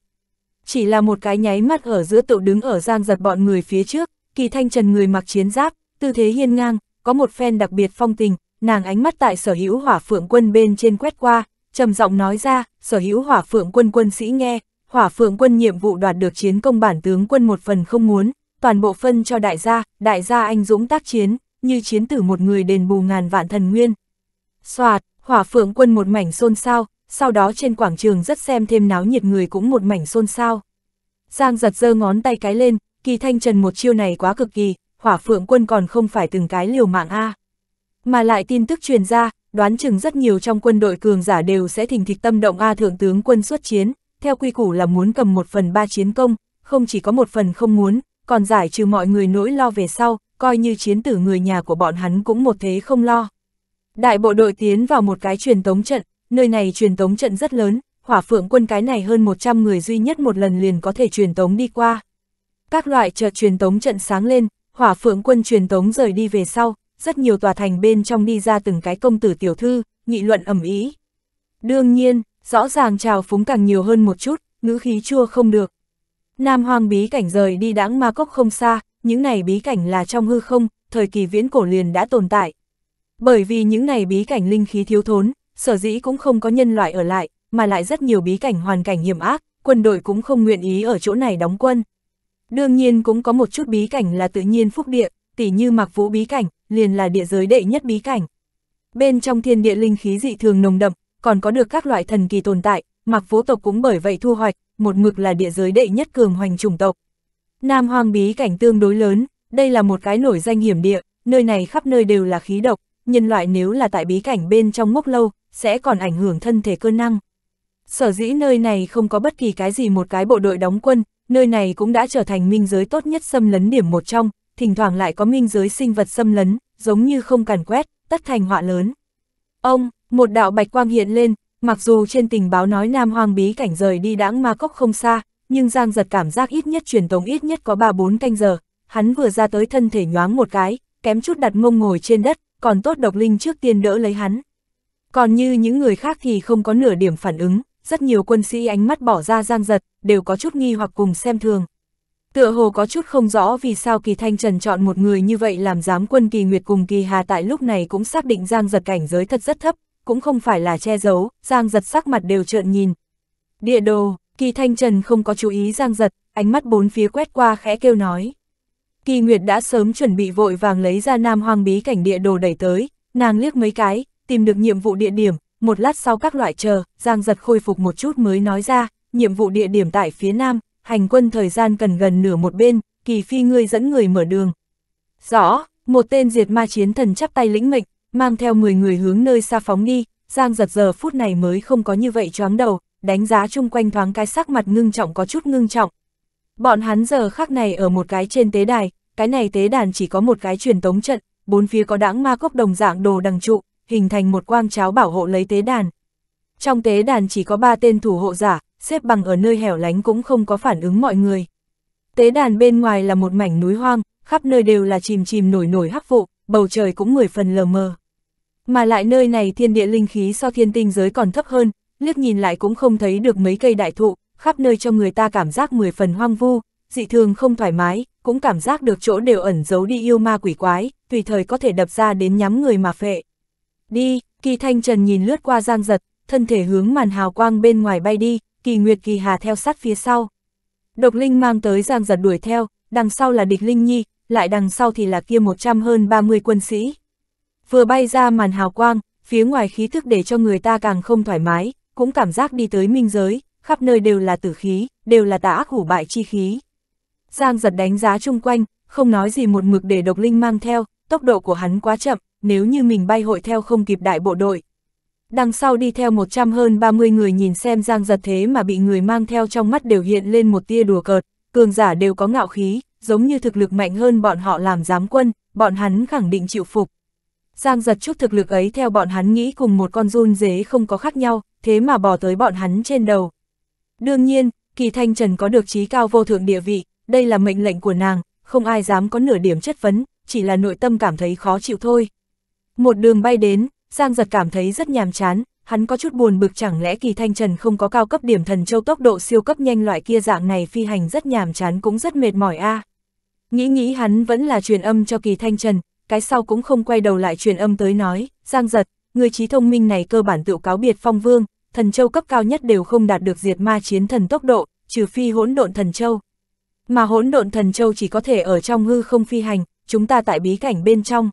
Speaker 1: Chỉ là một cái nháy mắt ở giữa tụ đứng ở giang giật bọn người phía trước, kỳ thanh trần người mặc chiến giáp, tư thế hiên ngang, có một phen đặc biệt phong tình, nàng ánh mắt tại sở hữu hỏa phượng quân bên trên quét qua, trầm giọng nói ra, sở hữu hỏa phượng quân quân sĩ nghe, hỏa phượng quân nhiệm vụ đoạt được chiến công bản tướng quân một phần không muốn, toàn bộ phân cho đại gia, đại gia anh dũng tác chiến, như chiến tử một người đền bù ngàn vạn thần nguyên. Xoạt, hỏa phượng quân một mảnh xôn xao, sau đó trên quảng trường rất xem thêm náo nhiệt người cũng một mảnh xôn xao. Giang giật giơ ngón tay cái lên, kỳ thanh trần một chiêu này quá cực kỳ, hỏa phượng quân còn không phải từng cái liều mạng A. Mà lại tin tức truyền ra, đoán chừng rất nhiều trong quân đội cường giả đều sẽ thình thịch tâm động A thượng tướng quân xuất chiến, theo quy củ là muốn cầm một phần ba chiến công, không chỉ có một phần không muốn, còn giải trừ mọi người nỗi lo về sau, coi như chiến tử người nhà của bọn hắn cũng một thế không lo. Đại bộ đội tiến vào một cái truyền tống trận, nơi này truyền tống trận rất lớn, hỏa phượng quân cái này hơn 100 người duy nhất một lần liền có thể truyền tống đi qua. Các loại chợt truyền tống trận sáng lên, hỏa phượng quân truyền tống rời đi về sau, rất nhiều tòa thành bên trong đi ra từng cái công tử tiểu thư, nghị luận ẩm ý. Đương nhiên, rõ ràng trào phúng càng nhiều hơn một chút, ngữ khí chua không được. Nam hoàng bí cảnh rời đi đãng ma cốc không xa, những này bí cảnh là trong hư không, thời kỳ viễn cổ liền đã tồn tại. Bởi vì những này bí cảnh linh khí thiếu thốn, sở dĩ cũng không có nhân loại ở lại, mà lại rất nhiều bí cảnh hoàn cảnh hiểm ác, quân đội cũng không nguyện ý ở chỗ này đóng quân. Đương nhiên cũng có một chút bí cảnh là tự nhiên phúc địa, tỉ như mặc vũ bí cảnh, liền là địa giới đệ nhất bí cảnh. Bên trong thiên địa linh khí dị thường nồng đậm, còn có được các loại thần kỳ tồn tại, mặc vũ tộc cũng bởi vậy thu hoạch, một mực là địa giới đệ nhất cường hoành chủng tộc. Nam hoang bí cảnh tương đối lớn, đây là một cái nổi danh hiểm địa, nơi này khắp nơi đều là khí độc, nhân loại nếu là tại bí cảnh bên trong ngốc lâu, sẽ còn ảnh hưởng thân thể cơ năng. Sở dĩ nơi này không có bất kỳ cái gì một cái bộ đội đóng quân, nơi này cũng đã trở thành minh giới tốt nhất xâm lấn điểm một trong, thỉnh thoảng lại có minh giới sinh vật xâm lấn, giống như không càn quét, tất thành họa lớn. Ông, một đạo bạch quang hiện lên, mặc dù trên tình báo nói Nam Hoang bí cảnh rời đi đãng ma cốc không xa, nhưng Giang giật cảm giác ít nhất truyền tống ít nhất có 3-4 canh giờ, hắn vừa ra tới thân thể nhoáng một cái, kém chút đặt mông ngồi trên đất, còn tốt độc linh trước tiên đỡ lấy hắn. Còn như những người khác thì không có nửa điểm phản ứng, rất nhiều quân sĩ ánh mắt bỏ ra Giang giật, đều có chút nghi hoặc cùng xem thường. Tựa hồ có chút không rõ vì sao Kỳ Thanh Trần chọn một người như vậy làm giám quân Kỳ Nguyệt cùng Kỳ Hà tại lúc này cũng xác định Giang giật cảnh giới thật rất thấp, cũng không phải là che giấu, Giang giật sắc mặt đều trợn nhìn. Địa đồ, Kỳ Thanh Trần không có chú ý Giang giật, ánh mắt bốn phía quét qua khẽ kêu nói. Kỳ Nguyệt đã sớm chuẩn bị vội vàng lấy ra nam hoang bí cảnh địa đồ đẩy tới, nàng liếc mấy cái, tìm được nhiệm vụ địa điểm, một lát sau các loại chờ, Giang giật khôi phục một chút mới nói ra, nhiệm vụ địa điểm tại phía nam, hành quân thời gian cần gần nửa một bên, Kỳ Phi ngươi dẫn người mở đường. Rõ, một tên diệt ma chiến thần chắp tay lĩnh mệnh, mang theo 10 người hướng nơi xa phóng đi, Giang giật giờ phút này mới không có như vậy choáng đầu, đánh giá chung quanh thoáng cái sắc mặt ngưng trọng có chút ngưng trọng. Bọn hắn giờ khác này ở một cái trên tế đài, cái này tế đàn chỉ có một cái truyền tống trận, bốn phía có đãng ma cốc đồng dạng đồ đằng trụ, hình thành một quang cháo bảo hộ lấy tế đàn. Trong tế đàn chỉ có ba tên thủ hộ giả, xếp bằng ở nơi hẻo lánh cũng không có phản ứng mọi người. Tế đàn bên ngoài là một mảnh núi hoang, khắp nơi đều là chìm chìm nổi nổi hắc vụ, bầu trời cũng mười phần lờ mờ. Mà lại nơi này thiên địa linh khí so thiên tinh giới còn thấp hơn, liếc nhìn lại cũng không thấy được mấy cây đại thụ, khắp nơi cho người ta cảm giác mười phần hoang vu, dị thường không thoải mái, cũng cảm giác được chỗ đều ẩn giấu đi yêu ma quỷ quái, tùy thời có thể đập ra đến nhắm người mà phệ. Đi, kỳ thanh trần nhìn lướt qua giang giật, thân thể hướng màn hào quang bên ngoài bay đi, kỳ nguyệt kỳ hà theo sát phía sau. Độc linh mang tới giang giật đuổi theo, đằng sau là địch linh nhi, lại đằng sau thì là kia 100 hơn 30 quân sĩ. Vừa bay ra màn hào quang, phía ngoài khí thức để cho người ta càng không thoải mái, cũng cảm giác đi tới minh giới, khắp nơi đều là tử khí, đều là tà ác hủ bại chi khí. Giang giật đánh giá chung quanh, không nói gì một mực để độc linh mang theo, tốc độ của hắn quá chậm, nếu như mình bay hội theo không kịp đại bộ đội. Đằng sau đi theo 100 hơn 30 người nhìn xem giang giật thế mà bị người mang theo trong mắt đều hiện lên một tia đùa cợt, cường giả đều có ngạo khí, giống như thực lực mạnh hơn bọn họ làm giám quân, bọn hắn khẳng định chịu phục. Giang giật chút thực lực ấy theo bọn hắn nghĩ cùng một con run dế không có khác nhau, thế mà bỏ tới bọn hắn trên đầu. Đương nhiên, kỳ thanh trần có được trí cao vô thượng địa vị, đây là mệnh lệnh của nàng, không ai dám có nửa điểm chất vấn, chỉ là nội tâm cảm thấy khó chịu thôi. Một đường bay đến, Giang giật cảm thấy rất nhàm chán, hắn có chút buồn bực chẳng lẽ kỳ thanh trần không có cao cấp điểm thần châu tốc độ siêu cấp nhanh loại kia dạng này phi hành rất nhàm chán cũng rất mệt mỏi a à. Nghĩ nghĩ hắn vẫn là truyền âm cho kỳ thanh trần, cái sau cũng không quay đầu lại truyền âm tới nói, Giang giật, người trí thông minh này cơ bản tự cáo biệt phong vương, thần châu cấp cao nhất đều không đạt được diệt ma chiến thần tốc độ, trừ phi hỗn độn thần châu. Mà hỗn độn thần châu chỉ có thể ở trong hư không phi hành, chúng ta tại bí cảnh bên trong.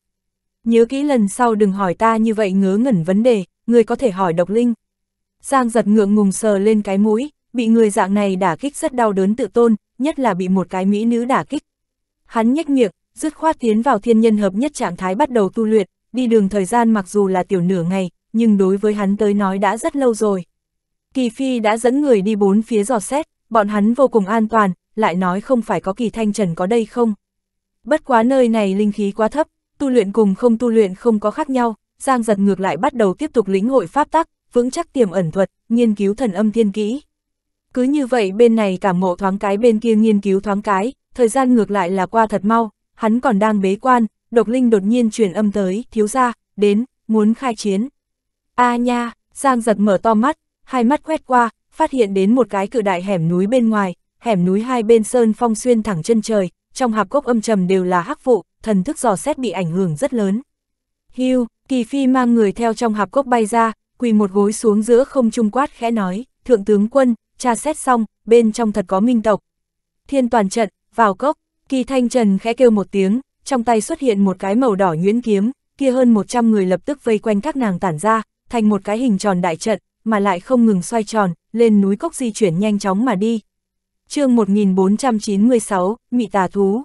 Speaker 1: Nhớ kỹ lần sau đừng hỏi ta như vậy ngớ ngẩn vấn đề, người có thể hỏi độc linh. Giang giật ngượng ngùng sờ lên cái mũi, bị người dạng này đả kích rất đau đớn tự tôn, nhất là bị một cái mỹ nữ đả kích, Hắn nhếch miệng, dứt khoát tiến vào thiên nhân hợp nhất trạng thái bắt đầu tu luyện, đi đường thời gian mặc dù là tiểu nửa ngày, nhưng đối với hắn tới nói đã rất lâu rồi. Kỳ Phi đã dẫn người đi bốn phía dò xét, bọn hắn vô cùng an toàn, lại nói không phải có kỳ thanh trần có đây không. Bất quá nơi này linh khí quá thấp, tu luyện cùng không tu luyện không có khác nhau, Giang giật ngược lại bắt đầu tiếp tục lĩnh hội pháp tắc, vững chắc tiềm ẩn thuật, nghiên cứu thần âm thiên kỹ. Cứ như vậy bên này cảm ngộ thoáng cái bên kia nghiên cứu thoáng cái, thời gian ngược lại là qua thật mau, hắn còn đang bế quan, độc linh đột nhiên truyền âm tới, thiếu ra, đến, muốn khai chiến. a à nha, Giang giật mở to mắt, hai mắt quét qua, phát hiện đến một cái cự đại hẻm núi bên ngoài, hẻm núi hai bên sơn phong xuyên thẳng chân trời, trong hạp cốc âm trầm đều là hắc vụ, thần thức dò xét bị ảnh hưởng rất lớn. Hưu, Kỳ Phi mang người theo trong hạp cốc bay ra, quỳ một gối xuống giữa không trung quát khẽ nói, thượng tướng quân, tra xét xong, bên trong thật có minh tộc. Thiên toàn trận, vào cốc, kỳ thanh trần khẽ kêu một tiếng, trong tay xuất hiện một cái màu đỏ nhuyễn kiếm, kia hơn 100 người lập tức vây quanh các nàng tản ra, thành một cái hình tròn đại trận, mà lại không ngừng xoay tròn, lên núi cốc di chuyển nhanh chóng mà đi. chương 1496, Mị Tà Thú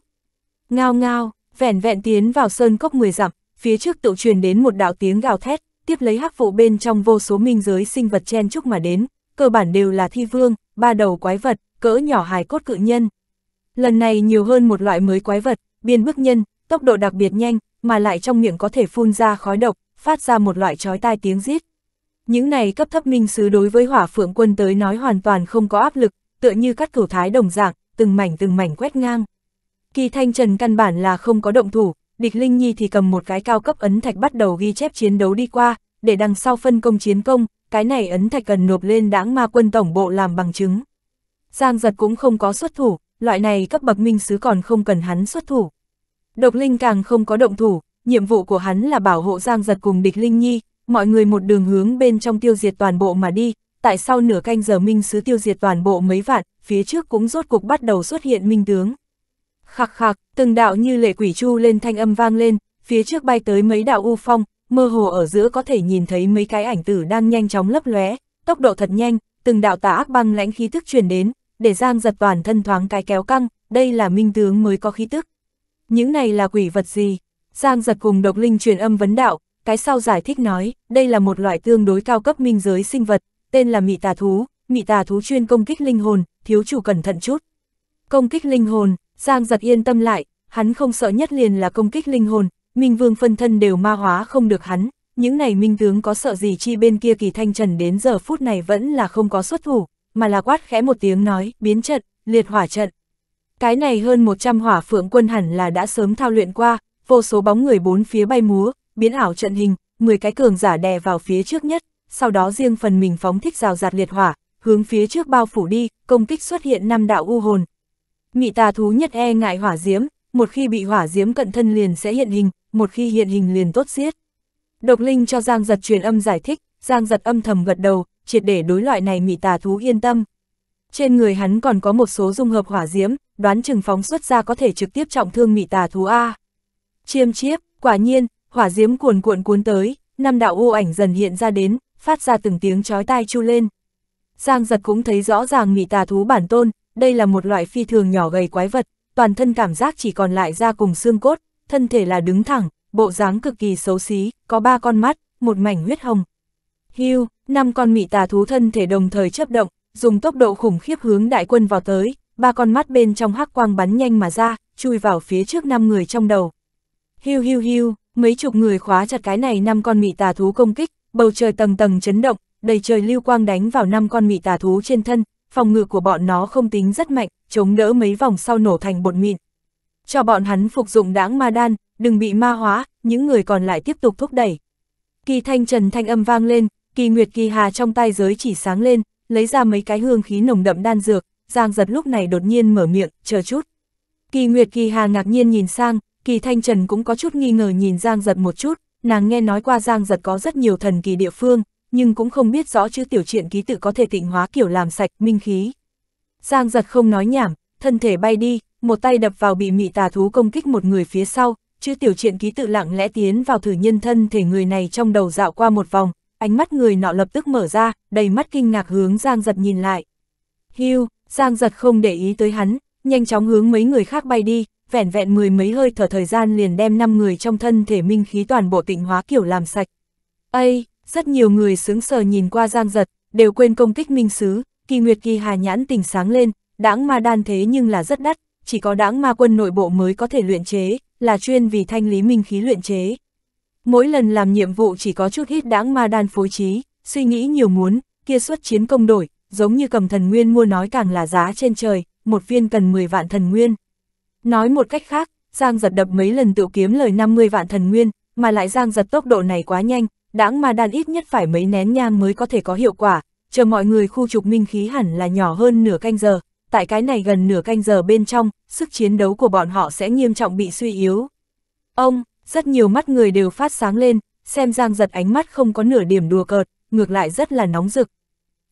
Speaker 1: Ngao ngao, vẻn vẹn tiến vào sơn cốc 10 dặm, phía trước tự truyền đến một đạo tiếng gào thét, tiếp lấy hắc vụ bên trong vô số minh giới sinh vật chen chúc mà đến, cơ bản đều là thi vương, ba đầu quái vật, cỡ nhỏ hài cốt cự nhân, Lần này nhiều hơn một loại mới quái vật, biên bước nhân, tốc độ đặc biệt nhanh, mà lại trong miệng có thể phun ra khói độc, phát ra một loại chói tai tiếng rít. Những này cấp thấp minh sứ đối với hỏa phượng quân tới nói hoàn toàn không có áp lực, tựa như cắt cửu thái đồng dạng, từng mảnh từng mảnh quét ngang. Kỳ thanh trần căn bản là không có động thủ, địch linh nhi thì cầm một cái cao cấp ấn thạch bắt đầu ghi chép chiến đấu đi qua, để đằng sau phân công chiến công, cái này ấn thạch cần nộp lên đảng ma quân tổng bộ làm bằng chứng. Giang giật cũng không có xuất thủ, loại này cấp bậc minh sứ còn không cần hắn xuất thủ. Độc Linh càng không có động thủ, nhiệm vụ của hắn là bảo hộ Giang Giật cùng địch Linh Nhi, mọi người một đường hướng bên trong tiêu diệt toàn bộ mà đi, tại sao nửa canh giờ minh sứ tiêu diệt toàn bộ mấy vạn, phía trước cũng rốt cục bắt đầu xuất hiện minh tướng. Khạc khạc, từng đạo như lệ quỷ chu lên thanh âm vang lên, phía trước bay tới mấy đạo u phong, mơ hồ ở giữa có thể nhìn thấy mấy cái ảnh tử đang nhanh chóng lấp lóe, tốc độ thật nhanh, từng đạo tà ác băng lãnh khí tức truyền đến, để Giang giật toàn thân thoáng cái kéo căng, đây là minh tướng mới có khí tức. Những này là quỷ vật gì? Giang giật cùng độc linh truyền âm vấn đạo, cái sau giải thích nói, đây là một loại tương đối cao cấp minh giới sinh vật, tên là mị tà thú, mị tà thú chuyên công kích linh hồn, thiếu chủ cẩn thận chút. Công kích linh hồn, Giang giật yên tâm lại, hắn không sợ nhất liền là công kích linh hồn, minh vương phân thân đều ma hóa không được hắn, những này minh tướng có sợ gì chi bên kia kỳ thanh trần đến giờ phút này vẫn là không có xuất thủ, mà là quát khẽ một tiếng nói, biến trận, liệt hỏa trận. Cái này hơn 100 hỏa phượng quân hẳn là đã sớm thao luyện qua, vô số bóng người bốn phía bay múa, biến ảo trận hình, 10 cái cường giả đè vào phía trước nhất, sau đó riêng phần mình phóng thích rào rạt liệt hỏa, hướng phía trước bao phủ đi, công kích xuất hiện năm đạo u hồn. Mị tà thú nhất e ngại hỏa diễm, một khi bị hỏa diễm cận thân liền sẽ hiện hình, một khi hiện hình liền tốt giết. Độc Linh cho Giang Giật truyền âm giải thích, Giang Giật âm thầm gật đầu, triệt để đối loại này mị tà thú yên tâm. Trên người hắn còn có một số dung hợp hỏa diễm, đoán chừng phóng xuất ra có thể trực tiếp trọng thương mị tà thú A. Chiêm chiếp, quả nhiên, hỏa diễm cuồn cuộn cuốn tới, năm đạo ô ảnh dần hiện ra đến, phát ra từng tiếng chói tai chu lên. Giang giật cũng thấy rõ ràng mị tà thú bản tôn, đây là một loại phi thường nhỏ gầy quái vật, toàn thân cảm giác chỉ còn lại da cùng xương cốt, thân thể là đứng thẳng, bộ dáng cực kỳ xấu xí, có ba con mắt, một mảnh huyết hồng. Hưu, năm con mị tà thú thân thể đồng thời chấp động, dùng tốc độ khủng khiếp hướng đại quân vào tới, ba con mắt bên trong hắc quang bắn nhanh mà ra, chui vào phía trước năm người trong đầu. Hiu hiu hiu, mấy chục người khóa chặt cái này năm con mị tà thú công kích, bầu trời tầng tầng chấn động, đầy trời lưu quang đánh vào năm con mị tà thú trên thân, phòng ngự của bọn nó không tính rất mạnh, chống đỡ mấy vòng sau nổ thành bột mịn. Cho bọn hắn phục dụng đãng ma đan, đừng bị ma hóa, những người còn lại tiếp tục thúc đẩy. Kỳ thanh trần thanh âm vang lên, kỳ nguyệt kỳ hà trong tay giới chỉ sáng lên, lấy ra mấy cái hương khí nồng đậm đan dược, Giang giật lúc này đột nhiên mở miệng, chờ chút. Kỳ nguyệt kỳ hà ngạc nhiên nhìn sang, kỳ thanh trần cũng có chút nghi ngờ nhìn Giang giật một chút, nàng nghe nói qua Giang giật có rất nhiều thần kỳ địa phương, nhưng cũng không biết rõ chữ tiểu truyện ký tự có thể tịnh hóa kiểu làm sạch, minh khí. Giang giật không nói nhảm, thân thể bay đi, một tay đập vào bị mị tà thú công kích một người phía sau, chữ tiểu truyện ký tự lặng lẽ tiến vào thử nhân thân thể người này trong đầu dạo qua một vòng, ánh mắt người nọ lập tức mở ra, đầy mắt kinh ngạc hướng Giang Giật nhìn lại. Hưu, Giang Giật không để ý tới hắn, nhanh chóng hướng mấy người khác bay đi, vẻn vẹn mười mấy hơi thở thời gian liền đem năm người trong thân thể minh khí toàn bộ tịnh hóa kiểu làm sạch. Ây, rất nhiều người sướng sờ nhìn qua Giang Giật, đều quên công kích minh sứ, kỳ nguyệt kỳ hà nhãn tỉnh sáng lên, đãng ma đan thế nhưng là rất đắt, chỉ có đãng ma quân nội bộ mới có thể luyện chế, là chuyên vì thanh lý minh khí luyện chế. Mỗi lần làm nhiệm vụ chỉ có chút hít đáng ma đan phối trí, suy nghĩ nhiều muốn, kia xuất chiến công đổi, giống như cầm thần nguyên mua nói càng là giá trên trời, một viên cần 10 vạn thần nguyên. Nói một cách khác, Giang giật đập mấy lần tự kiếm lời 50 vạn thần nguyên, mà lại Giang giật tốc độ này quá nhanh, đáng mà đan ít nhất phải mấy nén nhang mới có thể có hiệu quả, chờ mọi người khu trục minh khí hẳn là nhỏ hơn nửa canh giờ, tại cái này gần nửa canh giờ bên trong, sức chiến đấu của bọn họ sẽ nghiêm trọng bị suy yếu. Ông, rất nhiều mắt người đều phát sáng lên, xem Giang Giật ánh mắt không có nửa điểm đùa cợt, ngược lại rất là nóng rực.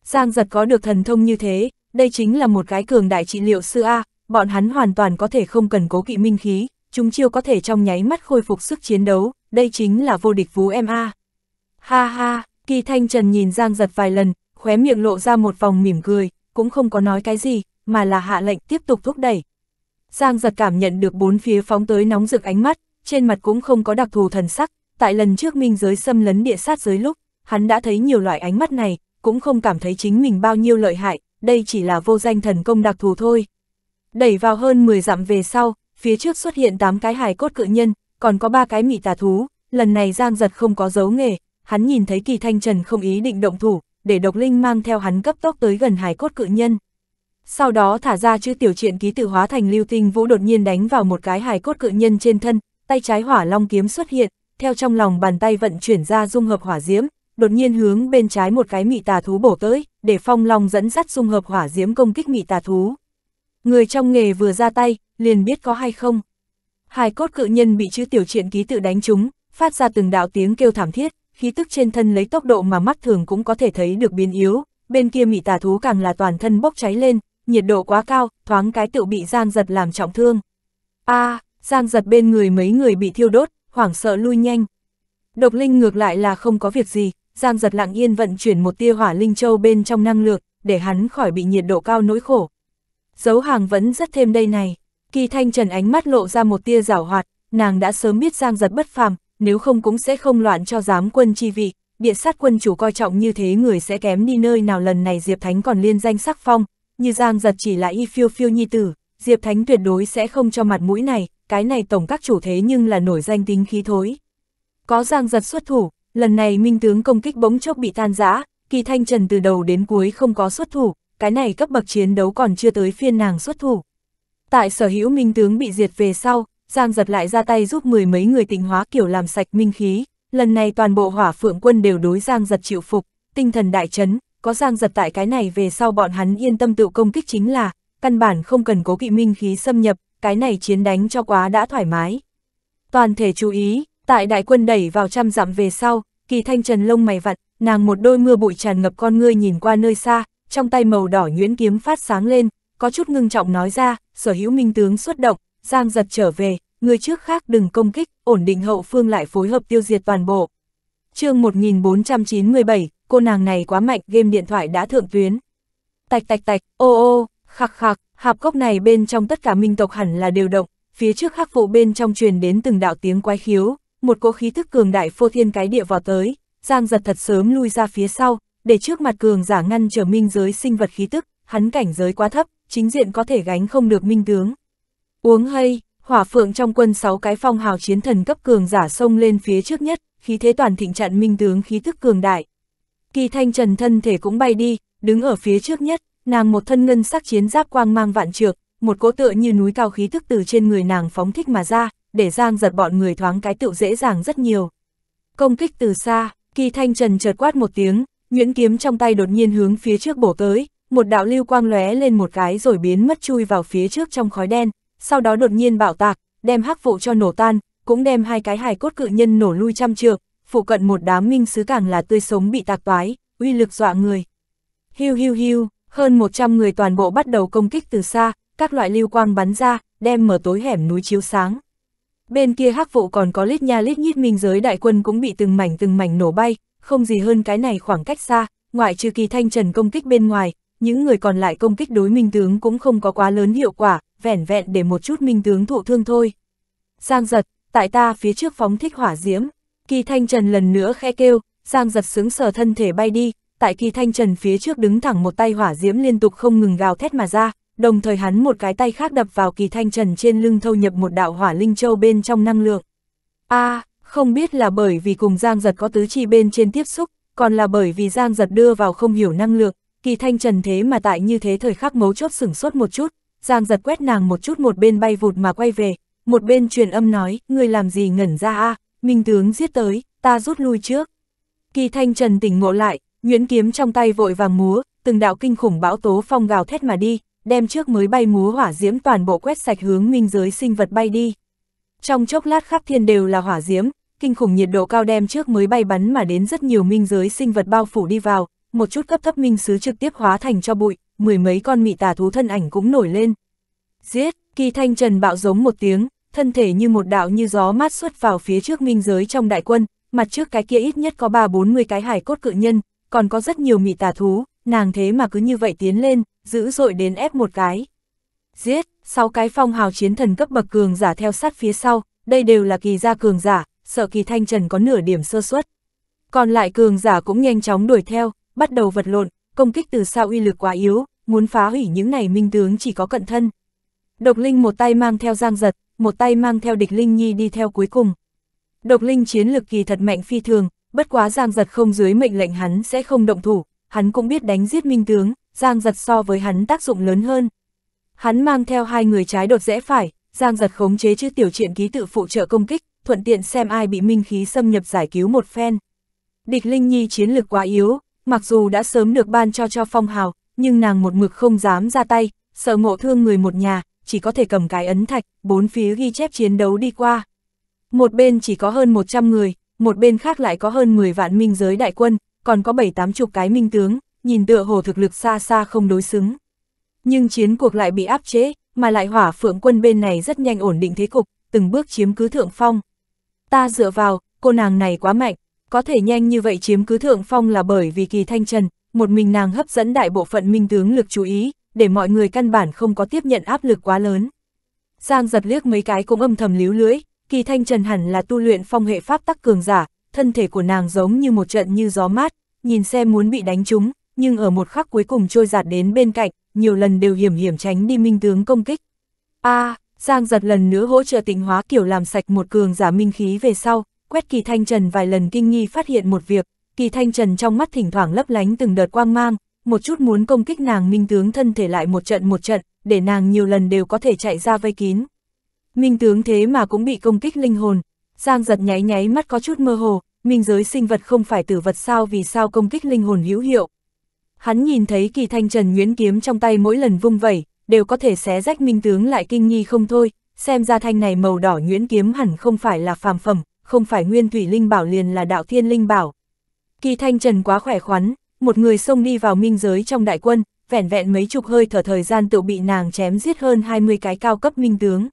Speaker 1: Giang Giật có được thần thông như thế, đây chính là một cái cường đại trị liệu sư A, bọn hắn hoàn toàn có thể không cần cố kỵ minh khí, chúng chiêu có thể trong nháy mắt khôi phục sức chiến đấu, đây chính là vô địch vú em A. Ha ha, Kỳ Thanh Trần nhìn Giang Giật vài lần, khóe miệng lộ ra một vòng mỉm cười, cũng không có nói cái gì, mà là hạ lệnh tiếp tục thúc đẩy. Giang Giật cảm nhận được bốn phía phóng tới nóng rực ánh mắt, trên mặt cũng không có đặc thù thần sắc, tại lần trước minh giới xâm lấn địa sát giới lúc, hắn đã thấy nhiều loại ánh mắt này, cũng không cảm thấy chính mình bao nhiêu lợi hại, đây chỉ là vô danh thần công đặc thù thôi. Đẩy vào hơn 10 dặm về sau, phía trước xuất hiện 8 cái hài cốt cự nhân, còn có 3 cái mị tà thú, lần này Giang Giật không có dấu nghề, hắn nhìn thấy Kỳ Thanh Trần không ý định động thủ, để Độc Linh mang theo hắn cấp tốc tới gần hài cốt cự nhân. Sau đó thả ra chữ tiểu truyện ký tự hóa thành lưu tinh vũ đột nhiên đánh vào một cái hài cốt cự nhân trên thân, tay trái hỏa long kiếm xuất hiện, theo trong lòng bàn tay vận chuyển ra dung hợp hỏa diễm, đột nhiên hướng bên trái một cái mị tà thú bổ tới, để phong long dẫn dắt dung hợp hỏa diễm công kích mị tà thú. Người trong nghề vừa ra tay, liền biết có hay không. Hai cốt cự nhân bị chữ tiểu truyện ký tự đánh chúng phát ra từng đạo tiếng kêu thảm thiết, khí tức trên thân lấy tốc độ mà mắt thường cũng có thể thấy được biến yếu, bên kia mị tà thú càng là toàn thân bốc cháy lên, nhiệt độ quá cao, thoáng cái tự bị giang giật làm trọng thương. A, à, Giang giật bên người mấy người bị thiêu đốt, hoảng sợ lui nhanh. Độc linh ngược lại là không có việc gì, Giang giật lặng yên vận chuyển một tia hỏa linh châu bên trong năng lượng, để hắn khỏi bị nhiệt độ cao nỗi khổ. Dấu hàng vẫn rất thêm đây này, kỳ thanh trần ánh mắt lộ ra một tia rảo hoạt, nàng đã sớm biết Giang giật bất phàm, nếu không cũng sẽ không loạn cho giám quân chi vị, biện sát quân chủ coi trọng như thế người sẽ kém đi nơi nào lần này Diệp Thánh còn liên danh sắc phong, như Giang giật chỉ là y phiêu phiêu nhi tử, Diệp Thánh tuyệt đối sẽ không cho mặt mũi này, cái này tổng các chủ thế nhưng là nổi danh tính khí thối. Có giang giật xuất thủ, lần này minh tướng công kích bỗng chốc bị tan rã, kỳ thanh trần từ đầu đến cuối không có xuất thủ, cái này cấp bậc chiến đấu còn chưa tới phiên nàng xuất thủ. Tại sở hữu minh tướng bị diệt về sau, giang giật lại ra tay giúp mười mấy người tịnh hóa kiểu làm sạch minh khí, lần này toàn bộ hỏa phượng quân đều đối giang giật chịu phục, tinh thần đại chấn, có giang giật tại cái này về sau bọn hắn yên tâm tự công kích chính là, căn bản không cần cố kỵ minh khí xâm nhập, cái này chiến đánh cho quá đã thoải mái. Toàn thể chú ý, tại đại quân đẩy vào trăm dặm về sau, kỳ thanh trần lông mày vặn, nàng một đôi mưa bụi tràn ngập con ngươi nhìn qua nơi xa, trong tay màu đỏ nhuyễn kiếm phát sáng lên, có chút ngưng trọng nói ra, sở hữu minh tướng xuất động, giang giật trở về, người trước khác đừng công kích, ổn định hậu phương lại phối hợp tiêu diệt toàn bộ. chương 1497, cô nàng này quá mạnh, game điện thoại đã thượng tuyến. Tạch tạch tạch, ô ô, khắc khắc, Hạp gốc này bên trong tất cả minh tộc hẳn là đều động, phía trước khắc vụ bên trong truyền đến từng đạo tiếng quái khiếu, một cỗ khí thức cường đại phô thiên cái địa vào tới, Giang giật thật sớm lui ra phía sau, để trước mặt cường giả ngăn trở minh giới sinh vật khí tức, hắn cảnh giới quá thấp, chính diện có thể gánh không được minh tướng. Uống hay, hỏa phượng trong quân sáu cái phong hào chiến thần cấp cường giả sông lên phía trước nhất, khí thế toàn thịnh chặn minh tướng khí thức cường đại. Kỳ thanh trần thân thể cũng bay đi, đứng ở phía trước nhất nàng một thân ngân sắc chiến giáp quang mang vạn trược, một cỗ tựa như núi cao khí thức từ trên người nàng phóng thích mà ra, để Giang giật bọn người thoáng cái tựu dễ dàng rất nhiều. Công kích từ xa, kỳ thanh trần chợt quát một tiếng, nhuyễn kiếm trong tay đột nhiên hướng phía trước bổ tới, một đạo lưu quang lóe lên một cái rồi biến mất chui vào phía trước trong khói đen, sau đó đột nhiên bạo tạc, đem hắc vụ cho nổ tan, cũng đem hai cái hài cốt cự nhân nổ lui trăm trượng, phụ cận một đám minh sứ càng là tươi sống bị tạc toái, uy lực dọa người. Hiu hiu hiu, hơn 100 người toàn bộ bắt đầu công kích từ xa, các loại lưu quang bắn ra, đem mở tối hẻm núi chiếu sáng. Bên kia hắc vụ còn có lít nha lít nhít minh giới đại quân cũng bị từng mảnh từng mảnh nổ bay, không gì hơn cái này khoảng cách xa, ngoại trừ kỳ thanh trần công kích bên ngoài, những người còn lại công kích đối minh tướng cũng không có quá lớn hiệu quả, vẻn vẹn để một chút minh tướng thụ thương thôi. Giang giật, tại ta phía trước phóng thích hỏa diễm, kỳ thanh trần lần nữa khe kêu, Giang giật sướng sở thân thể bay đi, tại kỳ thanh trần phía trước đứng thẳng một tay hỏa diễm liên tục không ngừng gào thét mà ra, đồng thời hắn một cái tay khác đập vào kỳ thanh trần trên lưng thâu nhập một đạo hỏa linh châu bên trong năng lượng. a à, không biết là bởi vì cùng Giang Giật có tứ chi bên trên tiếp xúc, còn là bởi vì Giang Giật đưa vào không hiểu năng lượng, kỳ thanh trần thế mà tại như thế thời khắc mấu chốt sửng sốt một chút, Giang Giật quét nàng một chút một bên bay vụt mà quay về, một bên truyền âm nói, ngươi làm gì ngẩn ra a à, minh tướng giết tới, ta rút lui trước. Kỳ thanh trần tỉnh ngộ lại, Nguyễn kiếm trong tay vội vàng múa, từng đạo kinh khủng bão tố phong gào thét mà đi, đem trước mới bay múa hỏa diễm toàn bộ quét sạch hướng minh giới sinh vật bay đi. Trong chốc lát khắp thiên đều là hỏa diễm, kinh khủng nhiệt độ cao đem trước mới bay bắn mà đến rất nhiều minh giới sinh vật bao phủ đi vào, một chút cấp thấp minh sứ trực tiếp hóa thành cho bụi, mười mấy con mị tà thú thân ảnh cũng nổi lên. Giết, kỳ thanh trần bạo giống một tiếng, thân thể như một đạo như gió mát xuất vào phía trước minh giới trong đại quân, mặt trước cái kia ít nhất có ba bốn mươi cái hải cốt cự nhân, còn có rất nhiều mị tà thú, nàng thế mà cứ như vậy tiến lên, dữ dội đến ép một cái. Giết, sáu cái phong hào chiến thần cấp bậc cường giả theo sát phía sau, đây đều là kỳ gia cường giả, sợ kỳ thanh trần có nửa điểm sơ suất. Còn lại cường giả cũng nhanh chóng đuổi theo, bắt đầu vật lộn, công kích từ xa uy lực quá yếu, muốn phá hủy những này minh tướng chỉ có cận thân. Độc Linh một tay mang theo Giang Giật, một tay mang theo Địch Linh Nhi đi theo cuối cùng. Độc Linh chiến lực kỳ thật mạnh phi thường, bất quá Giang Giật không dưới mệnh lệnh hắn sẽ không động thủ, hắn cũng biết đánh giết minh tướng, Giang Giật so với hắn tác dụng lớn hơn. Hắn mang theo hai người trái đột rẽ phải, Giang Giật khống chế chữ tiểu triện ký tự phụ trợ công kích, thuận tiện xem ai bị minh khí xâm nhập giải cứu một phen. Địch Linh Nhi chiến lược quá yếu, mặc dù đã sớm được ban cho cho phong hào, nhưng nàng một mực không dám ra tay, sợ ngộ thương người một nhà, chỉ có thể cầm cái ấn thạch, bốn phía ghi chép chiến đấu đi qua. Một bên chỉ có hơn 100 người, một bên khác lại có hơn 10 vạn minh giới đại quân, còn có bảy tám chục cái minh tướng, nhìn tựa hồ thực lực xa xa không đối xứng. Nhưng chiến cuộc lại bị áp chế, mà lại hỏa phượng quân bên này rất nhanh ổn định thế cục, từng bước chiếm cứ thượng phong. Ta dựa vào, cô nàng này quá mạnh, có thể nhanh như vậy chiếm cứ thượng phong là bởi vì kỳ thanh trần, một mình nàng hấp dẫn đại bộ phận minh tướng lực chú ý, để mọi người căn bản không có tiếp nhận áp lực quá lớn. Giang giật liếc mấy cái cũng âm thầm líu lưỡi, Kỳ Thanh Trần hẳn là tu luyện phong hệ pháp tắc cường giả, thân thể của nàng giống như một trận như gió mát, nhìn xem muốn bị đánh trúng, nhưng ở một khắc cuối cùng trôi giạt đến bên cạnh, nhiều lần đều hiểm hiểm tránh đi minh tướng công kích. A, Giang giật lần nữa hỗ trợ tịnh hóa kiểu làm sạch một cường giả minh khí về sau, quét Kỳ Thanh Trần vài lần kinh nghi phát hiện một việc, Kỳ Thanh Trần trong mắt thỉnh thoảng lấp lánh từng đợt quang mang, một chút muốn công kích nàng minh tướng thân thể lại một trận một trận, để nàng nhiều lần đều có thể chạy ra vây kín. Minh tướng thế mà cũng bị công kích linh hồn, Giang giật nháy nháy mắt có chút mơ hồ, minh giới sinh vật không phải tử vật sao vì sao công kích linh hồn hữu hiệu. Hắn nhìn thấy kỳ thanh trần nguyễn kiếm trong tay mỗi lần vung vẩy, đều có thể xé rách minh tướng lại kinh nghi không thôi, xem ra thanh này màu đỏ nguyễn kiếm hẳn không phải là phàm phẩm, không phải nguyên thủy linh bảo liền là đạo thiên linh bảo. Kỳ thanh trần quá khỏe khoắn, một người xông đi vào minh giới trong đại quân, vẻn vẹn mấy chục hơi thở thời gian tự bị nàng chém giết hơn 20 cái cao cấp minh tướng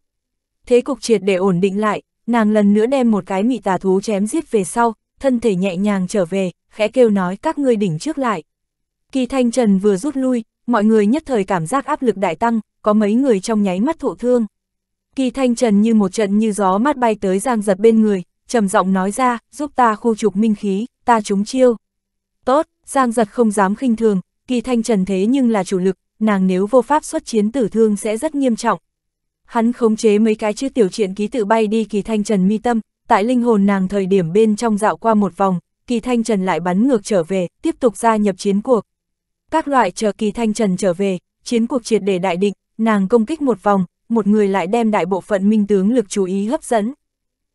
Speaker 1: thế cục triệt để ổn định lại, nàng lần nữa đem một cái mị tà thú chém giết về sau, thân thể nhẹ nhàng trở về, khẽ kêu nói các ngươi đỉnh trước lại. Kỳ Thanh Trần vừa rút lui, mọi người nhất thời cảm giác áp lực đại tăng, có mấy người trong nháy mắt thụ thương. Kỳ Thanh Trần như một trận như gió mát bay tới giang giật bên người, trầm giọng nói ra, giúp ta khu trục minh khí, ta trúng chiêu. Tốt, giang giật không dám khinh thường, Kỳ Thanh Trần thế nhưng là chủ lực, nàng nếu vô pháp xuất chiến tử thương sẽ rất nghiêm trọng, hắn khống chế mấy cái chữ tiểu truyện ký tự bay đi kỳ thanh trần mi tâm, tại linh hồn nàng thời điểm bên trong dạo qua một vòng, kỳ thanh trần lại bắn ngược trở về, tiếp tục gia nhập chiến cuộc. Các loại chờ kỳ thanh trần trở về, chiến cuộc triệt để đại định, nàng công kích một vòng, một người lại đem đại bộ phận minh tướng lực chú ý hấp dẫn.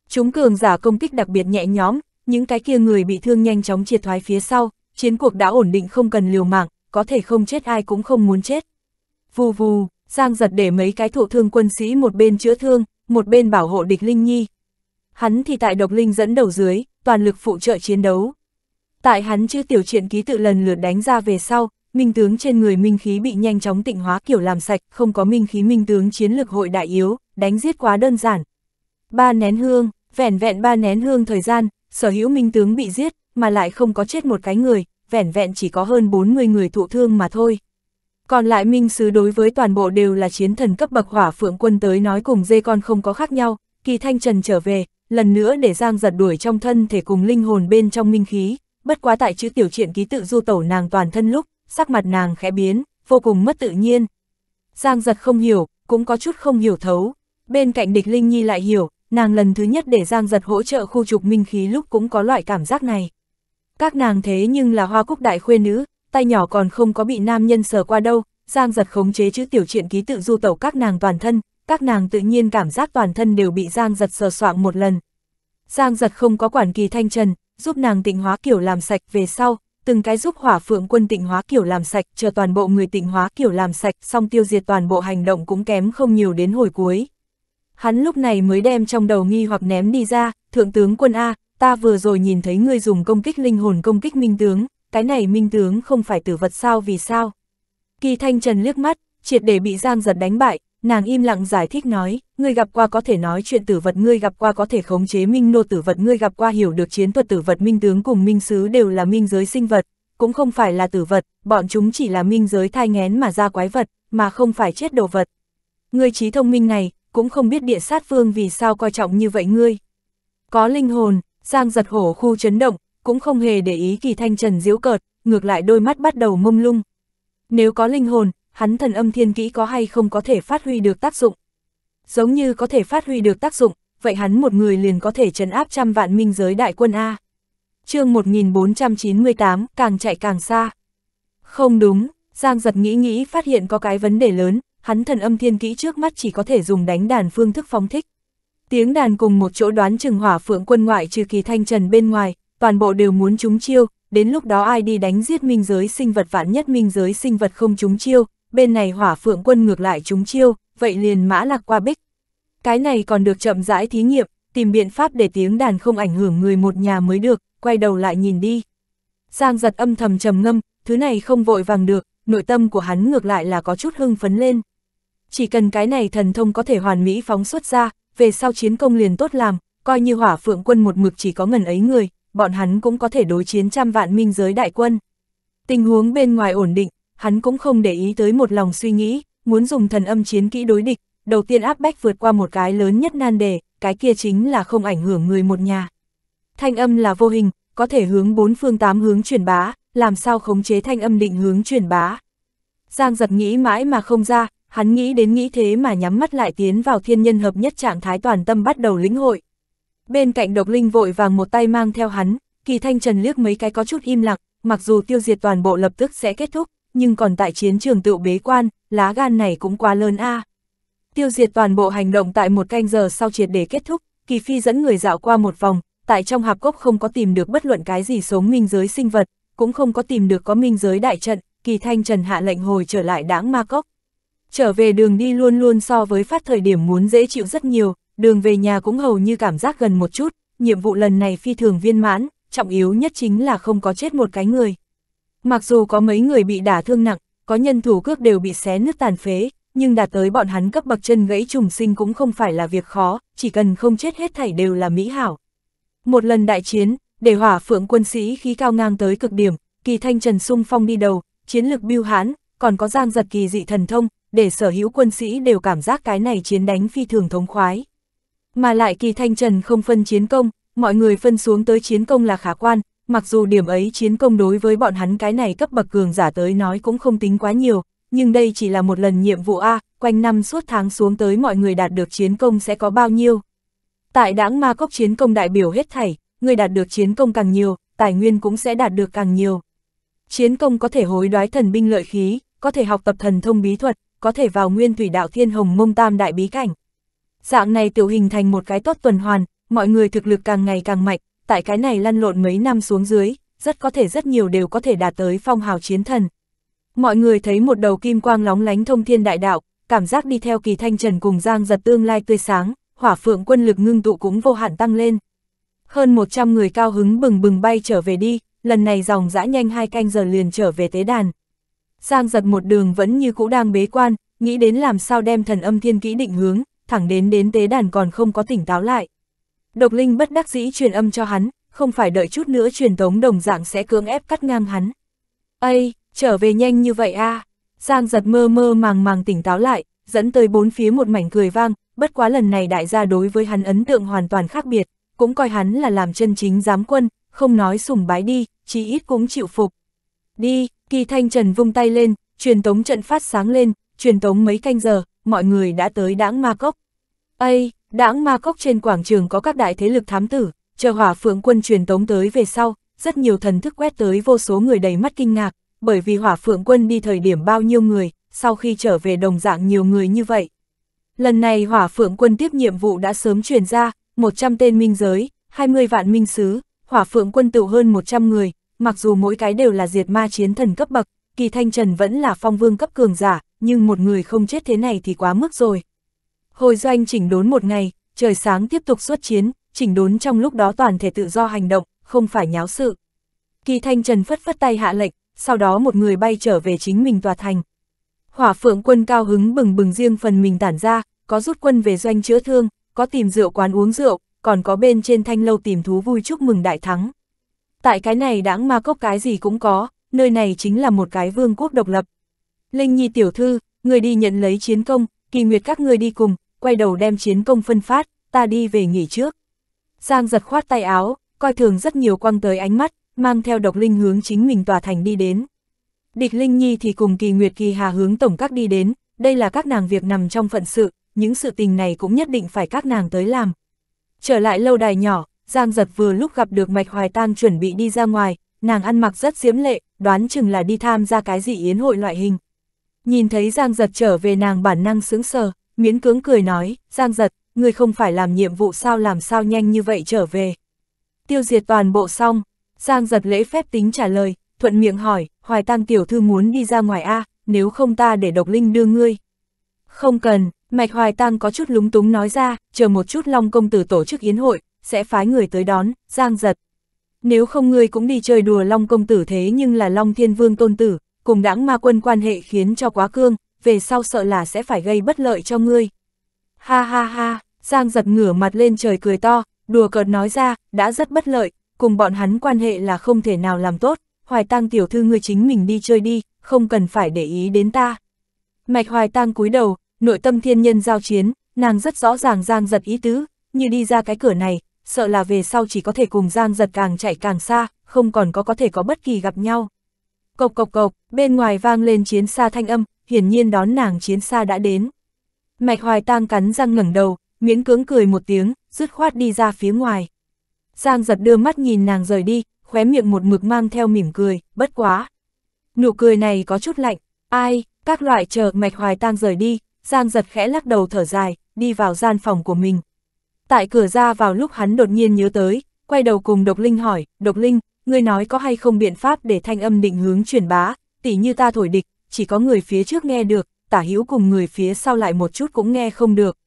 Speaker 1: Chúng cường giả công kích đặc biệt nhẹ nhóm, những cái kia người bị thương nhanh chóng triệt thoái phía sau, chiến cuộc đã ổn định không cần liều mạng, có thể không chết ai cũng không muốn chết. Vù vù, Giang giật để mấy cái thụ thương quân sĩ một bên chữa thương, một bên bảo hộ địch Linh Nhi. Hắn thì tại độc linh dẫn đầu dưới, toàn lực phụ trợ chiến đấu. Tại hắn chưa tiểu truyện ký tự lần lượt đánh ra về sau, minh tướng trên người minh khí bị nhanh chóng tịnh hóa kiểu làm sạch, không có minh khí minh tướng chiến lực hội đại yếu, đánh giết quá đơn giản. Ba nén hương, vẻn vẹn ba nén hương thời gian, sở hữu minh tướng bị giết, mà lại không có chết một cái người, vẻn vẹn chỉ có hơn 40 người thụ thương mà thôi. Còn lại minh sứ đối với toàn bộ đều là chiến thần cấp bậc hỏa phượng quân tới nói cùng dê con không có khác nhau, kỳ thanh trần trở về, lần nữa để giang giật đuổi trong thân thể cùng linh hồn bên trong minh khí, bất quá tại chữ tiểu truyện ký tự du tẩu nàng toàn thân lúc, sắc mặt nàng khẽ biến, vô cùng mất tự nhiên. Giang giật không hiểu, cũng có chút không hiểu thấu, bên cạnh địch linh nhi lại hiểu, nàng lần thứ nhất để giang giật hỗ trợ khu trục minh khí lúc cũng có loại cảm giác này. Các nàng thế nhưng là hoa cúc đại khuê nữ, tay nhỏ còn không có bị nam nhân sờ qua đâu, Giang giật khống chế chữ tiểu truyện ký tự du tẩu các nàng toàn thân, các nàng tự nhiên cảm giác toàn thân đều bị Giang giật sờ soạng một lần. Giang giật không có quản kỳ thanh trần, giúp nàng tịnh hóa kiểu làm sạch về sau, từng cái giúp hỏa phượng quân tịnh hóa kiểu làm sạch, chờ toàn bộ người tịnh hóa kiểu làm sạch, xong tiêu diệt toàn bộ hành động cũng kém không nhiều đến hồi cuối. Hắn lúc này mới đem trong đầu nghi hoặc ném đi ra, thượng tướng quân A, ta vừa rồi nhìn thấy ngươi dùng công kích linh hồn công kích minh tướng, cái này minh tướng không phải tử vật sao vì sao? Kỳ Thanh Trần liếc mắt, triệt để bị Giang Giật đánh bại, nàng im lặng giải thích nói, ngươi gặp qua có thể nói chuyện tử vật, ngươi gặp qua có thể khống chế minh nô tử vật, ngươi gặp qua hiểu được chiến thuật tử vật minh tướng cùng minh sứ đều là minh giới sinh vật, cũng không phải là tử vật, bọn chúng chỉ là minh giới thai ngén mà ra quái vật, mà không phải chết đồ vật. Ngươi trí thông minh này, cũng không biết địa sát vương vì sao coi trọng như vậy ngươi. Có linh hồn, Giang giật hổ khu chấn động, cũng không hề để ý kỳ thanh trần diễu cợt, ngược lại đôi mắt bắt đầu mông lung. Nếu có linh hồn, hắn thần âm thiên kỹ có hay không có thể phát huy được tác dụng. Giống như có thể phát huy được tác dụng, vậy hắn một người liền có thể trấn áp trăm vạn minh giới đại quân A. chương 1498, càng chạy càng xa. Không đúng, Giang giật nghĩ nghĩ phát hiện có cái vấn đề lớn, hắn thần âm thiên kỹ trước mắt chỉ có thể dùng đánh đàn phương thức phóng thích. Tiếng đàn cùng một chỗ đoán chừng hỏa phượng quân ngoại trừ kỳ thanh trần bên ngoài, toàn bộ đều muốn trúng chiêu, đến lúc đó ai đi đánh giết minh giới sinh vật vạn nhất minh giới sinh vật không trúng chiêu, bên này hỏa phượng quân ngược lại trúng chiêu, vậy liền mã lạc qua bích. Cái này còn được chậm rãi thí nghiệm, tìm biện pháp để tiếng đàn không ảnh hưởng người một nhà mới được, quay đầu lại nhìn đi. Giang giật âm thầm trầm ngâm, thứ này không vội vàng được, nội tâm của hắn ngược lại là có chút hưng phấn lên. Chỉ cần cái này thần thông có thể hoàn mỹ phóng xuất ra, về sau chiến công liền tốt làm, coi như hỏa phượng quân một mực chỉ có ngần ấy người, bọn hắn cũng có thể đối chiến trăm vạn minh giới đại quân. Tình huống bên ngoài ổn định, hắn cũng không để ý tới một lòng suy nghĩ, muốn dùng thần âm chiến kỹ đối địch, đầu tiên áp bách vượt qua một cái lớn nhất nan đề, cái kia chính là không ảnh hưởng người một nhà. Thanh âm là vô hình, có thể hướng bốn phương tám hướng truyền bá, làm sao khống chế thanh âm định hướng truyền bá. Giang giật nghĩ mãi mà không ra, hắn nghĩ đến nghĩ thế mà nhắm mắt lại tiến vào thiên nhân hợp nhất trạng thái toàn tâm bắt đầu lĩnh hội. Bên cạnh độc linh vội vàng một tay mang theo hắn, kỳ thanh trần liếc mấy cái có chút im lặng, mặc dù tiêu diệt toàn bộ lập tức sẽ kết thúc, nhưng còn tại chiến trường tự bế quan, lá gan này cũng quá lớn a. À. Tiêu diệt toàn bộ hành động tại một canh giờ sau triệt để kết thúc, kỳ phi dẫn người dạo qua một vòng, tại trong hạp cốc không có tìm được bất luận cái gì sống minh giới sinh vật, cũng không có tìm được có minh giới đại trận, kỳ thanh trần hạ lệnh hồi trở lại đáng ma cốc. Trở về đường đi luôn luôn so với phát thời điểm muốn dễ chịu rất nhiều, đường về nhà cũng hầu như cảm giác gần một chút, nhiệm vụ lần này phi thường viên mãn, trọng yếu nhất chính là không có chết một cái người. Mặc dù có mấy người bị đả thương nặng, có nhân thủ cước đều bị xé nứt tàn phế, nhưng đạt tới bọn hắn cấp bậc chân gãy trùng sinh cũng không phải là việc khó, chỉ cần không chết hết thảy đều là mỹ hảo. Một lần đại chiến, để hỏa phượng quân sĩ khí cao ngang tới cực điểm, kỳ thanh trần sung phong đi đầu, chiến lực biêu hãn, còn có giang giật kỳ dị thần thông, để sở hữu quân sĩ đều cảm giác cái này chiến đánh phi thường thống khoái. Mà lại kỳ thanh trần không phân chiến công, mọi người phân xuống tới chiến công là khả quan, mặc dù điểm ấy chiến công đối với bọn hắn cái này cấp bậc cường giả tới nói cũng không tính quá nhiều, nhưng đây chỉ là một lần nhiệm vụ A, quanh năm suốt tháng xuống tới mọi người đạt được chiến công sẽ có bao nhiêu. Tại đảng ma cốc chiến công đại biểu hết thảy, người đạt được chiến công càng nhiều, tài nguyên cũng sẽ đạt được càng nhiều. Chiến công có thể hối đoái thần binh lợi khí, có thể học tập thần thông bí thuật, có thể vào nguyên thủy đạo thiên hồng mông tam đại bí cảnh. Dạng này tiểu hình thành một cái tốt tuần hoàn, mọi người thực lực càng ngày càng mạnh, tại cái này lăn lộn mấy năm xuống dưới, rất có thể rất nhiều đều có thể đạt tới phong hào chiến thần. Mọi người thấy một đầu kim quang lóng lánh thông thiên đại đạo, cảm giác đi theo kỳ thanh trần cùng giang giật tương lai tươi sáng, hỏa phượng quân lực ngưng tụ cũng vô hạn tăng lên. Hơn 100 người cao hứng bừng bừng bay trở về đi, lần này dòng dã nhanh hai canh giờ liền trở về tế đàn. Giang giật một đường vẫn như cũ đang bế quan, nghĩ đến làm sao đem thần âm thiên kỹ định hướng, thẳng đến đến tế đàn còn không có tỉnh táo lại. Độc linh bất đắc dĩ truyền âm cho hắn, không phải đợi chút nữa truyền tống đồng dạng sẽ cưỡng ép cắt ngang hắn. Ây, trở về nhanh như vậy a à. Giang giật mơ mơ màng màng tỉnh táo lại, dẫn tới bốn phía một mảnh cười vang, bất quá lần này đại gia đối với hắn ấn tượng hoàn toàn khác biệt, cũng coi hắn là làm chân chính giám quân, không nói sùng bái đi, chí ít cũng chịu phục. Đi, kỳ thanh trần vung tay lên, truyền tống trận phát sáng lên, truyền tống mấy canh giờ, mọi người đã tới đãng ma cốc. Ây, đãng ma cốc trên quảng trường có các đại thế lực thám tử, chờ hỏa phượng quân truyền tống tới về sau, rất nhiều thần thức quét tới vô số người đầy mắt kinh ngạc, bởi vì hỏa phượng quân đi thời điểm bao nhiêu người, sau khi trở về đồng dạng nhiều người như vậy. Lần này hỏa phượng quân tiếp nhiệm vụ đã sớm truyền ra, 100 tên minh giới, 20 vạn minh sứ, hỏa phượng quân tựu hơn 100 người, mặc dù mỗi cái đều là diệt ma chiến thần cấp bậc, kỳ thanh trần vẫn là phong vương cấp cường giả, nhưng một người không chết thế này thì quá mức rồi. Hồi doanh chỉnh đốn một ngày, trời sáng tiếp tục xuất chiến, chỉnh đốn trong lúc đó toàn thể tự do hành động, không phải nháo sự. Kỳ Thanh Trần phất phất tay hạ lệnh, sau đó một người bay trở về chính mình tòa thành. Hỏa phượng quân cao hứng bừng bừng riêng phần mình tản ra, có rút quân về doanh chữa thương, có tìm rượu quán uống rượu, còn có bên trên thanh lâu tìm thú vui chúc mừng đại thắng. Tại cái này đãng ma cốc cái gì cũng có, nơi này chính là một cái vương quốc độc lập. Linh Nhi tiểu thư, người đi nhận lấy chiến công, kỳ nguyệt các người đi cùng, quay đầu đem chiến công phân phát, ta đi về nghỉ trước. Giang giật khoát tay áo, coi thường rất nhiều quăng tới ánh mắt, mang theo độc linh hướng chính mình tòa thành đi đến. Địch Linh Nhi thì cùng kỳ nguyệt kỳ hà hướng tổng các đi đến, đây là các nàng việc nằm trong phận sự, những sự tình này cũng nhất định phải các nàng tới làm. Trở lại lâu đài nhỏ, Giang giật vừa lúc gặp được Mạch Hoài Tang chuẩn bị đi ra ngoài, nàng ăn mặc rất diễm lệ, đoán chừng là đi tham gia cái gì yến hội loại hình. Nhìn thấy Giang Giật trở về nàng bản năng sướng sờ, miễn cưỡng cười nói, Giang Giật, người không phải làm nhiệm vụ sao làm sao nhanh như vậy trở về. Tiêu diệt toàn bộ xong, Giang Giật lễ phép tính trả lời, thuận miệng hỏi, Hoài Tăng Tiểu Thư muốn đi ra ngoài A, nếu không ta để độc linh đưa ngươi. Không cần, Mạch Hoài Tăng có chút lúng túng nói ra, chờ một chút Long Công Tử tổ chức yến hội, sẽ phái người tới đón, Giang Giật. Nếu không ngươi cũng đi chơi đùa Long Công Tử thế nhưng là Long Thiên Vương Tôn Tử, cùng đảng ma quân quan hệ khiến cho quá cương, về sau sợ là sẽ phải gây bất lợi cho ngươi. Ha ha ha, Giang giật ngửa mặt lên trời cười to, đùa cợt nói ra, đã rất bất lợi, cùng bọn hắn quan hệ là không thể nào làm tốt, hoài tăng tiểu thư ngươi chính mình đi chơi đi, không cần phải để ý đến ta. Mạch hoài tăng cúi đầu, nội tâm thiên nhân giao chiến, nàng rất rõ ràng Giang giật ý tứ, như đi ra cái cửa này, sợ là về sau chỉ có thể cùng Giang giật càng chạy càng xa, không còn có có thể có bất kỳ gặp nhau. Cộc cộc cộc, bên ngoài vang lên chiến xa thanh âm, hiển nhiên đón nàng chiến xa đã đến. Mạch hoài tang cắn răng ngẩng đầu, miễn cưỡng cười một tiếng, rứt khoát đi ra phía ngoài. Giang giật đưa mắt nhìn nàng rời đi, khóe miệng một mực mang theo mỉm cười, bất quá. Nụ cười này có chút lạnh, ai, các loại chờ mạch hoài tang rời đi, Giang giật khẽ lắc đầu thở dài, đi vào gian phòng của mình. Tại cửa ra vào lúc hắn đột nhiên nhớ tới, quay đầu cùng Độc Linh hỏi, Độc Linh, ngươi nói có hay không biện pháp để thanh âm định hướng truyền bá, tỉ như ta thổi địch, chỉ có người phía trước nghe được, tả hữu cùng người phía sau lại một chút cũng nghe không được.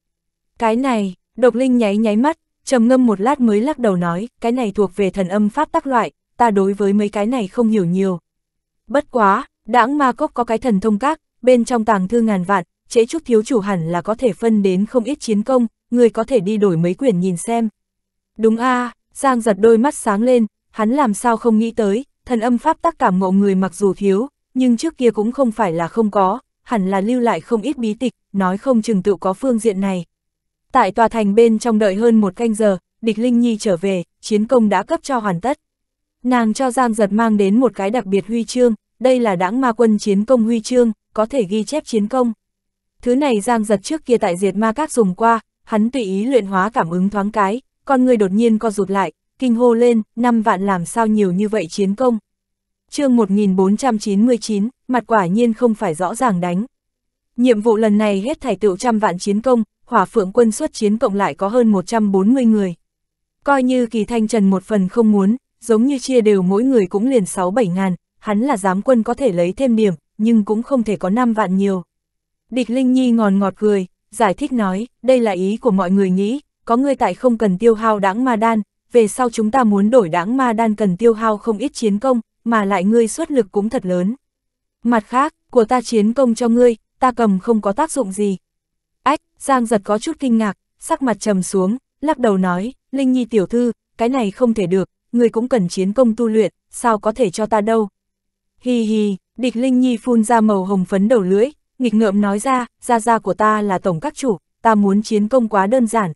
Speaker 1: Cái này, độc linh nháy nháy mắt, trầm ngâm một lát mới lắc đầu nói, cái này thuộc về thần âm pháp tác loại, ta đối với mấy cái này không hiểu nhiều. Bất quá, đãng ma cốc có cái thần thông các, bên trong tàng thư ngàn vạn, trễ chút thiếu chủ hẳn là có thể phân đến không ít chiến công, người có thể đi đổi mấy quyển nhìn xem. Đúng a à, Giang giật đôi mắt sáng lên, Hắn làm sao không nghĩ tới, thần âm pháp tắc cảm ngộ người mặc dù thiếu, nhưng trước kia cũng không phải là không có, hẳn là lưu lại không ít bí tịch, nói không chừng tự có phương diện này. Tại tòa thành bên trong đợi hơn một canh giờ, địch Linh Nhi trở về, chiến công đã cấp cho hoàn tất. Nàng cho Giang Giật mang đến một cái đặc biệt huy chương, đây là đãng ma quân chiến công huy chương, có thể ghi chép chiến công. Thứ này Giang Giật trước kia tại diệt ma các dùng qua, hắn tùy ý luyện hóa cảm ứng thoáng cái, con người đột nhiên co rụt lại, kinh hô lên, 5 vạn làm sao nhiều như vậy chiến công. chương 1499, mặt quả nhiên không phải rõ ràng đánh. Nhiệm vụ lần này hết thảy tựu trăm vạn chiến công, hỏa phượng quân xuất chiến cộng lại có hơn 140 người. Coi như kỳ thanh trần một phần không muốn, giống như chia đều mỗi người cũng liền 6-7 ngàn, hắn là giám quân có thể lấy thêm điểm, nhưng cũng không thể có 5 vạn nhiều. Địch Linh Nhi ngòn ngọt cười, giải thích nói, đây là ý của mọi người nghĩ, có người tại không cần tiêu hao đáng mà đan, về sau chúng ta muốn đổi đảng ma đan cần tiêu hao không ít chiến công, mà lại ngươi xuất lực cũng thật lớn. Mặt khác, của ta chiến công cho ngươi, ta cầm không có tác dụng gì. Ách, Giang giật có chút kinh ngạc, sắc mặt trầm xuống, lắc đầu nói, Linh Nhi tiểu thư, cái này không thể được, ngươi cũng cần chiến công tu luyện, sao có thể cho ta đâu. Hi hi, địch Linh Nhi phun ra màu hồng phấn đầu lưỡi, nghịch ngợm nói ra, gia gia của ta là tổng các chủ, ta muốn chiến công quá đơn giản.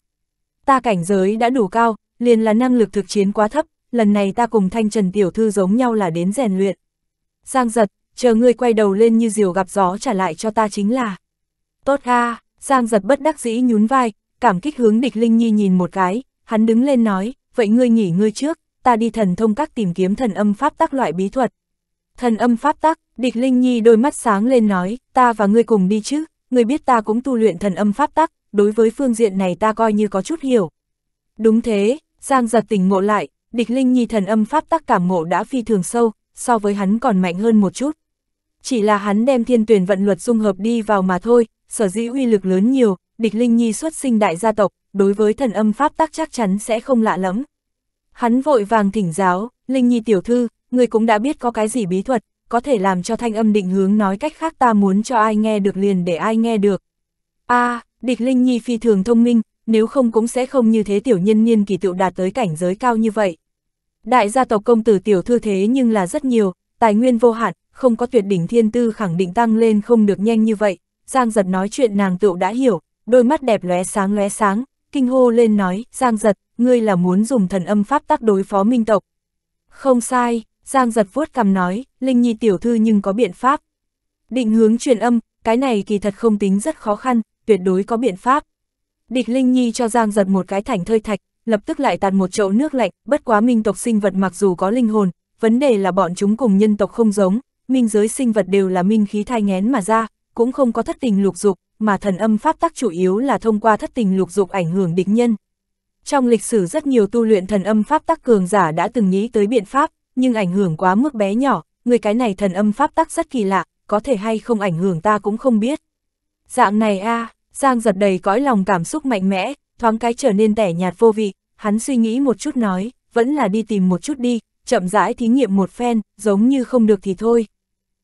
Speaker 1: Ta cảnh giới đã đủ cao, liền là năng lực thực chiến quá thấp, lần này ta cùng Thanh Trần Tiểu Thư giống nhau là đến rèn luyện. Giang giật, chờ ngươi quay đầu lên như diều gặp gió trả lại cho ta chính là. Tốt a Giang giật bất đắc dĩ nhún vai, cảm kích hướng địch Linh Nhi nhìn một cái, hắn đứng lên nói, vậy ngươi nghỉ ngươi trước, ta đi thần thông các tìm kiếm thần âm pháp tác loại bí thuật. Thần âm pháp tác, địch Linh Nhi đôi mắt sáng lên nói, ta và ngươi cùng đi chứ, ngươi biết ta cũng tu luyện thần âm pháp tác, đối với phương diện này ta coi như có chút hiểu. Đúng thế, Giang giật tình ngộ lại, địch linh nhi thần âm pháp tắc cảm ngộ đã phi thường sâu, so với hắn còn mạnh hơn một chút. Chỉ là hắn đem thiên tuyển vận luật dung hợp đi vào mà thôi, sở dĩ uy lực lớn nhiều, địch linh nhi xuất sinh đại gia tộc, đối với thần âm pháp tắc chắc chắn sẽ không lạ lẫm. Hắn vội vàng thỉnh giáo, Linh Nhi tiểu thư, người cũng đã biết có cái gì bí thuật, có thể làm cho thanh âm định hướng nói cách khác ta muốn cho ai nghe được liền để ai nghe được. a địch Linh Nhi phi thường thông minh, nếu không cũng sẽ không như thế tiểu nhân niên kỳ tựu đạt tới cảnh giới cao như vậy. Đại gia tộc công tử tiểu thư thế nhưng là rất nhiều, tài nguyên vô hạn, không có tuyệt đỉnh thiên tư khẳng định tăng lên không được nhanh như vậy. Giang giật nói chuyện nàng tựu đã hiểu, đôi mắt đẹp lóe sáng lóe sáng, kinh hô lên nói, Giang giật, ngươi là muốn dùng thần âm pháp tác đối phó minh tộc. Không sai, Giang giật vuốt cầm nói, Linh Nhi tiểu thư nhưng có biện pháp. Định hướng truyền âm, cái này kỳ thật không tính rất khó khăn, tuyệt đối có biện pháp địch Linh Nhi cho Giang giật một cái thành thơi thạch, lập tức lại tạt một chậu nước lạnh, bất quá minh tộc sinh vật mặc dù có linh hồn, vấn đề là bọn chúng cùng nhân tộc không giống, minh giới sinh vật đều là minh khí thai ngén mà ra, cũng không có thất tình lục dục, mà thần âm pháp tắc chủ yếu là thông qua thất tình lục dục ảnh hưởng địch nhân. Trong lịch sử rất nhiều tu luyện thần âm pháp tắc cường giả đã từng nghĩ tới biện pháp, nhưng ảnh hưởng quá mức bé nhỏ, người cái này thần âm pháp tắc rất kỳ lạ, có thể hay không ảnh hưởng ta cũng không biết. Dạng này a à, Giang giật đầy cõi lòng cảm xúc mạnh mẽ, thoáng cái trở nên tẻ nhạt vô vị, hắn suy nghĩ một chút nói, vẫn là đi tìm một chút đi, chậm rãi thí nghiệm một phen, giống như không được thì thôi.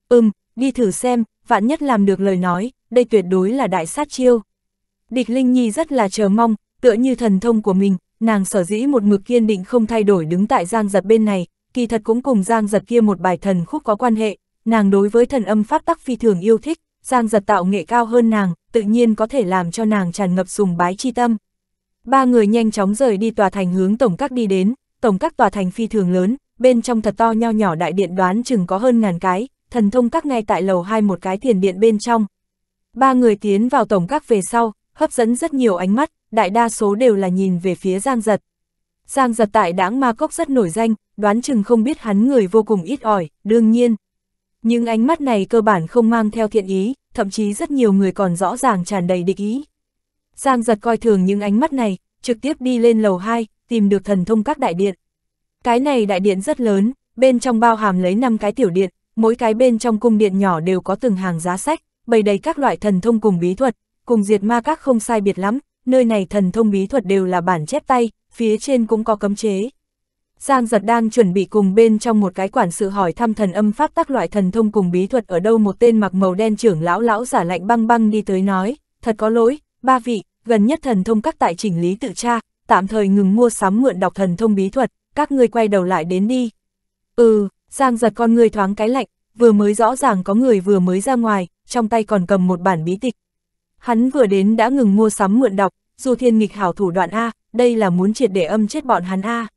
Speaker 1: Ừm, đi thử xem, vạn nhất làm được lời nói, đây tuyệt đối là đại sát chiêu. Địch Linh Nhi rất là chờ mong, tựa như thần thông của mình, nàng sở dĩ một mực kiên định không thay đổi đứng tại Giang Giật bên này, kỳ thật cũng cùng Giang Giật kia một bài thần khúc có quan hệ, nàng đối với thần âm pháp tắc phi thường yêu thích, Giang giật tạo nghệ cao hơn nàng, tự nhiên có thể làm cho nàng tràn ngập sùng bái chi tâm. Ba người nhanh chóng rời đi tòa thành hướng tổng các đi đến, tổng các tòa thành phi thường lớn, bên trong thật to nho nhỏ đại điện đoán chừng có hơn ngàn cái, thần thông các ngay tại lầu hai một cái thiền điện bên trong. Ba người tiến vào tổng các về sau, hấp dẫn rất nhiều ánh mắt, đại đa số đều là nhìn về phía Giang Giật. Giang Giật tại đảng Ma Cốc rất nổi danh, đoán chừng không biết hắn người vô cùng ít ỏi, đương nhiên, nhưng ánh mắt này cơ bản không mang theo thiện ý, thậm chí rất nhiều người còn rõ ràng tràn đầy địch ý. Giang giật coi thường những ánh mắt này, trực tiếp đi lên lầu 2, tìm được thần thông các đại điện. Cái này đại điện rất lớn, bên trong bao hàm lấy 5 cái tiểu điện, mỗi cái bên trong cung điện nhỏ đều có từng hàng giá sách, bày đầy các loại thần thông cùng bí thuật, cùng diệt ma các không sai biệt lắm, nơi này thần thông bí thuật đều là bản chép tay, phía trên cũng có cấm chế, Giang giật đang chuẩn bị cùng bên trong một cái quản sự hỏi thăm thần âm pháp tác loại thần thông cùng bí thuật ở đâu một tên mặc màu đen trưởng lão lão giả lạnh băng băng đi tới nói, thật có lỗi, ba vị, gần nhất thần thông các tại chỉnh lý tự tra, tạm thời ngừng mua sắm mượn đọc thần thông bí thuật, các ngươi quay đầu lại đến đi. Ừ, Giang giật con người thoáng cái lạnh, vừa mới rõ ràng có người vừa mới ra ngoài, trong tay còn cầm một bản bí tịch. Hắn vừa đến đã ngừng mua sắm mượn đọc, dù thiên nghịch hảo thủ đoạn A, đây là muốn triệt để âm chết bọn hắn A.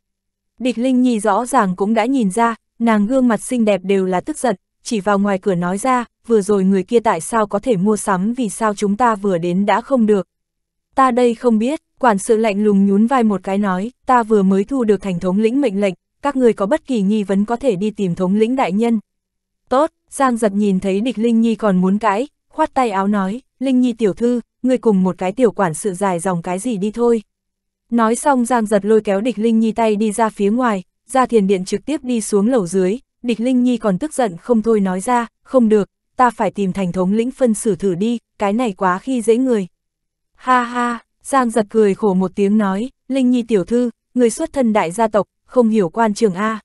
Speaker 1: Địch Linh Nhi rõ ràng cũng đã nhìn ra, nàng gương mặt xinh đẹp đều là tức giận, chỉ vào ngoài cửa nói ra, vừa rồi người kia tại sao có thể mua sắm vì sao chúng ta vừa đến đã không được. Ta đây không biết, quản sự lạnh lùng nhún vai một cái nói, ta vừa mới thu được thành thống lĩnh mệnh lệnh, các người có bất kỳ nghi vấn có thể đi tìm thống lĩnh đại nhân. Tốt, Giang giật nhìn thấy địch Linh Nhi còn muốn cãi, khoát tay áo nói, Linh Nhi tiểu thư, người cùng một cái tiểu quản sự dài dòng cái gì đi thôi. Nói xong Giang giật lôi kéo địch Linh Nhi tay đi ra phía ngoài, ra thiền điện trực tiếp đi xuống lầu dưới, địch Linh Nhi còn tức giận không thôi nói ra, không được, ta phải tìm thành thống lĩnh phân xử thử đi, cái này quá khi dễ người. Ha ha, Giang giật cười khổ một tiếng nói, Linh Nhi tiểu thư, người xuất thân đại gia tộc, không hiểu quan trường A.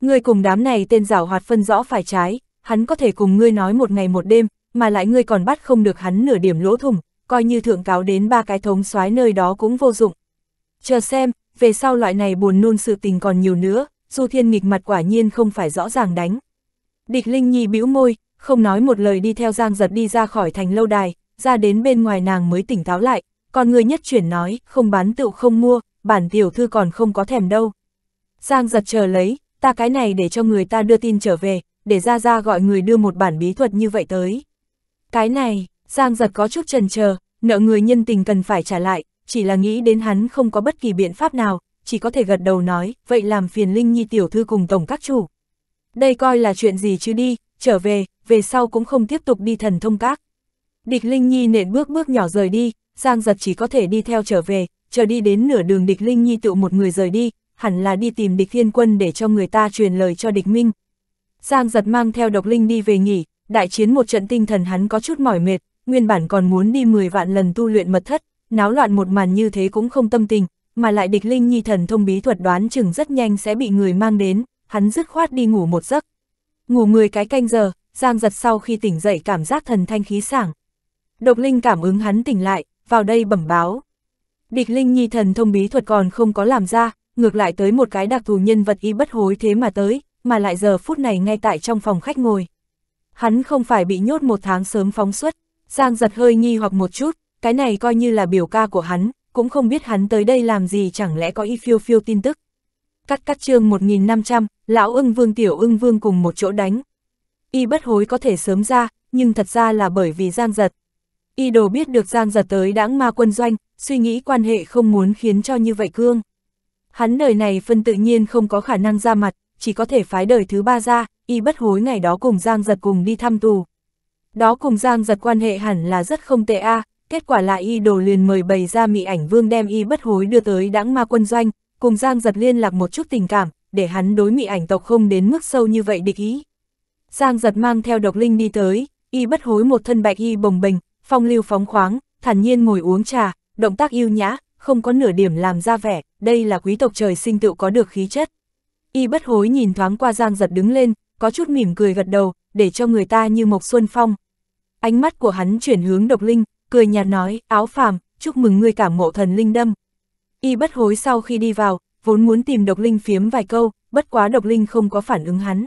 Speaker 1: Người cùng đám này tên giảo hoạt phân rõ phải trái, hắn có thể cùng ngươi nói một ngày một đêm, mà lại ngươi còn bắt không được hắn nửa điểm lỗ thủng, coi như thượng cáo đến ba cái thống soái nơi đó cũng vô dụng chờ xem, về sau loại này buồn nôn sự tình còn nhiều nữa, Du Thiên nghịch mặt quả nhiên không phải rõ ràng đánh. Địch Linh Nhi bĩu môi, không nói một lời đi theo Giang Giật đi ra khỏi thành lâu đài, ra đến bên ngoài nàng mới tỉnh táo lại, còn người nhất chuyển nói, không bán tựu không mua, bản tiểu thư còn không có thèm đâu. Giang Giật chờ lấy, ta cái này để cho người ta đưa tin trở về, để ra ra gọi người đưa một bản bí thuật như vậy tới. Cái này, Giang Giật có chút trần chờ nợ người nhân tình cần phải trả lại, chỉ là nghĩ đến hắn không có bất kỳ biện pháp nào, chỉ có thể gật đầu nói, vậy làm phiền Linh Nhi tiểu thư cùng tổng các chủ. Đây coi là chuyện gì chứ đi, trở về, về sau cũng không tiếp tục đi thần thông các. Địch Linh Nhi nện bước bước nhỏ rời đi, Giang giật chỉ có thể đi theo trở về, chờ đi đến nửa đường địch Linh Nhi tự một người rời đi, hẳn là đi tìm địch thiên quân để cho người ta truyền lời cho địch minh. Giang giật mang theo độc linh đi về nghỉ, đại chiến một trận tinh thần hắn có chút mỏi mệt, nguyên bản còn muốn đi 10 vạn lần tu luyện mật thất, náo loạn một màn như thế cũng không tâm tình, mà lại địch linh nhi thần thông bí thuật đoán chừng rất nhanh sẽ bị người mang đến, hắn dứt khoát đi ngủ một giấc. Ngủ 10 cái canh giờ, Giang giật sau khi tỉnh dậy cảm giác thần thanh khí sảng. Độc linh cảm ứng hắn tỉnh lại, vào đây bẩm báo. Địch linh nhi thần thông bí thuật còn không có làm ra, ngược lại tới một cái đặc thù nhân vật y bất hối thế mà tới, mà lại giờ phút này ngay tại trong phòng khách ngồi. Hắn không phải bị nhốt một tháng sớm phóng xuất, Giang giật hơi nghi hoặc một chút, cái này coi như là biểu ca của hắn, cũng không biết hắn tới đây làm gì chẳng lẽ có y phiêu phiêu tin tức. Cắt cắt chương 1500, lão ưng vương tiểu ưng vương cùng một chỗ đánh. Y bất hối có thể sớm ra, nhưng thật ra là bởi vì Giang Giật. Y đồ biết được Giang Giật tới đãng ma quân doanh, suy nghĩ quan hệ không muốn khiến cho như vậy cương. Hắn đời này phân tự nhiên không có khả năng ra mặt, chỉ có thể phái đời thứ ba ra, y bất hối ngày đó cùng Giang Giật cùng đi thăm tù. Đó cùng Giang Giật quan hệ hẳn là rất không tệ a à, kết quả là y đồ liền mời bày ra mị ảnh vương đem y bất hối đưa tới đãng ma quân doanh, cùng Giang giật liên lạc một chút tình cảm, để hắn đối mị ảnh tộc không đến mức sâu như vậy địch ý. Giang giật mang theo độc linh đi tới, y bất hối một thân bạch y bồng bình phong lưu phóng khoáng, thản nhiên ngồi uống trà, động tác yêu nhã, không có nửa điểm làm ra vẻ, đây là quý tộc trời sinh tựu có được khí chất. Y bất hối nhìn thoáng qua Giang giật đứng lên, có chút mỉm cười gật đầu, để cho người ta như một xuân phong. Ánh mắt của hắn chuyển hướng độc linh, cười nhạt nói, áo phàm, chúc mừng ngươi cảm ngộ thần linh đâm. Y bất hối sau khi đi vào, vốn muốn tìm độc linh phiếm vài câu, bất quá độc linh không có phản ứng hắn.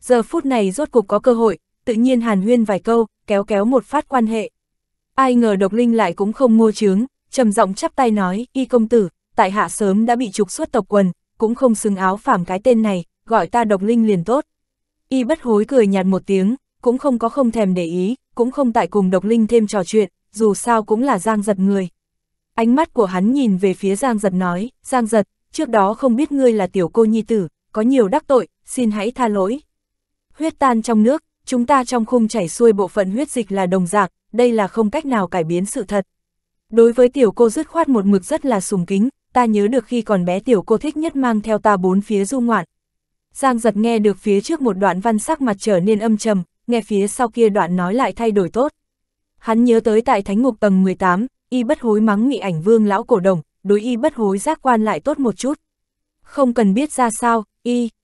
Speaker 1: Giờ phút này rốt cục có cơ hội, tự nhiên hàn huyên vài câu, kéo kéo một phát quan hệ. Ai ngờ độc linh lại cũng không mua chướng, trầm giọng chắp tay nói, y công tử, tại hạ sớm đã bị trục xuất tộc quần, cũng không xứng áo phàm cái tên này, gọi ta độc linh liền tốt. Y bất hối cười nhạt một tiếng, cũng không có không thèm để ý, cũng không tại cùng độc linh thêm trò chuyện, dù sao cũng là Giang Giật người. Ánh mắt của hắn nhìn về phía Giang Giật nói, Giang Giật, trước đó không biết ngươi là tiểu cô nhi tử, có nhiều đắc tội, xin hãy tha lỗi. Huyết tan trong nước, chúng ta trong khung chảy xuôi bộ phận huyết dịch là đồng dạng, đây là không cách nào cải biến sự thật. Đối với tiểu cô dứt khoát một mực rất là sùng kính, ta nhớ được khi còn bé tiểu cô thích nhất mang theo ta bốn phía du ngoạn. Giang giật nghe được phía trước một đoạn văn sắc mặt trở nên âm trầm, nghe phía sau kia đoạn nói lại thay đổi tốt. Hắn nhớ tới tại thánh ngục tầng 18, y bất hối mắng nghị ảnh vương lão cổ đồng, đối y bất hối giác quan lại tốt một chút. Không cần biết ra sao, y,